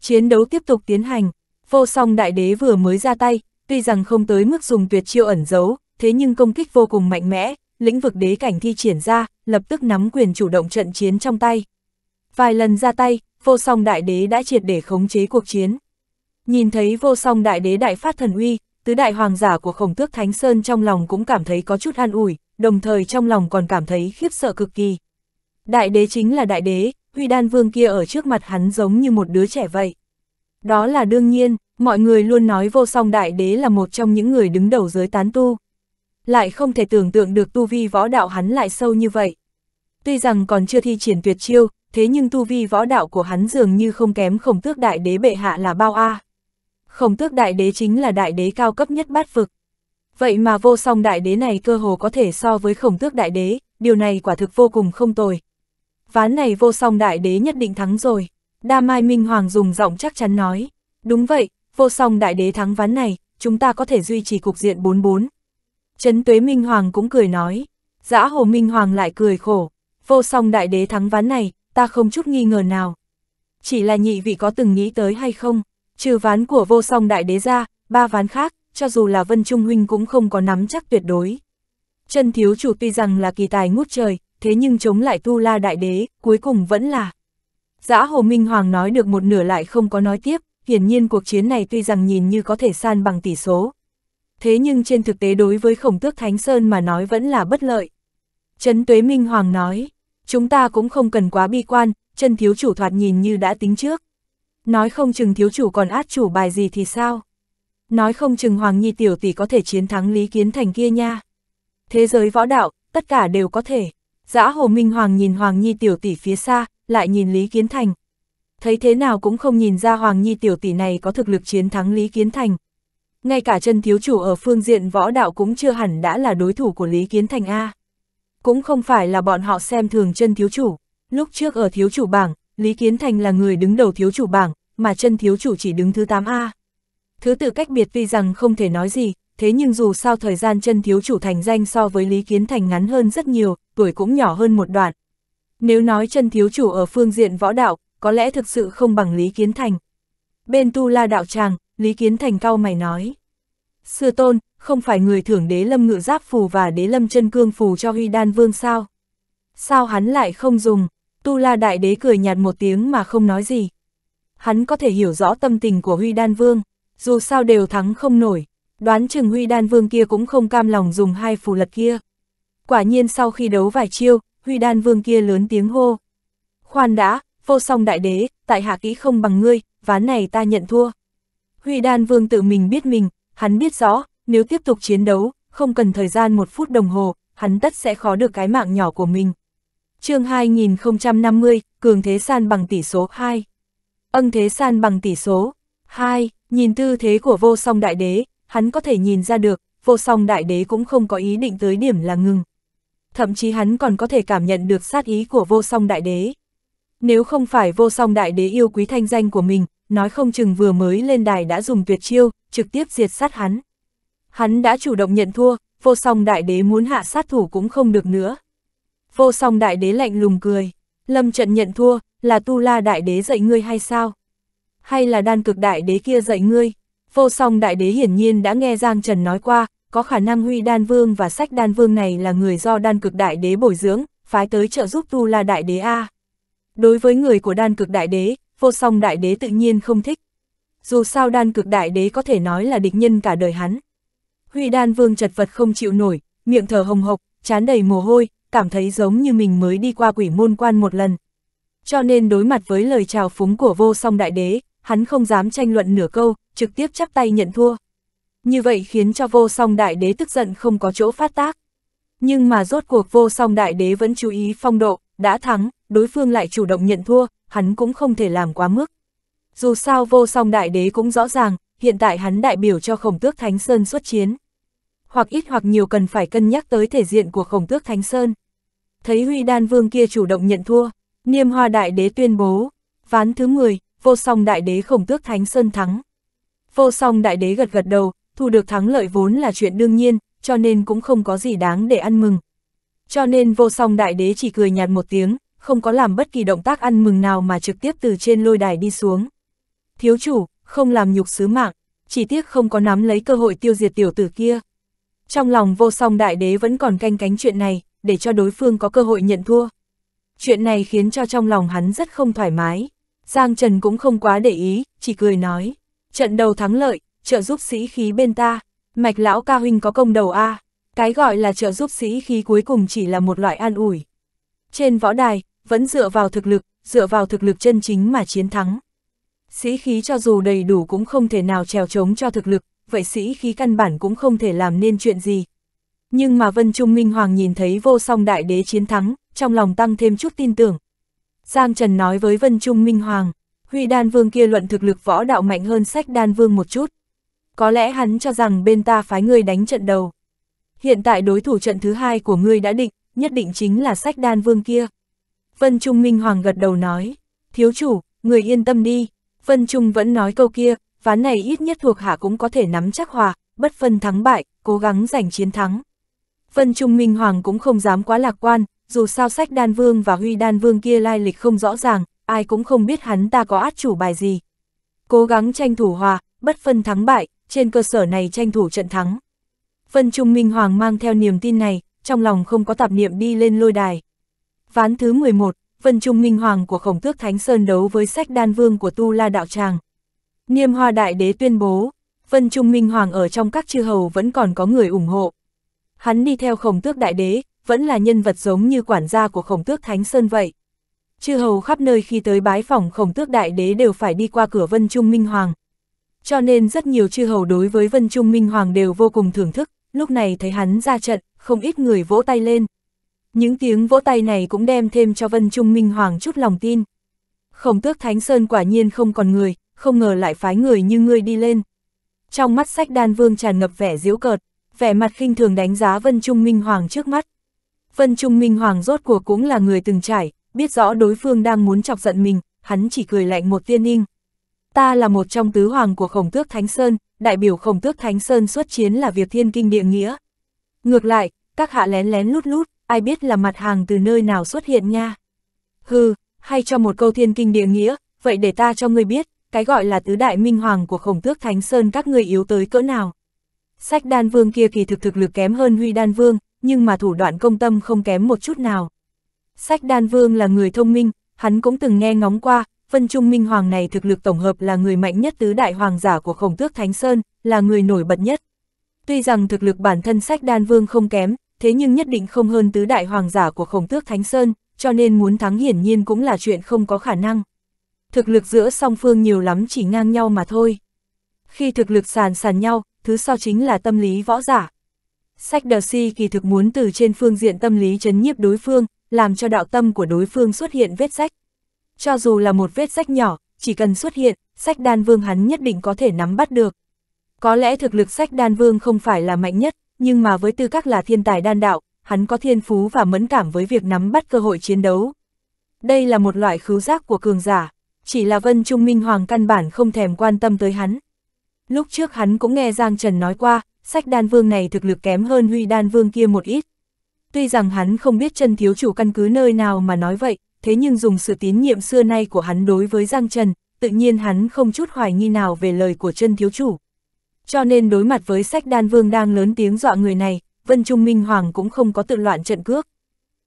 Chiến đấu tiếp tục tiến hành, vô song đại đế vừa mới ra tay, tuy rằng không tới mức dùng tuyệt chiêu ẩn giấu, thế nhưng công kích vô cùng mạnh mẽ, lĩnh vực đế cảnh thi triển ra, lập tức nắm quyền chủ động trận chiến trong tay. Vài lần ra tay, vô song đại đế đã triệt để khống chế cuộc chiến. Nhìn thấy vô song đại đế đại phát thần uy, tứ đại hoàng giả của khổng tước Thánh Sơn trong lòng cũng cảm thấy có chút an ủi, đồng thời trong lòng còn cảm thấy khiếp sợ cực kỳ. Đại đế chính là đại đế, Huy Đan Vương kia ở trước mặt hắn giống như một đứa trẻ vậy. Đó là đương nhiên, mọi người luôn nói vô song đại đế là một trong những người đứng đầu giới tán tu. Lại không thể tưởng tượng được tu vi võ đạo hắn lại sâu như vậy. Tuy rằng còn chưa thi triển tuyệt chiêu, thế nhưng tu vi võ đạo của hắn dường như không kém khổng tước đại đế bệ hạ là bao a. Khổng tước đại đế chính là đại đế cao cấp nhất bát vực. Vậy mà vô song đại đế này cơ hồ có thể so với khổng tước đại đế, điều này quả thực vô cùng không tồi. Ván này vô song đại đế nhất định thắng rồi. Đa Mai Minh Hoàng dùng giọng chắc chắn nói. Đúng vậy, vô song đại đế thắng ván này, chúng ta có thể duy trì cục diện 44. Trấn Tuế Minh Hoàng cũng cười nói. Giã Hồ Minh Hoàng lại cười khổ. Vô song đại đế thắng ván này, ta không chút nghi ngờ nào. Chỉ là nhị vị có từng nghĩ tới hay không? Trừ ván của vô song đại đế ra, ba ván khác, cho dù là Vân Trung Huynh cũng không có nắm chắc tuyệt đối. Chân thiếu chủ tuy rằng là kỳ tài ngút trời, thế nhưng chống lại Tu La Đại Đế, cuối cùng vẫn là. Giã Hồ Minh Hoàng nói được một nửa lại không có nói tiếp, hiển nhiên cuộc chiến này tuy rằng nhìn như có thể san bằng tỷ số. Thế nhưng trên thực tế đối với khổng tước Thánh Sơn mà nói vẫn là bất lợi. Trấn Tuế Minh Hoàng nói, chúng ta cũng không cần quá bi quan, chân thiếu chủ thoạt nhìn như đã tính trước. Nói không chừng thiếu chủ còn át chủ bài gì thì sao? nói không chừng Hoàng Nhi tiểu tỷ có thể chiến thắng Lý Kiến Thành kia nha. Thế giới võ đạo, tất cả đều có thể. Giã Hồ Minh Hoàng nhìn Hoàng Nhi tiểu tỷ phía xa, lại nhìn Lý Kiến Thành. Thấy thế nào cũng không nhìn ra Hoàng Nhi tiểu tỷ này có thực lực chiến thắng Lý Kiến Thành. Ngay cả chân thiếu chủ ở phương diện võ đạo cũng chưa hẳn đã là đối thủ của Lý Kiến Thành A. Cũng không phải là bọn họ xem thường chân thiếu chủ. Lúc trước ở thiếu chủ bảng, Lý Kiến Thành là người đứng đầu thiếu chủ bảng, mà chân thiếu chủ chỉ đứng thứ 8A thứ tự cách biệt vì rằng không thể nói gì, thế nhưng dù sao thời gian chân thiếu chủ thành danh so với Lý Kiến Thành ngắn hơn rất nhiều, tuổi cũng nhỏ hơn một đoạn. Nếu nói chân thiếu chủ ở phương diện võ đạo, có lẽ thực sự không bằng Lý Kiến Thành. Bên tu la đạo tràng, Lý Kiến Thành cao mày nói. Sư tôn, không phải người thưởng đế lâm ngự giáp phù và đế lâm chân cương phù cho huy đan vương sao? Sao hắn lại không dùng? Tu la đại đế cười nhạt một tiếng mà không nói gì. Hắn có thể hiểu rõ tâm tình của huy đan vương dù sao đều thắng không nổi, đoán chừng Huy Đan Vương kia cũng không cam lòng dùng hai phù lật kia. Quả nhiên sau khi đấu vài chiêu, Huy Đan Vương kia lớn tiếng hô. Khoan đã, vô song đại đế, tại hạ kỹ không bằng ngươi, ván này ta nhận thua. Huy Đan Vương tự mình biết mình, hắn biết rõ, nếu tiếp tục chiến đấu, không cần thời gian một phút đồng hồ, hắn tất sẽ khó được cái mạng nhỏ của mình. chương 2050, Cường Thế San bằng tỷ số 2. Ân Thế San bằng tỷ số 2. Nhìn tư thế của vô song đại đế, hắn có thể nhìn ra được, vô song đại đế cũng không có ý định tới điểm là ngừng. Thậm chí hắn còn có thể cảm nhận được sát ý của vô song đại đế. Nếu không phải vô song đại đế yêu quý thanh danh của mình, nói không chừng vừa mới lên đài đã dùng tuyệt chiêu, trực tiếp diệt sát hắn. Hắn đã chủ động nhận thua, vô song đại đế muốn hạ sát thủ cũng không được nữa. Vô song đại đế lạnh lùng cười, lâm trận nhận thua, là tu la đại đế dạy ngươi hay sao? hay là đan cực đại đế kia dạy ngươi. Vô song đại đế hiển nhiên đã nghe Giang Trần nói qua, có khả năng huy đan vương và sách đan vương này là người do đan cực đại đế bồi dưỡng, phái tới trợ giúp tu la đại đế A. Đối với người của đan cực đại đế, vô song đại đế tự nhiên không thích. Dù sao đan cực đại đế có thể nói là địch nhân cả đời hắn. Huy đan vương chật vật không chịu nổi, miệng thở hồng hộc, chán đầy mồ hôi, cảm thấy giống như mình mới đi qua quỷ môn quan một lần. Cho nên đối mặt với lời chào phúng của vô song đại đế, hắn không dám tranh luận nửa câu, trực tiếp chắp tay nhận thua. Như vậy khiến cho vô song đại đế tức giận không có chỗ phát tác. Nhưng mà rốt cuộc vô song đại đế vẫn chú ý phong độ, đã thắng, đối phương lại chủ động nhận thua, hắn cũng không thể làm quá mức. Dù sao vô song đại đế cũng rõ ràng, hiện tại hắn đại biểu cho khổng tước Thánh Sơn xuất chiến. Hoặc ít hoặc nhiều cần phải cân nhắc tới thể diện của khổng tước Thánh Sơn. Thấy Huy Đan Vương kia chủ động nhận thua, Niêm Hoa Đại Đế tuyên bố, ván thứ 10, vô song đại đế khổng tước Thánh Sơn thắng. Vô song đại đế gật gật đầu, thu được thắng lợi vốn là chuyện đương nhiên, cho nên cũng không có gì đáng để ăn mừng. Cho nên vô song đại đế chỉ cười nhạt một tiếng, không có làm bất kỳ động tác ăn mừng nào mà trực tiếp từ trên lôi đài đi xuống. Thiếu chủ, không làm nhục sứ mạng, chỉ tiếc không có nắm lấy cơ hội tiêu diệt tiểu tử kia. Trong lòng vô song đại đế vẫn còn canh cánh chuyện này, để cho đối phương có cơ hội nhận thua. Chuyện này khiến cho trong lòng hắn rất không thoải mái. Giang Trần cũng không quá để ý, chỉ cười nói, trận đầu thắng lợi, trợ giúp sĩ khí bên ta, mạch lão ca huynh có công đầu A, cái gọi là trợ giúp sĩ khí cuối cùng chỉ là một loại an ủi. Trên võ đài, vẫn dựa vào thực lực, dựa vào thực lực chân chính mà chiến thắng. Sĩ khí cho dù đầy đủ cũng không thể nào trèo chống cho thực lực, vậy sĩ khí căn bản cũng không thể làm nên chuyện gì. Nhưng mà Vân Trung Minh Hoàng nhìn thấy vô song đại đế chiến thắng, trong lòng tăng thêm chút tin tưởng, Giang Trần nói với Vân Trung Minh Hoàng, Huy Đan Vương kia luận thực lực võ đạo mạnh hơn sách Đan Vương một chút. Có lẽ hắn cho rằng bên ta phái ngươi đánh trận đầu. Hiện tại đối thủ trận thứ hai của ngươi đã định, nhất định chính là sách Đan Vương kia. Vân Trung Minh Hoàng gật đầu nói, thiếu chủ, người yên tâm đi. Vân Trung vẫn nói câu kia, ván này ít nhất thuộc hạ cũng có thể nắm chắc hòa, bất phân thắng bại, cố gắng giành chiến thắng. Vân Trung Minh Hoàng cũng không dám quá lạc quan, dù sao sách đan vương và huy đan vương kia lai lịch không rõ ràng, ai cũng không biết hắn ta có át chủ bài gì. Cố gắng tranh thủ hòa, bất phân thắng bại, trên cơ sở này tranh thủ trận thắng. Vân Trung Minh Hoàng mang theo niềm tin này, trong lòng không có tạp niệm đi lên lôi đài. Ván thứ 11, Vân Trung Minh Hoàng của Khổng Tước Thánh Sơn đấu với sách đan vương của Tu La Đạo Tràng. Niêm Hoa Đại Đế tuyên bố, Vân Trung Minh Hoàng ở trong các chư hầu vẫn còn có người ủng hộ. Hắn đi theo Khổng Tước Đại Đế, vẫn là nhân vật giống như quản gia của khổng tước Thánh Sơn vậy. Chư hầu khắp nơi khi tới bái phòng khổng tước đại đế đều phải đi qua cửa Vân Trung Minh Hoàng. Cho nên rất nhiều chư hầu đối với Vân Trung Minh Hoàng đều vô cùng thưởng thức, lúc này thấy hắn ra trận, không ít người vỗ tay lên. Những tiếng vỗ tay này cũng đem thêm cho Vân Trung Minh Hoàng chút lòng tin. Khổng tước Thánh Sơn quả nhiên không còn người, không ngờ lại phái người như ngươi đi lên. Trong mắt sách đan vương tràn ngập vẻ diễu cợt, vẻ mặt khinh thường đánh giá Vân Trung Minh Hoàng trước mắt. Vân Trung Minh Hoàng rốt cuộc cũng là người từng trải, biết rõ đối phương đang muốn chọc giận mình, hắn chỉ cười lạnh một tiên ninh. Ta là một trong tứ hoàng của khổng tước Thánh Sơn, đại biểu khổng tước Thánh Sơn xuất chiến là việc thiên kinh địa nghĩa. Ngược lại, các hạ lén lén lút lút, ai biết là mặt hàng từ nơi nào xuất hiện nha. Hừ, hay cho một câu thiên kinh địa nghĩa, vậy để ta cho ngươi biết, cái gọi là tứ đại minh hoàng của khổng tước Thánh Sơn các ngươi yếu tới cỡ nào. Sách đan vương kia kỳ thực thực lực kém hơn huy đan vương, nhưng mà thủ đoạn công tâm không kém một chút nào. Sách Đan Vương là người thông minh, hắn cũng từng nghe ngóng qua, Vân Trung Minh Hoàng này thực lực tổng hợp là người mạnh nhất tứ đại hoàng giả của khổng tước Thánh Sơn, là người nổi bật nhất. Tuy rằng thực lực bản thân sách Đan Vương không kém, thế nhưng nhất định không hơn tứ đại hoàng giả của khổng tước Thánh Sơn, cho nên muốn thắng hiển nhiên cũng là chuyện không có khả năng. Thực lực giữa song phương nhiều lắm chỉ ngang nhau mà thôi. Khi thực lực sàn sàn nhau, thứ sau so chính là tâm lý võ giả. Sách đờ si kỳ thực muốn từ trên phương diện tâm lý chấn nhiếp đối phương, làm cho đạo tâm của đối phương xuất hiện vết sách. Cho dù là một vết sách nhỏ, chỉ cần xuất hiện, sách đan vương hắn nhất định có thể nắm bắt được. Có lẽ thực lực sách đan vương không phải là mạnh nhất, nhưng mà với tư cách là thiên tài đan đạo, hắn có thiên phú và mẫn cảm với việc nắm bắt cơ hội chiến đấu. Đây là một loại khứu giác của cường giả, chỉ là Vân Trung Minh Hoàng căn bản không thèm quan tâm tới hắn. Lúc trước hắn cũng nghe Giang Trần nói qua, sách đan vương này thực lực kém hơn huy đan vương kia một ít. Tuy rằng hắn không biết chân thiếu chủ căn cứ nơi nào mà nói vậy, thế nhưng dùng sự tín nhiệm xưa nay của hắn đối với Giang Trần, tự nhiên hắn không chút hoài nghi nào về lời của chân thiếu chủ. Cho nên đối mặt với sách đan vương đang lớn tiếng dọa người này, Vân Trung Minh Hoàng cũng không có tự loạn trận cước.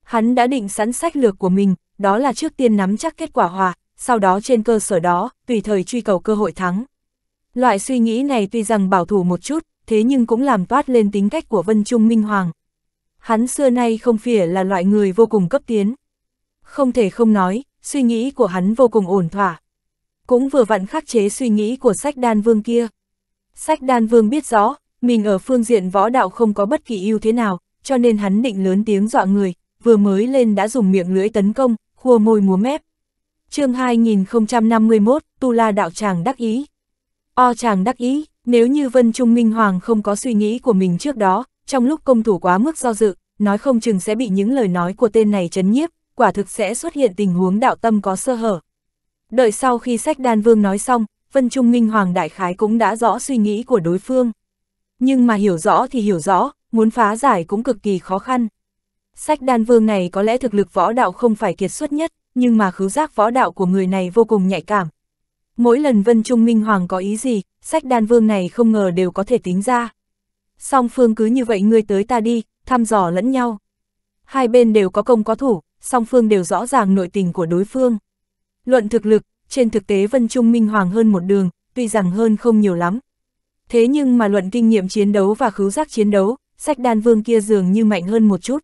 Hắn đã định sẵn sách lược của mình, đó là trước tiên nắm chắc kết quả hòa, sau đó trên cơ sở đó, tùy thời truy cầu cơ hội thắng. Loại suy nghĩ này tuy rằng bảo thủ một chút, thế nhưng cũng làm toát lên tính cách của Vân Trung Minh Hoàng. Hắn xưa nay không phỉa là loại người vô cùng cấp tiến. Không thể không nói, suy nghĩ của hắn vô cùng ổn thỏa. Cũng vừa vặn khắc chế suy nghĩ của sách đan vương kia. Sách đan vương biết rõ, mình ở phương diện võ đạo không có bất kỳ ưu thế nào, cho nên hắn định lớn tiếng dọa người, vừa mới lên đã dùng miệng lưỡi tấn công, khua môi múa mép. chương 2051, Tu La Đạo Tràng Đắc Ý O Tràng Đắc Ý nếu như Vân Trung Minh Hoàng không có suy nghĩ của mình trước đó, trong lúc công thủ quá mức do dự, nói không chừng sẽ bị những lời nói của tên này chấn nhiếp, quả thực sẽ xuất hiện tình huống đạo tâm có sơ hở. Đợi sau khi sách đan vương nói xong, Vân Trung Minh Hoàng Đại Khái cũng đã rõ suy nghĩ của đối phương. Nhưng mà hiểu rõ thì hiểu rõ, muốn phá giải cũng cực kỳ khó khăn. Sách đan vương này có lẽ thực lực võ đạo không phải kiệt xuất nhất, nhưng mà khứ giác võ đạo của người này vô cùng nhạy cảm, Mỗi lần Vân Trung Minh Hoàng có ý gì, sách đan vương này không ngờ đều có thể tính ra. Song phương cứ như vậy ngươi tới ta đi, thăm dò lẫn nhau. Hai bên đều có công có thủ, song phương đều rõ ràng nội tình của đối phương. Luận thực lực, trên thực tế Vân Trung Minh Hoàng hơn một đường, tuy rằng hơn không nhiều lắm. Thế nhưng mà luận kinh nghiệm chiến đấu và khứu giác chiến đấu, sách đan vương kia dường như mạnh hơn một chút.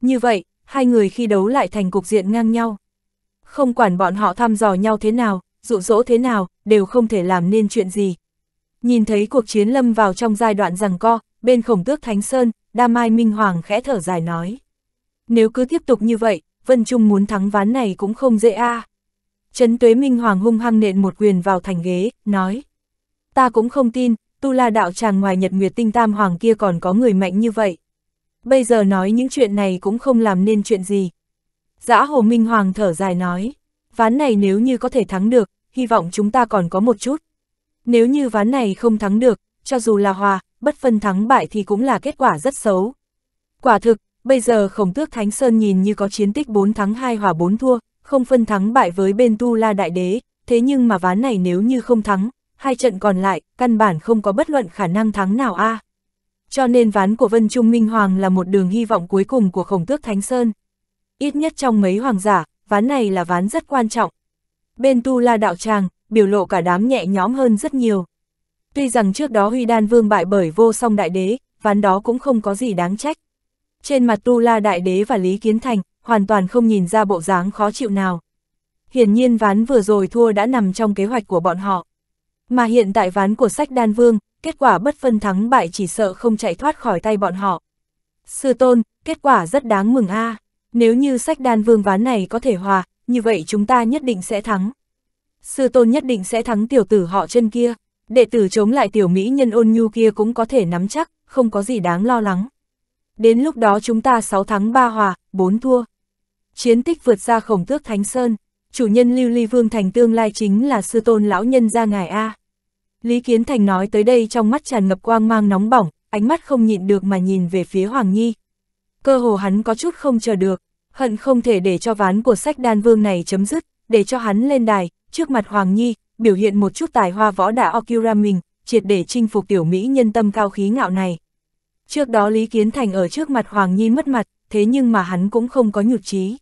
Như vậy, hai người khi đấu lại thành cục diện ngang nhau. Không quản bọn họ thăm dò nhau thế nào, dụ dỗ thế nào, đều không thể làm nên chuyện gì. Nhìn thấy cuộc chiến lâm vào trong giai đoạn rằng co, bên khổng tước Thánh Sơn, Đa Mai Minh Hoàng khẽ thở dài nói. Nếu cứ tiếp tục như vậy, Vân Trung muốn thắng ván này cũng không dễ a. À. Trấn Tuế Minh Hoàng hung hăng nện một quyền vào thành ghế, nói. Ta cũng không tin, Tu La Đạo tràng ngoài Nhật Nguyệt Tinh Tam Hoàng kia còn có người mạnh như vậy. Bây giờ nói những chuyện này cũng không làm nên chuyện gì. Giã Hồ Minh Hoàng thở dài nói, ván này nếu như có thể thắng được, hy vọng chúng ta còn có một chút. Nếu như ván này không thắng được, cho dù là hòa, bất phân thắng bại thì cũng là kết quả rất xấu. Quả thực, bây giờ khổng tước Thánh Sơn nhìn như có chiến tích 4 thắng 2 hòa 4 thua, không phân thắng bại với bên Tu La Đại Đế, thế nhưng mà ván này nếu như không thắng, hai trận còn lại, căn bản không có bất luận khả năng thắng nào a. À. Cho nên ván của Vân Trung Minh Hoàng là một đường hy vọng cuối cùng của khổng tước Thánh Sơn. Ít nhất trong mấy hoàng giả, ván này là ván rất quan trọng, Bên tu la đạo tràng, biểu lộ cả đám nhẹ nhóm hơn rất nhiều. Tuy rằng trước đó Huy Đan Vương bại bởi vô song đại đế, ván đó cũng không có gì đáng trách. Trên mặt tu la đại đế và Lý Kiến Thành, hoàn toàn không nhìn ra bộ dáng khó chịu nào. Hiển nhiên ván vừa rồi thua đã nằm trong kế hoạch của bọn họ. Mà hiện tại ván của sách Đan Vương, kết quả bất phân thắng bại chỉ sợ không chạy thoát khỏi tay bọn họ. Sư tôn, kết quả rất đáng mừng a à. Nếu như sách Đan Vương ván này có thể hòa, như vậy chúng ta nhất định sẽ thắng. Sư tôn nhất định sẽ thắng tiểu tử họ chân kia, đệ tử chống lại tiểu mỹ nhân ôn nhu kia cũng có thể nắm chắc, không có gì đáng lo lắng. Đến lúc đó chúng ta 6 thắng 3 hòa, 4 thua. Chiến tích vượt ra khổng tước Thánh Sơn, chủ nhân Lưu Ly Vương Thành tương lai chính là sư tôn lão nhân ra ngài A. Lý Kiến Thành nói tới đây trong mắt tràn ngập quang mang nóng bỏng, ánh mắt không nhịn được mà nhìn về phía Hoàng Nhi. Cơ hồ hắn có chút không chờ được, hận không thể để cho ván của sách đan vương này chấm dứt, để cho hắn lên đài, trước mặt Hoàng Nhi, biểu hiện một chút tài hoa võ đả Okura mình, triệt để chinh phục tiểu Mỹ nhân tâm cao khí ngạo này. Trước đó Lý Kiến Thành ở trước mặt Hoàng Nhi mất mặt, thế nhưng mà hắn cũng không có nhụt chí.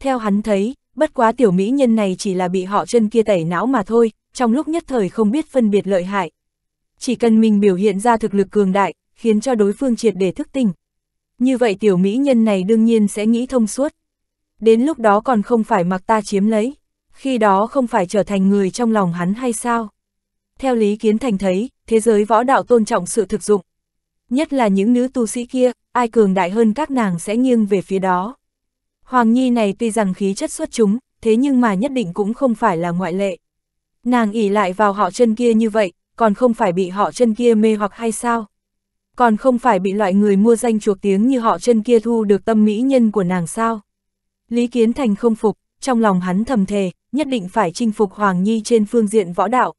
Theo hắn thấy, bất quá tiểu Mỹ nhân này chỉ là bị họ chân kia tẩy não mà thôi, trong lúc nhất thời không biết phân biệt lợi hại. Chỉ cần mình biểu hiện ra thực lực cường đại, khiến cho đối phương triệt để thức tỉnh, như vậy tiểu mỹ nhân này đương nhiên sẽ nghĩ thông suốt. Đến lúc đó còn không phải mặc ta chiếm lấy, khi đó không phải trở thành người trong lòng hắn hay sao? Theo Lý Kiến Thành thấy, thế giới võ đạo tôn trọng sự thực dụng. Nhất là những nữ tu sĩ kia, ai cường đại hơn các nàng sẽ nghiêng về phía đó. Hoàng Nhi này tuy rằng khí chất xuất chúng, thế nhưng mà nhất định cũng không phải là ngoại lệ. Nàng ỉ lại vào họ chân kia như vậy, còn không phải bị họ chân kia mê hoặc hay sao? còn không phải bị loại người mua danh chuộc tiếng như họ chân kia thu được tâm mỹ nhân của nàng sao. Lý Kiến Thành không phục, trong lòng hắn thầm thề, nhất định phải chinh phục Hoàng Nhi trên phương diện võ đạo.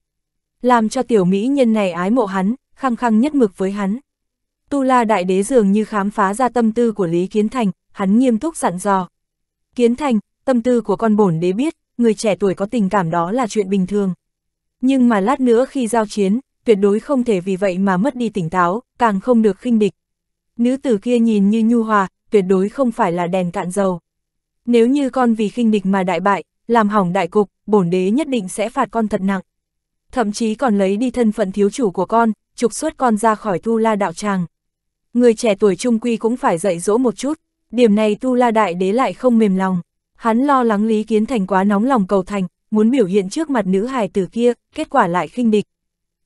Làm cho tiểu mỹ nhân này ái mộ hắn, khăng khăng nhất mực với hắn. Tu La Đại Đế dường như khám phá ra tâm tư của Lý Kiến Thành, hắn nghiêm túc dặn dò. Kiến Thành, tâm tư của con bổn đế biết, người trẻ tuổi có tình cảm đó là chuyện bình thường. Nhưng mà lát nữa khi giao chiến, tuyệt đối không thể vì vậy mà mất đi tỉnh táo, càng không được khinh địch. Nữ tử kia nhìn như nhu hòa, tuyệt đối không phải là đèn cạn dầu. Nếu như con vì khinh địch mà đại bại, làm hỏng đại cục, bổn đế nhất định sẽ phạt con thật nặng. Thậm chí còn lấy đi thân phận thiếu chủ của con, trục xuất con ra khỏi tu la đạo tràng. Người trẻ tuổi trung quy cũng phải dạy dỗ một chút, điểm này tu la đại đế lại không mềm lòng. Hắn lo lắng Lý Kiến Thành quá nóng lòng cầu thành, muốn biểu hiện trước mặt nữ hài tử kia, kết quả lại khinh địch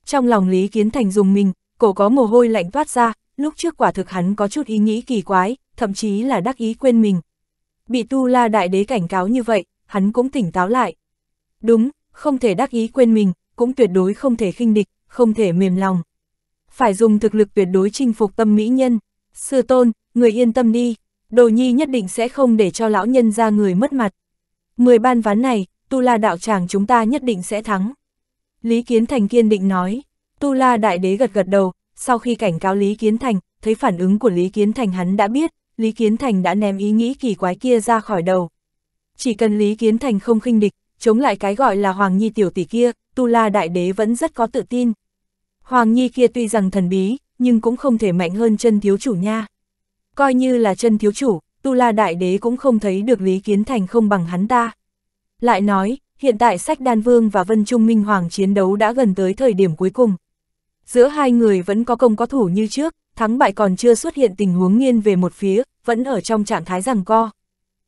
trong lòng Lý Kiến Thành dùng mình, cổ có mồ hôi lạnh toát ra, lúc trước quả thực hắn có chút ý nghĩ kỳ quái, thậm chí là đắc ý quên mình. Bị Tu La Đại Đế cảnh cáo như vậy, hắn cũng tỉnh táo lại. Đúng, không thể đắc ý quên mình, cũng tuyệt đối không thể khinh địch, không thể mềm lòng. Phải dùng thực lực tuyệt đối chinh phục tâm mỹ nhân. Sư tôn, người yên tâm đi, đồ nhi nhất định sẽ không để cho lão nhân ra người mất mặt. Mười ban ván này, Tu La Đạo Tràng chúng ta nhất định sẽ thắng. Lý Kiến Thành kiên định nói, Tu La Đại Đế gật gật đầu, sau khi cảnh cáo Lý Kiến Thành, thấy phản ứng của Lý Kiến Thành hắn đã biết, Lý Kiến Thành đã ném ý nghĩ kỳ quái kia ra khỏi đầu. Chỉ cần Lý Kiến Thành không khinh địch, chống lại cái gọi là Hoàng Nhi tiểu tỷ kia, Tu La Đại Đế vẫn rất có tự tin. Hoàng Nhi kia tuy rằng thần bí, nhưng cũng không thể mạnh hơn chân thiếu chủ nha. Coi như là chân thiếu chủ, Tu La Đại Đế cũng không thấy được Lý Kiến Thành không bằng hắn ta. Lại nói, hiện tại sách đan vương và Vân Trung Minh Hoàng chiến đấu đã gần tới thời điểm cuối cùng. Giữa hai người vẫn có công có thủ như trước, thắng bại còn chưa xuất hiện tình huống nghiêng về một phía, vẫn ở trong trạng thái rằng co.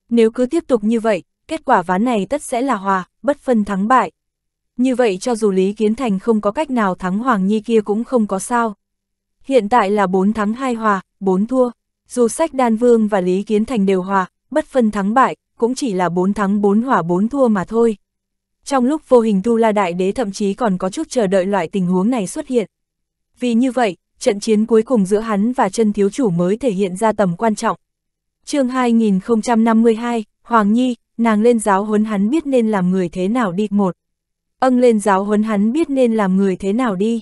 Nếu cứ tiếp tục như vậy, kết quả ván này tất sẽ là hòa, bất phân thắng bại. Như vậy cho dù Lý Kiến Thành không có cách nào thắng Hoàng Nhi kia cũng không có sao. Hiện tại là bốn thắng hai hòa, bốn thua. Dù sách Đan Vương và Lý Kiến Thành đều hòa, bất phân thắng bại, cũng chỉ là bốn thắng bốn hòa bốn thua mà thôi. Trong lúc vô hình Tu La Đại Đế thậm chí còn có chút chờ đợi loại tình huống này xuất hiện. Vì như vậy, trận chiến cuối cùng giữa hắn và chân thiếu chủ mới thể hiện ra tầm quan trọng. chương 2052, Hoàng Nhi, nàng lên giáo huấn hắn biết nên làm người thế nào đi một. Âng lên giáo huấn hắn biết nên làm người thế nào đi.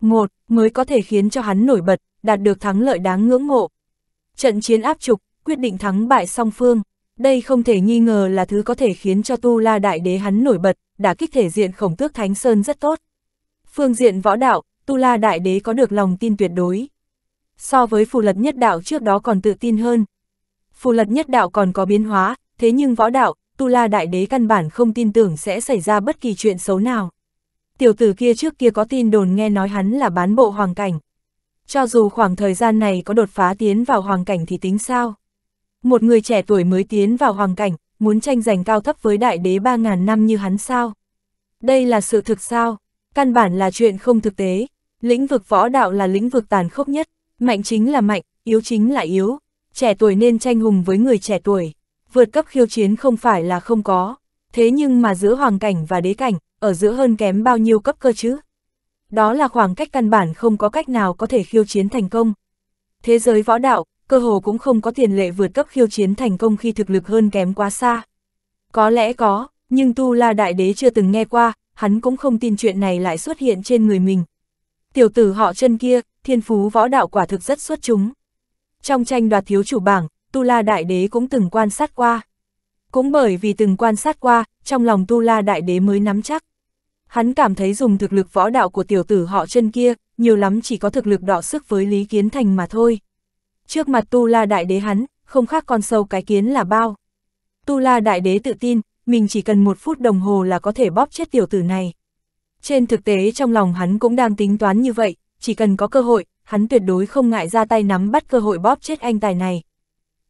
Một, mới có thể khiến cho hắn nổi bật, đạt được thắng lợi đáng ngưỡng mộ. Trận chiến áp trục, quyết định thắng bại song phương. Đây không thể nghi ngờ là thứ có thể khiến cho Tu La Đại Đế hắn nổi bật, đã kích thể diện khổng tước Thánh Sơn rất tốt. Phương diện võ đạo, Tu La Đại Đế có được lòng tin tuyệt đối. So với phù lật nhất đạo trước đó còn tự tin hơn. Phù lật nhất đạo còn có biến hóa, thế nhưng võ đạo, Tu La Đại Đế căn bản không tin tưởng sẽ xảy ra bất kỳ chuyện xấu nào. Tiểu tử kia trước kia có tin đồn nghe nói hắn là bán bộ hoàng cảnh. Cho dù khoảng thời gian này có đột phá tiến vào hoàng cảnh thì tính sao? Một người trẻ tuổi mới tiến vào hoàng cảnh, muốn tranh giành cao thấp với đại đế 3.000 năm như hắn sao? Đây là sự thực sao? Căn bản là chuyện không thực tế. Lĩnh vực võ đạo là lĩnh vực tàn khốc nhất, mạnh chính là mạnh, yếu chính là yếu. Trẻ tuổi nên tranh hùng với người trẻ tuổi. Vượt cấp khiêu chiến không phải là không có. Thế nhưng mà giữa hoàng cảnh và đế cảnh, ở giữa hơn kém bao nhiêu cấp cơ chứ? Đó là khoảng cách căn bản không có cách nào có thể khiêu chiến thành công. Thế giới võ đạo, cơ hồ cũng không có tiền lệ vượt cấp khiêu chiến thành công khi thực lực hơn kém quá xa. Có lẽ có, nhưng Tu La Đại Đế chưa từng nghe qua, hắn cũng không tin chuyện này lại xuất hiện trên người mình. Tiểu tử họ chân kia, thiên phú võ đạo quả thực rất xuất chúng. Trong tranh đoạt thiếu chủ bảng, Tu La Đại Đế cũng từng quan sát qua. Cũng bởi vì từng quan sát qua, trong lòng Tu La Đại Đế mới nắm chắc. Hắn cảm thấy dùng thực lực võ đạo của tiểu tử họ chân kia, nhiều lắm chỉ có thực lực đọ sức với Lý Kiến Thành mà thôi trước mặt Tu La Đại Đế hắn, không khác con sâu cái kiến là bao. Tu La Đại Đế tự tin, mình chỉ cần một phút đồng hồ là có thể bóp chết tiểu tử này. Trên thực tế trong lòng hắn cũng đang tính toán như vậy, chỉ cần có cơ hội, hắn tuyệt đối không ngại ra tay nắm bắt cơ hội bóp chết anh tài này.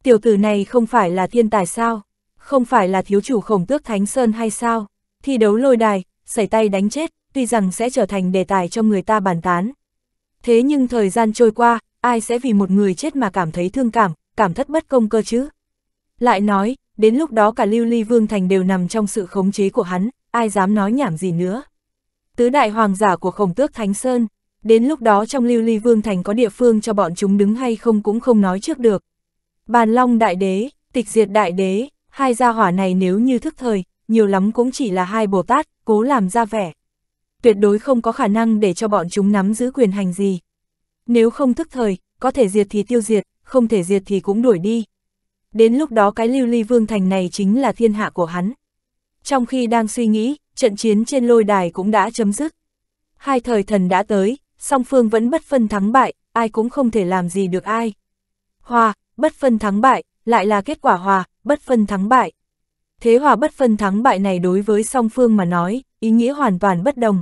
Tiểu tử này không phải là thiên tài sao? Không phải là thiếu chủ khổng tước Thánh Sơn hay sao? Thi đấu lôi đài, xảy tay đánh chết, tuy rằng sẽ trở thành đề tài cho người ta bàn tán. Thế nhưng thời gian trôi qua, ai sẽ vì một người chết mà cảm thấy thương cảm, cảm thất bất công cơ chứ. Lại nói, đến lúc đó cả Lưu Ly Vương Thành đều nằm trong sự khống chế của hắn, ai dám nói nhảm gì nữa. Tứ đại hoàng giả của khổng tước Thánh Sơn, đến lúc đó trong Lưu Ly Vương Thành có địa phương cho bọn chúng đứng hay không cũng không nói trước được. Bàn Long Đại Đế, Tịch Diệt Đại Đế, hai gia hỏa này nếu như thức thời, nhiều lắm cũng chỉ là hai Bồ Tát, cố làm ra vẻ. Tuyệt đối không có khả năng để cho bọn chúng nắm giữ quyền hành gì. Nếu không thức thời, có thể diệt thì tiêu diệt, không thể diệt thì cũng đuổi đi. Đến lúc đó cái lưu ly vương thành này chính là thiên hạ của hắn. Trong khi đang suy nghĩ, trận chiến trên lôi đài cũng đã chấm dứt. Hai thời thần đã tới, song phương vẫn bất phân thắng bại, ai cũng không thể làm gì được ai. Hòa, bất phân thắng bại, lại là kết quả hòa, bất phân thắng bại. Thế hòa bất phân thắng bại này đối với song phương mà nói, ý nghĩa hoàn toàn bất đồng.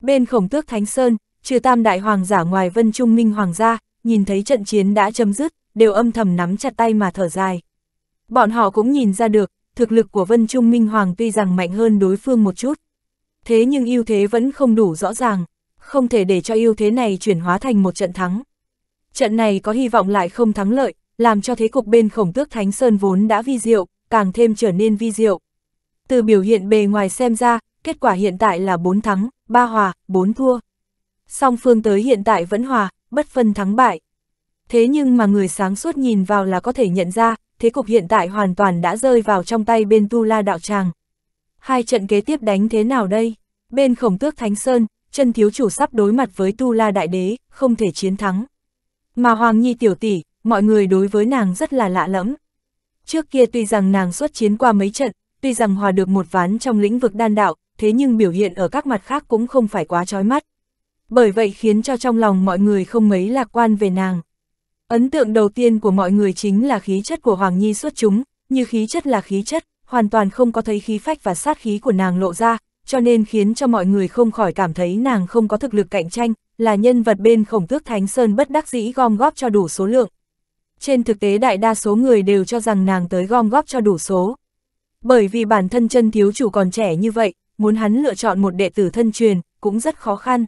Bên khổng tước Thánh Sơn, trừ tam đại hoàng giả ngoài vân trung minh hoàng gia, nhìn thấy trận chiến đã chấm dứt, đều âm thầm nắm chặt tay mà thở dài. Bọn họ cũng nhìn ra được, thực lực của vân trung minh hoàng tuy rằng mạnh hơn đối phương một chút. Thế nhưng ưu thế vẫn không đủ rõ ràng, không thể để cho ưu thế này chuyển hóa thành một trận thắng. Trận này có hy vọng lại không thắng lợi, làm cho thế cục bên khổng tước Thánh Sơn vốn đã vi diệu, càng thêm trở nên vi diệu. Từ biểu hiện bề ngoài xem ra, kết quả hiện tại là 4 thắng, 3 hòa, 4 thua song phương tới hiện tại vẫn hòa, bất phân thắng bại. Thế nhưng mà người sáng suốt nhìn vào là có thể nhận ra, thế cục hiện tại hoàn toàn đã rơi vào trong tay bên Tu La Đạo Tràng. Hai trận kế tiếp đánh thế nào đây? Bên khổng tước Thánh Sơn, chân thiếu chủ sắp đối mặt với Tu La Đại Đế, không thể chiến thắng. Mà Hoàng Nhi tiểu tỷ, mọi người đối với nàng rất là lạ lẫm. Trước kia tuy rằng nàng xuất chiến qua mấy trận, tuy rằng hòa được một ván trong lĩnh vực đan đạo, thế nhưng biểu hiện ở các mặt khác cũng không phải quá trói mắt bởi vậy khiến cho trong lòng mọi người không mấy lạc quan về nàng. Ấn tượng đầu tiên của mọi người chính là khí chất của Hoàng Nhi xuất chúng, như khí chất là khí chất, hoàn toàn không có thấy khí phách và sát khí của nàng lộ ra, cho nên khiến cho mọi người không khỏi cảm thấy nàng không có thực lực cạnh tranh, là nhân vật bên khổng tước Thánh Sơn bất đắc dĩ gom góp cho đủ số lượng. Trên thực tế đại đa số người đều cho rằng nàng tới gom góp cho đủ số. Bởi vì bản thân chân thiếu chủ còn trẻ như vậy, muốn hắn lựa chọn một đệ tử thân truyền, cũng rất khó khăn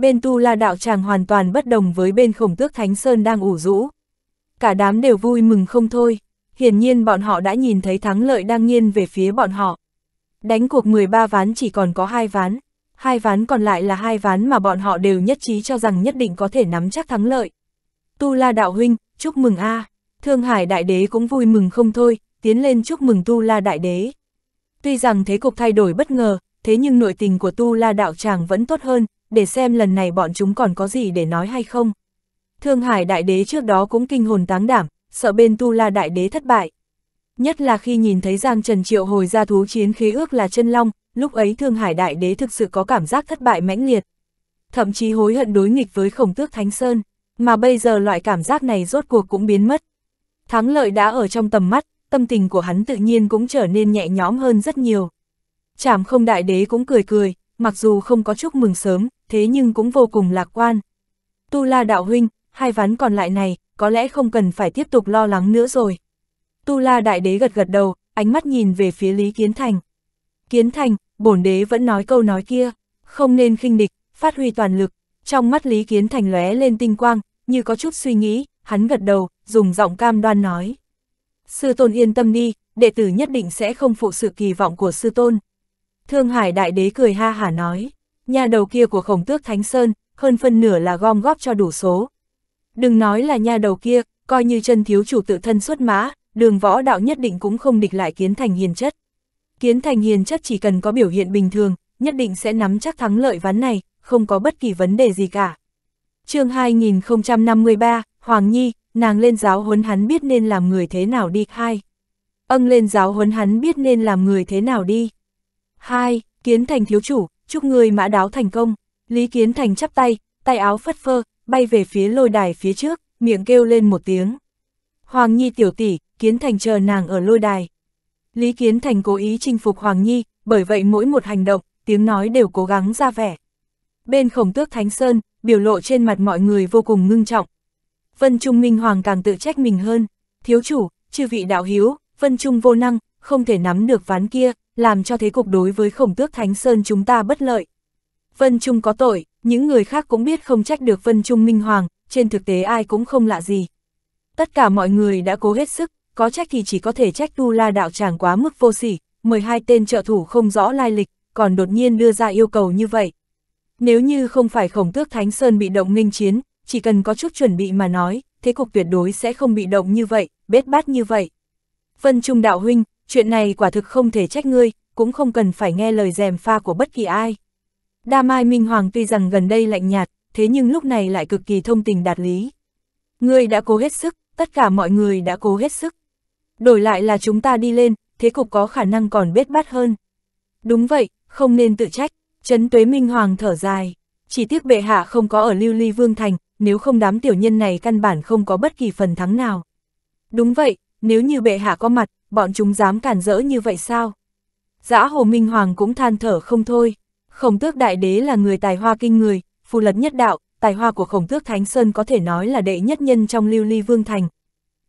bên tu la đạo tràng hoàn toàn bất đồng với bên khổng tước Thánh Sơn đang ủ rũ. Cả đám đều vui mừng không thôi, hiển nhiên bọn họ đã nhìn thấy thắng lợi đang nghiêng về phía bọn họ. Đánh cuộc 13 ván chỉ còn có hai ván, hai ván còn lại là hai ván mà bọn họ đều nhất trí cho rằng nhất định có thể nắm chắc thắng lợi. Tu La Đạo Huynh, chúc mừng a à. Thương Hải Đại Đế cũng vui mừng không thôi, tiến lên chúc mừng Tu La Đại Đế. Tuy rằng thế cục thay đổi bất ngờ, thế nhưng nội tình của Tu La Đạo Tràng vẫn tốt hơn, để xem lần này bọn chúng còn có gì để nói hay không. Thương Hải Đại Đế trước đó cũng kinh hồn táng đảm, sợ bên Tu La Đại Đế thất bại. Nhất là khi nhìn thấy Giang Trần Triệu hồi ra thú chiến khí ước là chân long, lúc ấy Thương Hải Đại Đế thực sự có cảm giác thất bại mãnh liệt. Thậm chí hối hận đối nghịch với khổng tước Thánh Sơn, mà bây giờ loại cảm giác này rốt cuộc cũng biến mất. Thắng lợi đã ở trong tầm mắt, tâm tình của hắn tự nhiên cũng trở nên nhẹ nhõm hơn rất nhiều. Chảm không đại đế cũng cười cười, mặc dù không có chúc mừng sớm, thế nhưng cũng vô cùng lạc quan. Tu La Đạo Huynh, hai ván còn lại này, có lẽ không cần phải tiếp tục lo lắng nữa rồi. Tu La Đại Đế gật gật đầu, ánh mắt nhìn về phía Lý Kiến Thành. Kiến Thành, bổn đế vẫn nói câu nói kia, không nên khinh địch, phát huy toàn lực. Trong mắt Lý Kiến Thành lóe lên tinh quang, như có chút suy nghĩ, hắn gật đầu, dùng giọng cam đoan nói. Sư tôn yên tâm đi, đệ tử nhất định sẽ không phụ sự kỳ vọng của sư tôn. Thương Hải Đại Đế cười ha hả nói nhà đầu kia của khổng tước Thánh Sơn, hơn phân nửa là gom góp cho đủ số. Đừng nói là nhà đầu kia, coi như chân thiếu chủ tự thân xuất mã, đường võ đạo nhất định cũng không địch lại kiến thành hiền chất. Kiến thành hiền chất chỉ cần có biểu hiện bình thường, nhất định sẽ nắm chắc thắng lợi ván này, không có bất kỳ vấn đề gì cả. chương 2053, Hoàng Nhi, nàng lên giáo huấn hắn biết nên làm người thế nào đi hai. ân lên giáo huấn hắn biết nên làm người thế nào đi. hai Kiến thành thiếu chủ, chúc người mã đáo thành công. Lý Kiến Thành chắp tay, tay áo phất phơ, bay về phía lôi đài phía trước, miệng kêu lên một tiếng. Hoàng Nhi tiểu tỷ, Kiến Thành chờ nàng ở lôi đài. Lý Kiến Thành cố ý chinh phục Hoàng Nhi, bởi vậy mỗi một hành động, tiếng nói đều cố gắng ra vẻ. Bên khổng tước Thánh Sơn, biểu lộ trên mặt mọi người vô cùng ngưng trọng. Vân Trung Minh Hoàng càng tự trách mình hơn. Thiếu chủ, chư vị đạo hiếu, Vân Trung vô năng, không thể nắm được ván kia, làm cho thế cục đối với khổng tước Thánh Sơn chúng ta bất lợi. Vân Trung có tội, những người khác cũng biết không trách được Vân Trung Minh Hoàng, trên thực tế ai cũng không lạ gì. Tất cả mọi người đã cố hết sức, có trách thì chỉ có thể trách Tu La Đạo Tràng quá mức vô sỉ, mời hai tên trợ thủ không rõ lai lịch, còn đột nhiên đưa ra yêu cầu như vậy. Nếu như không phải khổng tước Thánh Sơn bị động nghênh chiến, chỉ cần có chút chuẩn bị mà nói, thế cục tuyệt đối sẽ không bị động như vậy, bết bát như vậy. Vân Trung Đạo Huynh, chuyện này quả thực không thể trách ngươi, cũng không cần phải nghe lời dèm pha của bất kỳ ai. Đa Mai Minh Hoàng tuy rằng gần đây lạnh nhạt, thế nhưng lúc này lại cực kỳ thông tình đạt lý. Ngươi đã cố hết sức, tất cả mọi người đã cố hết sức. Đổi lại là chúng ta đi lên, thế cục có khả năng còn bết bát hơn. Đúng vậy, không nên tự trách, Trấn Tuế Minh Hoàng thở dài. Chỉ tiếc bệ hạ không có ở Lưu Ly Vương Thành, nếu không đám tiểu nhân này căn bản không có bất kỳ phần thắng nào. Đúng vậy, nếu như bệ hạ có mặt, bọn chúng dám cản rỡ như vậy sao? Giã hồ minh hoàng cũng than thở không thôi. Khổng tước đại đế là người tài hoa kinh người, phù lật nhất đạo, tài hoa của khổng tước Thánh Sơn có thể nói là đệ nhất nhân trong lưu ly vương thành.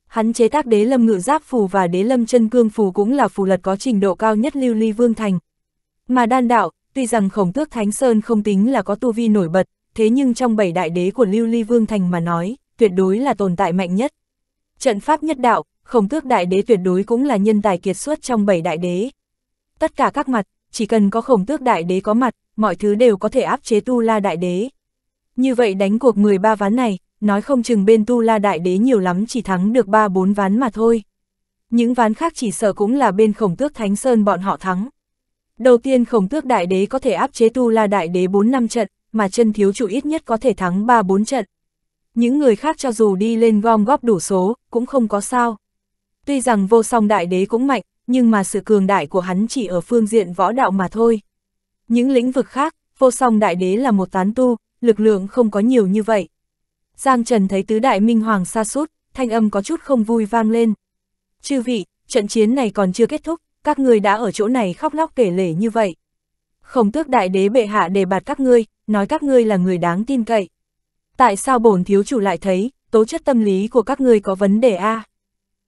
Hắn chế tác đế lâm ngự giáp phù và đế lâm chân cương phù cũng là phù lật có trình độ cao nhất lưu ly vương thành. Mà đan đạo, tuy rằng khổng tước Thánh Sơn không tính là có tu vi nổi bật, thế nhưng trong bảy đại đế của lưu ly vương thành mà nói, tuyệt đối là tồn tại mạnh nhất. Trận pháp nhất đạo, khổng tước đại đế tuyệt đối cũng là nhân tài kiệt xuất trong bảy đại đế. Tất cả các mặt, chỉ cần có khổng tước đại đế có mặt, mọi thứ đều có thể áp chế tu la đại đế. Như vậy đánh cuộc 13 ván này, nói không chừng bên tu la đại đế nhiều lắm chỉ thắng được 3-4 ván mà thôi. Những ván khác chỉ sợ cũng là bên khổng tước Thánh Sơn bọn họ thắng. Đầu tiên khổng tước đại đế có thể áp chế tu la đại đế 4 năm trận, mà chân thiếu chủ ít nhất có thể thắng 3-4 trận. Những người khác cho dù đi lên gom góp đủ số, cũng không có sao. Tuy rằng vô song đại đế cũng mạnh, nhưng mà sự cường đại của hắn chỉ ở phương diện võ đạo mà thôi. Những lĩnh vực khác, vô song đại đế là một tán tu, lực lượng không có nhiều như vậy. Giang Trần thấy tứ đại minh hoàng xa sút thanh âm có chút không vui vang lên. Chư vị, trận chiến này còn chưa kết thúc, các ngươi đã ở chỗ này khóc lóc kể lể như vậy. Không tước đại đế bệ hạ đề bạt các ngươi, nói các ngươi là người đáng tin cậy. Tại sao bổn thiếu chủ lại thấy, tố chất tâm lý của các ngươi có vấn đề a? À?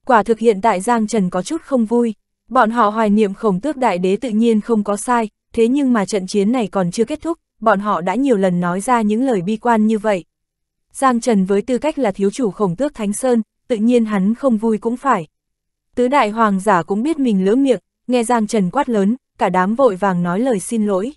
Quả thực hiện tại Giang Trần có chút không vui, bọn họ hoài niệm khổng tước đại đế tự nhiên không có sai, thế nhưng mà trận chiến này còn chưa kết thúc, bọn họ đã nhiều lần nói ra những lời bi quan như vậy. Giang Trần với tư cách là thiếu chủ khổng tước Thánh Sơn, tự nhiên hắn không vui cũng phải. Tứ đại hoàng giả cũng biết mình lỡ miệng, nghe Giang Trần quát lớn, cả đám vội vàng nói lời xin lỗi.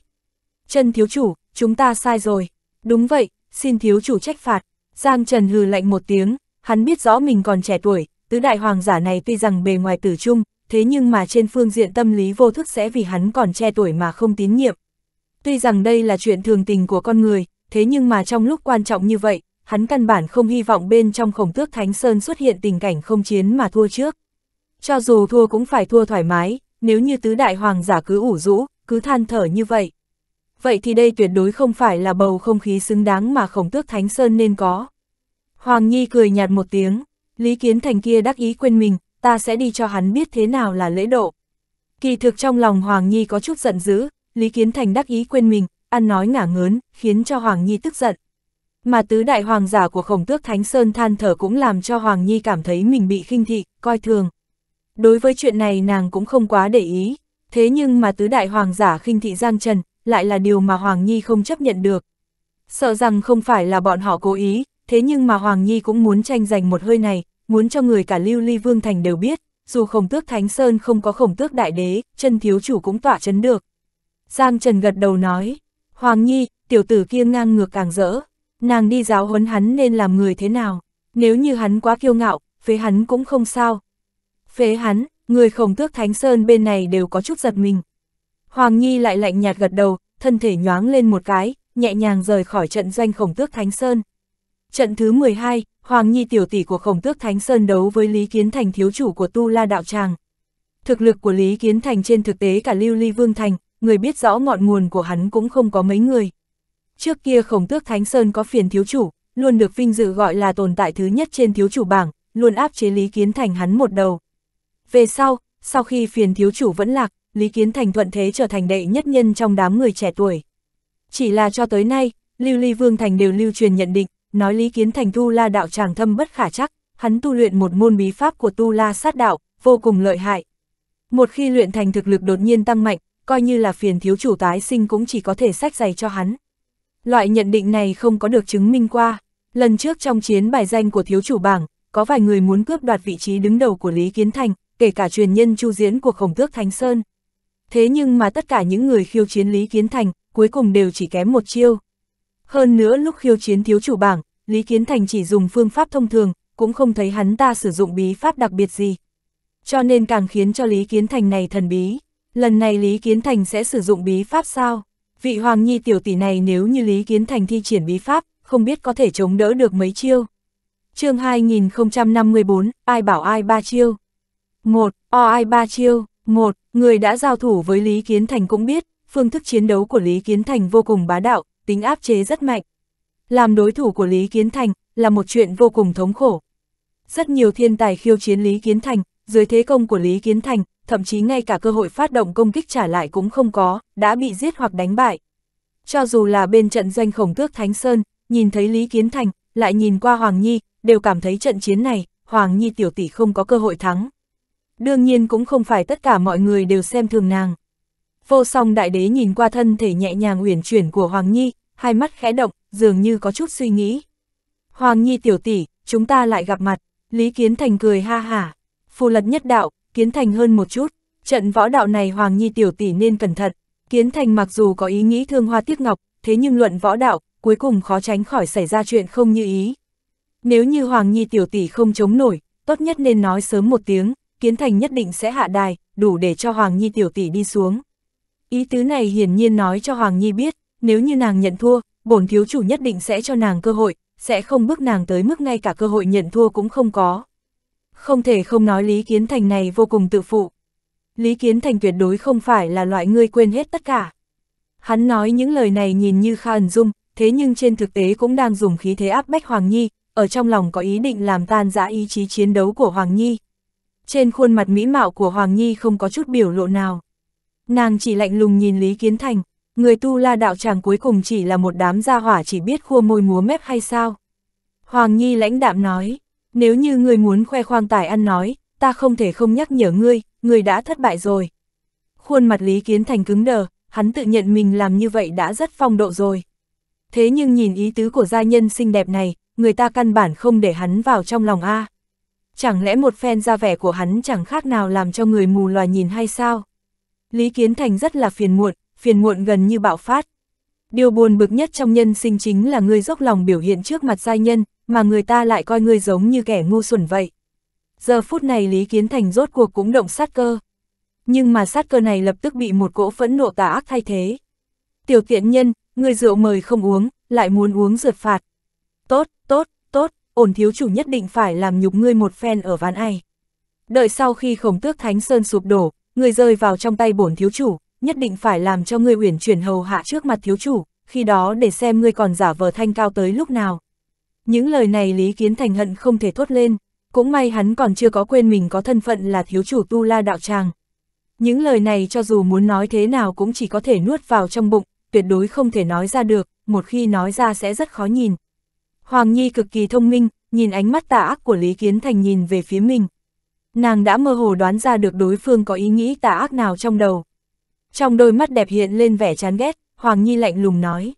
Trần thiếu chủ, chúng ta sai rồi. Đúng vậy, xin thiếu chủ trách phạt. Giang Trần hừ lạnh một tiếng, hắn biết rõ mình còn trẻ tuổi, tứ đại hoàng giả này tuy rằng bề ngoài tử trung, thế nhưng mà trên phương diện tâm lý vô thức sẽ vì hắn còn che tuổi mà không tín nhiệm. Tuy rằng đây là chuyện thường tình của con người, thế nhưng mà trong lúc quan trọng như vậy, hắn căn bản không hy vọng bên trong khổng tước Thánh Sơn xuất hiện tình cảnh không chiến mà thua trước. Cho dù thua cũng phải thua thoải mái, nếu như tứ đại hoàng giả cứ ủ rũ, cứ than thở như vậy. Vậy thì đây tuyệt đối không phải là bầu không khí xứng đáng mà khổng tước Thánh Sơn nên có. Hoàng Nhi cười nhạt một tiếng, Lý Kiến Thành kia đắc ý quên mình, ta sẽ đi cho hắn biết thế nào là lễ độ. Kỳ thực trong lòng Hoàng Nhi có chút giận dữ, Lý Kiến Thành đắc ý quên mình, ăn nói ngả ngớn, khiến cho Hoàng Nhi tức giận. Mà tứ đại hoàng giả của khổng tước Thánh Sơn than thở cũng làm cho Hoàng Nhi cảm thấy mình bị khinh thị, coi thường. Đối với chuyện này nàng cũng không quá để ý, thế nhưng mà tứ đại hoàng giả khinh thị Giang Trần, lại là điều mà Hoàng Nhi không chấp nhận được. Sợ rằng không phải là bọn họ cố ý, thế nhưng mà Hoàng Nhi cũng muốn tranh giành một hơi này, muốn cho người cả lưu ly vương thành đều biết, dù khổng tước Thánh Sơn không có khổng tước đại đế, chân thiếu chủ cũng tỏa chấn được. Giang Trần gật đầu nói, Hoàng Nhi, tiểu tử kia ngang ngược càng rỡ, nàng đi giáo huấn hắn nên làm người thế nào, nếu như hắn quá kiêu ngạo, phế hắn cũng không sao. Phế hắn, người khổng tước Thánh Sơn bên này đều có chút giật mình. Hoàng Nhi lại lạnh nhạt gật đầu, thân thể nhoáng lên một cái, nhẹ nhàng rời khỏi trận doanh khổng tước Thánh Sơn. Trận thứ 12, Hoàng Nhi tiểu tỷ của Khổng Tước Thánh Sơn đấu với Lý Kiến Thành thiếu chủ của Tu La Đạo Tràng. Thực lực của Lý Kiến Thành trên thực tế cả Lưu Ly Vương Thành, người biết rõ ngọn nguồn của hắn cũng không có mấy người. Trước kia Khổng Tước Thánh Sơn có phiền thiếu chủ, luôn được vinh dự gọi là tồn tại thứ nhất trên thiếu chủ bảng, luôn áp chế Lý Kiến Thành hắn một đầu. Về sau, sau khi phiền thiếu chủ vẫn lạc, Lý Kiến Thành thuận thế trở thành đệ nhất nhân trong đám người trẻ tuổi. Chỉ là cho tới nay, Lưu Ly Vương Thành đều lưu truyền nhận định, nói Lý Kiến Thành Tu La đạo tràng thâm bất khả chắc, hắn tu luyện một môn bí pháp của Tu La sát đạo, vô cùng lợi hại. Một khi luyện thành thực lực đột nhiên tăng mạnh, coi như là phiền thiếu chủ tái sinh cũng chỉ có thể sách giày cho hắn. Loại nhận định này không có được chứng minh qua. Lần trước trong chiến bài danh của thiếu chủ bảng, có vài người muốn cướp đoạt vị trí đứng đầu của Lý Kiến Thành, kể cả truyền nhân chu diễn của khổng tước Thánh Sơn. Thế nhưng mà tất cả những người khiêu chiến Lý Kiến Thành, cuối cùng đều chỉ kém một chiêu. Hơn nữa lúc khiêu chiến thiếu chủ bảng, Lý Kiến Thành chỉ dùng phương pháp thông thường, cũng không thấy hắn ta sử dụng bí pháp đặc biệt gì. Cho nên càng khiến cho Lý Kiến Thành này thần bí. Lần này Lý Kiến Thành sẽ sử dụng bí pháp sao? Vị Hoàng Nhi tiểu tỷ này nếu như Lý Kiến Thành thi triển bí pháp, không biết có thể chống đỡ được mấy chiêu. chương 2054, ai bảo ai ba chiêu? một O ai ba chiêu? một Người đã giao thủ với Lý Kiến Thành cũng biết, phương thức chiến đấu của Lý Kiến Thành vô cùng bá đạo, tính áp chế rất mạnh, làm đối thủ của Lý Kiến Thành là một chuyện vô cùng thống khổ. Rất nhiều thiên tài khiêu chiến Lý Kiến Thành, dưới thế công của Lý Kiến Thành, thậm chí ngay cả cơ hội phát động công kích trả lại cũng không có, đã bị giết hoặc đánh bại. Cho dù là bên trận doanh khổng tước Thánh Sơn, nhìn thấy Lý Kiến Thành, lại nhìn qua Hoàng Nhi, đều cảm thấy trận chiến này, Hoàng Nhi tiểu tỷ không có cơ hội thắng. Đương nhiên cũng không phải tất cả mọi người đều xem thường nàng. Vô song đại đế nhìn qua thân thể nhẹ nhàng uyển chuyển của Hoàng Nhi, hai mắt khẽ động, dường như có chút suy nghĩ. Hoàng Nhi tiểu tỷ, chúng ta lại gặp mặt, Lý Kiến Thành cười ha hả, phù lật nhất đạo, Kiến Thành hơn một chút, trận võ đạo này Hoàng Nhi tiểu tỷ nên cẩn thận, Kiến Thành mặc dù có ý nghĩ thương hoa tiếc ngọc, thế nhưng luận võ đạo, cuối cùng khó tránh khỏi xảy ra chuyện không như ý. Nếu như Hoàng Nhi tiểu tỷ không chống nổi, tốt nhất nên nói sớm một tiếng, Kiến Thành nhất định sẽ hạ đài, đủ để cho Hoàng Nhi tiểu tỷ đi xuống. Ý tứ này hiển nhiên nói cho Hoàng Nhi biết, nếu như nàng nhận thua, bổn thiếu chủ nhất định sẽ cho nàng cơ hội, sẽ không bước nàng tới mức ngay cả cơ hội nhận thua cũng không có. Không thể không nói Lý Kiến Thành này vô cùng tự phụ. Lý Kiến Thành tuyệt đối không phải là loại người quên hết tất cả. Hắn nói những lời này nhìn như kha ẩn dung, thế nhưng trên thực tế cũng đang dùng khí thế áp bách Hoàng Nhi, ở trong lòng có ý định làm tan giã ý chí chiến đấu của Hoàng Nhi. Trên khuôn mặt mỹ mạo của Hoàng Nhi không có chút biểu lộ nào. Nàng chỉ lạnh lùng nhìn Lý Kiến Thành, Người tu la đạo tràng cuối cùng chỉ là một đám gia hỏa chỉ biết khua môi múa mép hay sao? Hoàng Nhi lãnh đạm nói, nếu như ngươi muốn khoe khoang tài ăn nói, ta không thể không nhắc nhở ngươi, ngươi đã thất bại rồi. Khuôn mặt Lý Kiến Thành cứng đờ, hắn tự nhận mình làm như vậy đã rất phong độ rồi. Thế nhưng nhìn ý tứ của gia nhân xinh đẹp này, người ta căn bản không để hắn vào trong lòng A. Chẳng lẽ một phen ra vẻ của hắn chẳng khác nào làm cho người mù loà nhìn hay sao? Lý Kiến Thành rất là phiền muộn, phiền muộn gần như bạo phát. Điều buồn bực nhất trong nhân sinh chính là ngươi dốc lòng biểu hiện trước mặt giai nhân, mà người ta lại coi ngươi giống như kẻ ngu xuẩn vậy. Giờ phút này Lý Kiến Thành rốt cuộc cũng động sát cơ. Nhưng mà sát cơ này lập tức bị một cỗ phẫn nộ tà ác thay thế. Tiểu tiện nhân, người rượu mời không uống, lại muốn uống rượt phạt. Tốt, tốt, tốt, ổn thiếu chủ nhất định phải làm nhục ngươi một phen ở ván ai. Đợi sau khi khổng tước Thánh Sơn sụp đổ, người rơi vào trong tay bổn thiếu chủ, nhất định phải làm cho ngươi uyển chuyển hầu hạ trước mặt thiếu chủ, khi đó để xem ngươi còn giả vờ thanh cao tới lúc nào. Những lời này Lý Kiến Thành hận không thể thốt lên, cũng may hắn còn chưa có quên mình có thân phận là thiếu chủ tu la đạo tràng. Những lời này cho dù muốn nói thế nào cũng chỉ có thể nuốt vào trong bụng, tuyệt đối không thể nói ra được, một khi nói ra sẽ rất khó nhìn. Hoàng Nhi cực kỳ thông minh, nhìn ánh mắt tà ác của Lý Kiến Thành nhìn về phía mình. Nàng đã mơ hồ đoán ra được đối phương có ý nghĩ tà ác nào trong đầu. Trong đôi mắt đẹp hiện lên vẻ chán ghét, Hoàng Nhi lạnh lùng nói.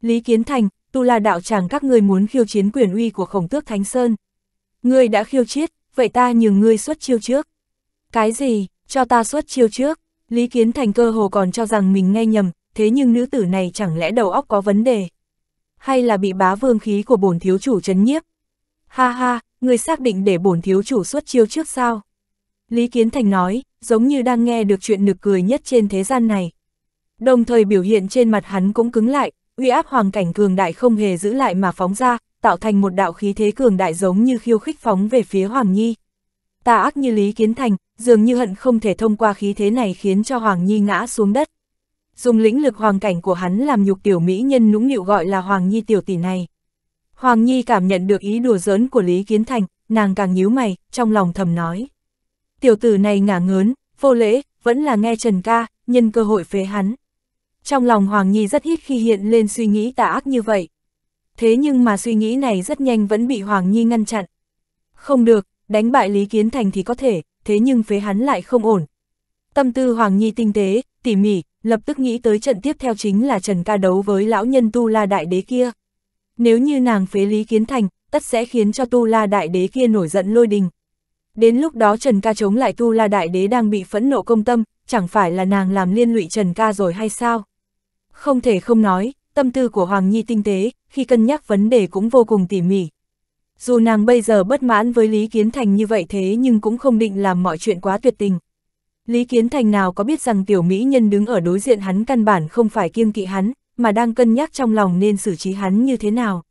Lý Kiến Thành, tu la đạo chàng các ngươi muốn khiêu chiến quyền uy của khổng tước Thánh Sơn. Ngươi đã khiêu chiết, vậy ta nhường ngươi xuất chiêu trước. Cái gì, cho ta xuất chiêu trước? Lý Kiến Thành cơ hồ còn cho rằng mình nghe nhầm, thế nhưng nữ tử này chẳng lẽ đầu óc có vấn đề? Hay là bị bá vương khí của bổn thiếu chủ chấn nhiếp? Ha ha, ngươi xác định để bổn thiếu chủ xuất chiêu trước sao? Lý Kiến Thành nói, giống như đang nghe được chuyện nực cười nhất trên thế gian này. Đồng thời biểu hiện trên mặt hắn cũng cứng lại, uy áp hoàng cảnh cường đại không hề giữ lại mà phóng ra, tạo thành một đạo khí thế cường đại giống như khiêu khích phóng về phía Hoàng Nhi. Tà ác như Lý Kiến Thành, dường như hận không thể thông qua khí thế này khiến cho Hoàng Nhi ngã xuống đất. Dùng lĩnh lực hoàng cảnh của hắn làm nhục tiểu mỹ nhân nũng nịu gọi là Hoàng Nhi tiểu tỷ này. Hoàng Nhi cảm nhận được ý đùa giỡn của Lý Kiến Thành, nàng càng nhíu mày, trong lòng thầm nói tiểu tử này ngả ngớn, vô lễ, vẫn là nghe Trần ca, nhân cơ hội phế hắn. Trong lòng Hoàng Nhi rất hít khi hiện lên suy nghĩ tà ác như vậy. Thế nhưng mà suy nghĩ này rất nhanh vẫn bị Hoàng Nhi ngăn chặn. Không được, đánh bại Lý Kiến Thành thì có thể, thế nhưng phế hắn lại không ổn. Tâm tư Hoàng Nhi tinh tế, tỉ mỉ, lập tức nghĩ tới trận tiếp theo chính là Trần Ca đấu với lão nhân Tu La Đại Đế kia. Nếu như nàng phế Lý Kiến Thành, tất sẽ khiến cho Tu La Đại Đế kia nổi giận lôi đình, Đến lúc đó Trần Ca chống lại Tu La Đại Đế đang bị phẫn nộ công tâm, chẳng phải là nàng làm liên lụy Trần Ca rồi hay sao? Không thể không nói, tâm tư của Hoàng Nhi tinh tế, khi cân nhắc vấn đề cũng vô cùng tỉ mỉ. Dù nàng bây giờ bất mãn với Lý Kiến Thành như vậy thế nhưng cũng không định làm mọi chuyện quá tuyệt tình. Lý Kiến Thành nào có biết rằng tiểu mỹ nhân đứng ở đối diện hắn căn bản không phải kiêng kỵ hắn, mà đang cân nhắc trong lòng nên xử trí hắn như thế nào.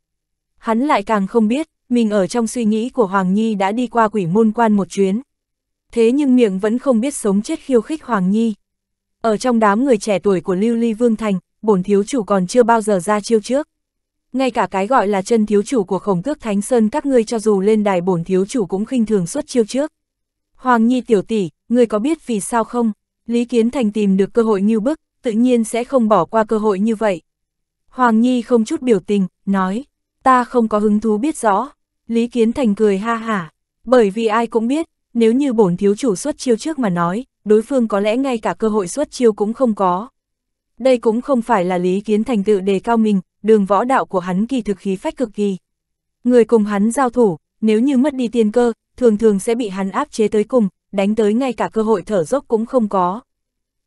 Hắn lại càng không biết, mình ở trong suy nghĩ của Hoàng Nhi đã đi qua quỷ môn quan một chuyến. Thế nhưng miệng vẫn không biết sống chết khiêu khích Hoàng Nhi. Ở trong đám người trẻ tuổi của Lưu Ly Vương Thành, bổn thiếu chủ còn chưa bao giờ ra chiêu trước. Ngay cả cái gọi là chân thiếu chủ của khổng tước Thánh Sơn các ngươi cho dù lên đài bổn thiếu chủ cũng khinh thường xuất chiêu trước. Hoàng Nhi tiểu tỷ, người có biết vì sao không? Lý Kiến Thành tìm được cơ hội như bức, tự nhiên sẽ không bỏ qua cơ hội như vậy. Hoàng Nhi không chút biểu tình, nói ta không có hứng thú biết rõ. Lý Kiến Thành cười ha hả, bởi vì ai cũng biết, nếu như bổn thiếu chủ xuất chiêu trước mà nói, đối phương có lẽ ngay cả cơ hội xuất chiêu cũng không có. Đây cũng không phải là Lý Kiến Thành tự đề cao mình, đường võ đạo của hắn kỳ thực khí phách cực kỳ. Người cùng hắn giao thủ, nếu như mất đi tiên cơ, thường thường sẽ bị hắn áp chế tới cùng, đánh tới ngay cả cơ hội thở dốc cũng không có.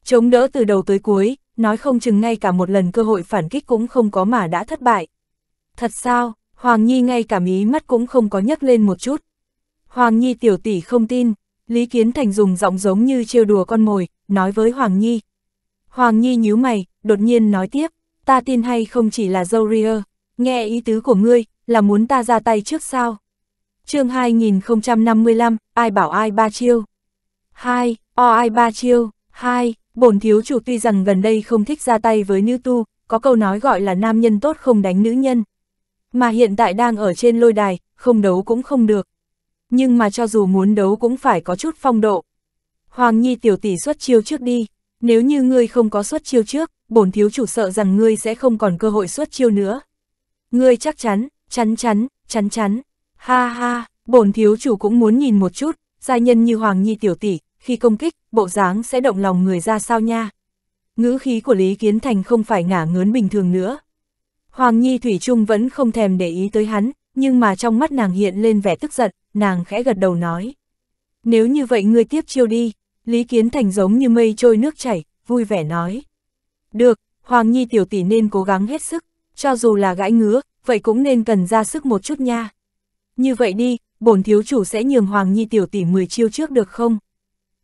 Chống đỡ từ đầu tới cuối, nói không chừng ngay cả một lần cơ hội phản kích cũng không có mà đã thất bại. Thật sao, Hoàng Nhi ngay cả mí mắt cũng không có nhấc lên một chút. Hoàng Nhi tiểu tỷ không tin, Lý Kiến Thành dùng giọng giống như trêu đùa con mồi, nói với Hoàng Nhi. Hoàng Nhi nhíu mày, đột nhiên nói tiếp, ta tin hay không chỉ là dâu ria, nghe ý tứ của ngươi, là muốn ta ra tay trước sao? chương 2055, ai bảo ai ba chiêu? hai o ai ba chiêu? hai bổn thiếu chủ tuy rằng gần đây không thích ra tay với nữ tu, có câu nói gọi là nam nhân tốt không đánh nữ nhân, mà hiện tại đang ở trên lôi đài, không đấu cũng không được. Nhưng mà cho dù muốn đấu cũng phải có chút phong độ. Hoàng Nhi tiểu tỷ xuất chiêu trước đi, nếu như ngươi không có xuất chiêu trước, bổn thiếu chủ sợ rằng ngươi sẽ không còn cơ hội xuất chiêu nữa. Ngươi chắc chắn, chắn chắn, chắn chắn. Ha ha, bổn thiếu chủ cũng muốn nhìn một chút, gia nhân như Hoàng Nhi tiểu tỷ, khi công kích, bộ dáng sẽ động lòng người ra sao nha. Ngữ khí của Lý Kiến Thành không phải ngả ngớn bình thường nữa. Hoàng Nhi Thủy Trung vẫn không thèm để ý tới hắn, nhưng mà trong mắt nàng hiện lên vẻ tức giận, nàng khẽ gật đầu nói. Nếu như vậy ngươi tiếp chiêu đi, Lý Kiến Thành giống như mây trôi nước chảy, vui vẻ nói. Được, Hoàng Nhi tiểu tỷ nên cố gắng hết sức, cho dù là gãi ngứa, vậy cũng nên cần ra sức một chút nha. Như vậy đi, bổn thiếu chủ sẽ nhường Hoàng Nhi tiểu tỷ 10 chiêu trước được không?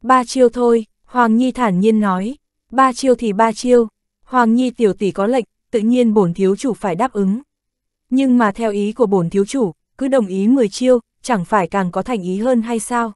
Ba chiêu thôi, Hoàng Nhi thản nhiên nói. Ba chiêu thì ba chiêu. Hoàng Nhi tiểu tỷ có lệnh, tự nhiên bổn thiếu chủ phải đáp ứng. Nhưng mà theo ý của bổn thiếu chủ, cứ đồng ý 10 chiêu, chẳng phải càng có thành ý hơn hay sao?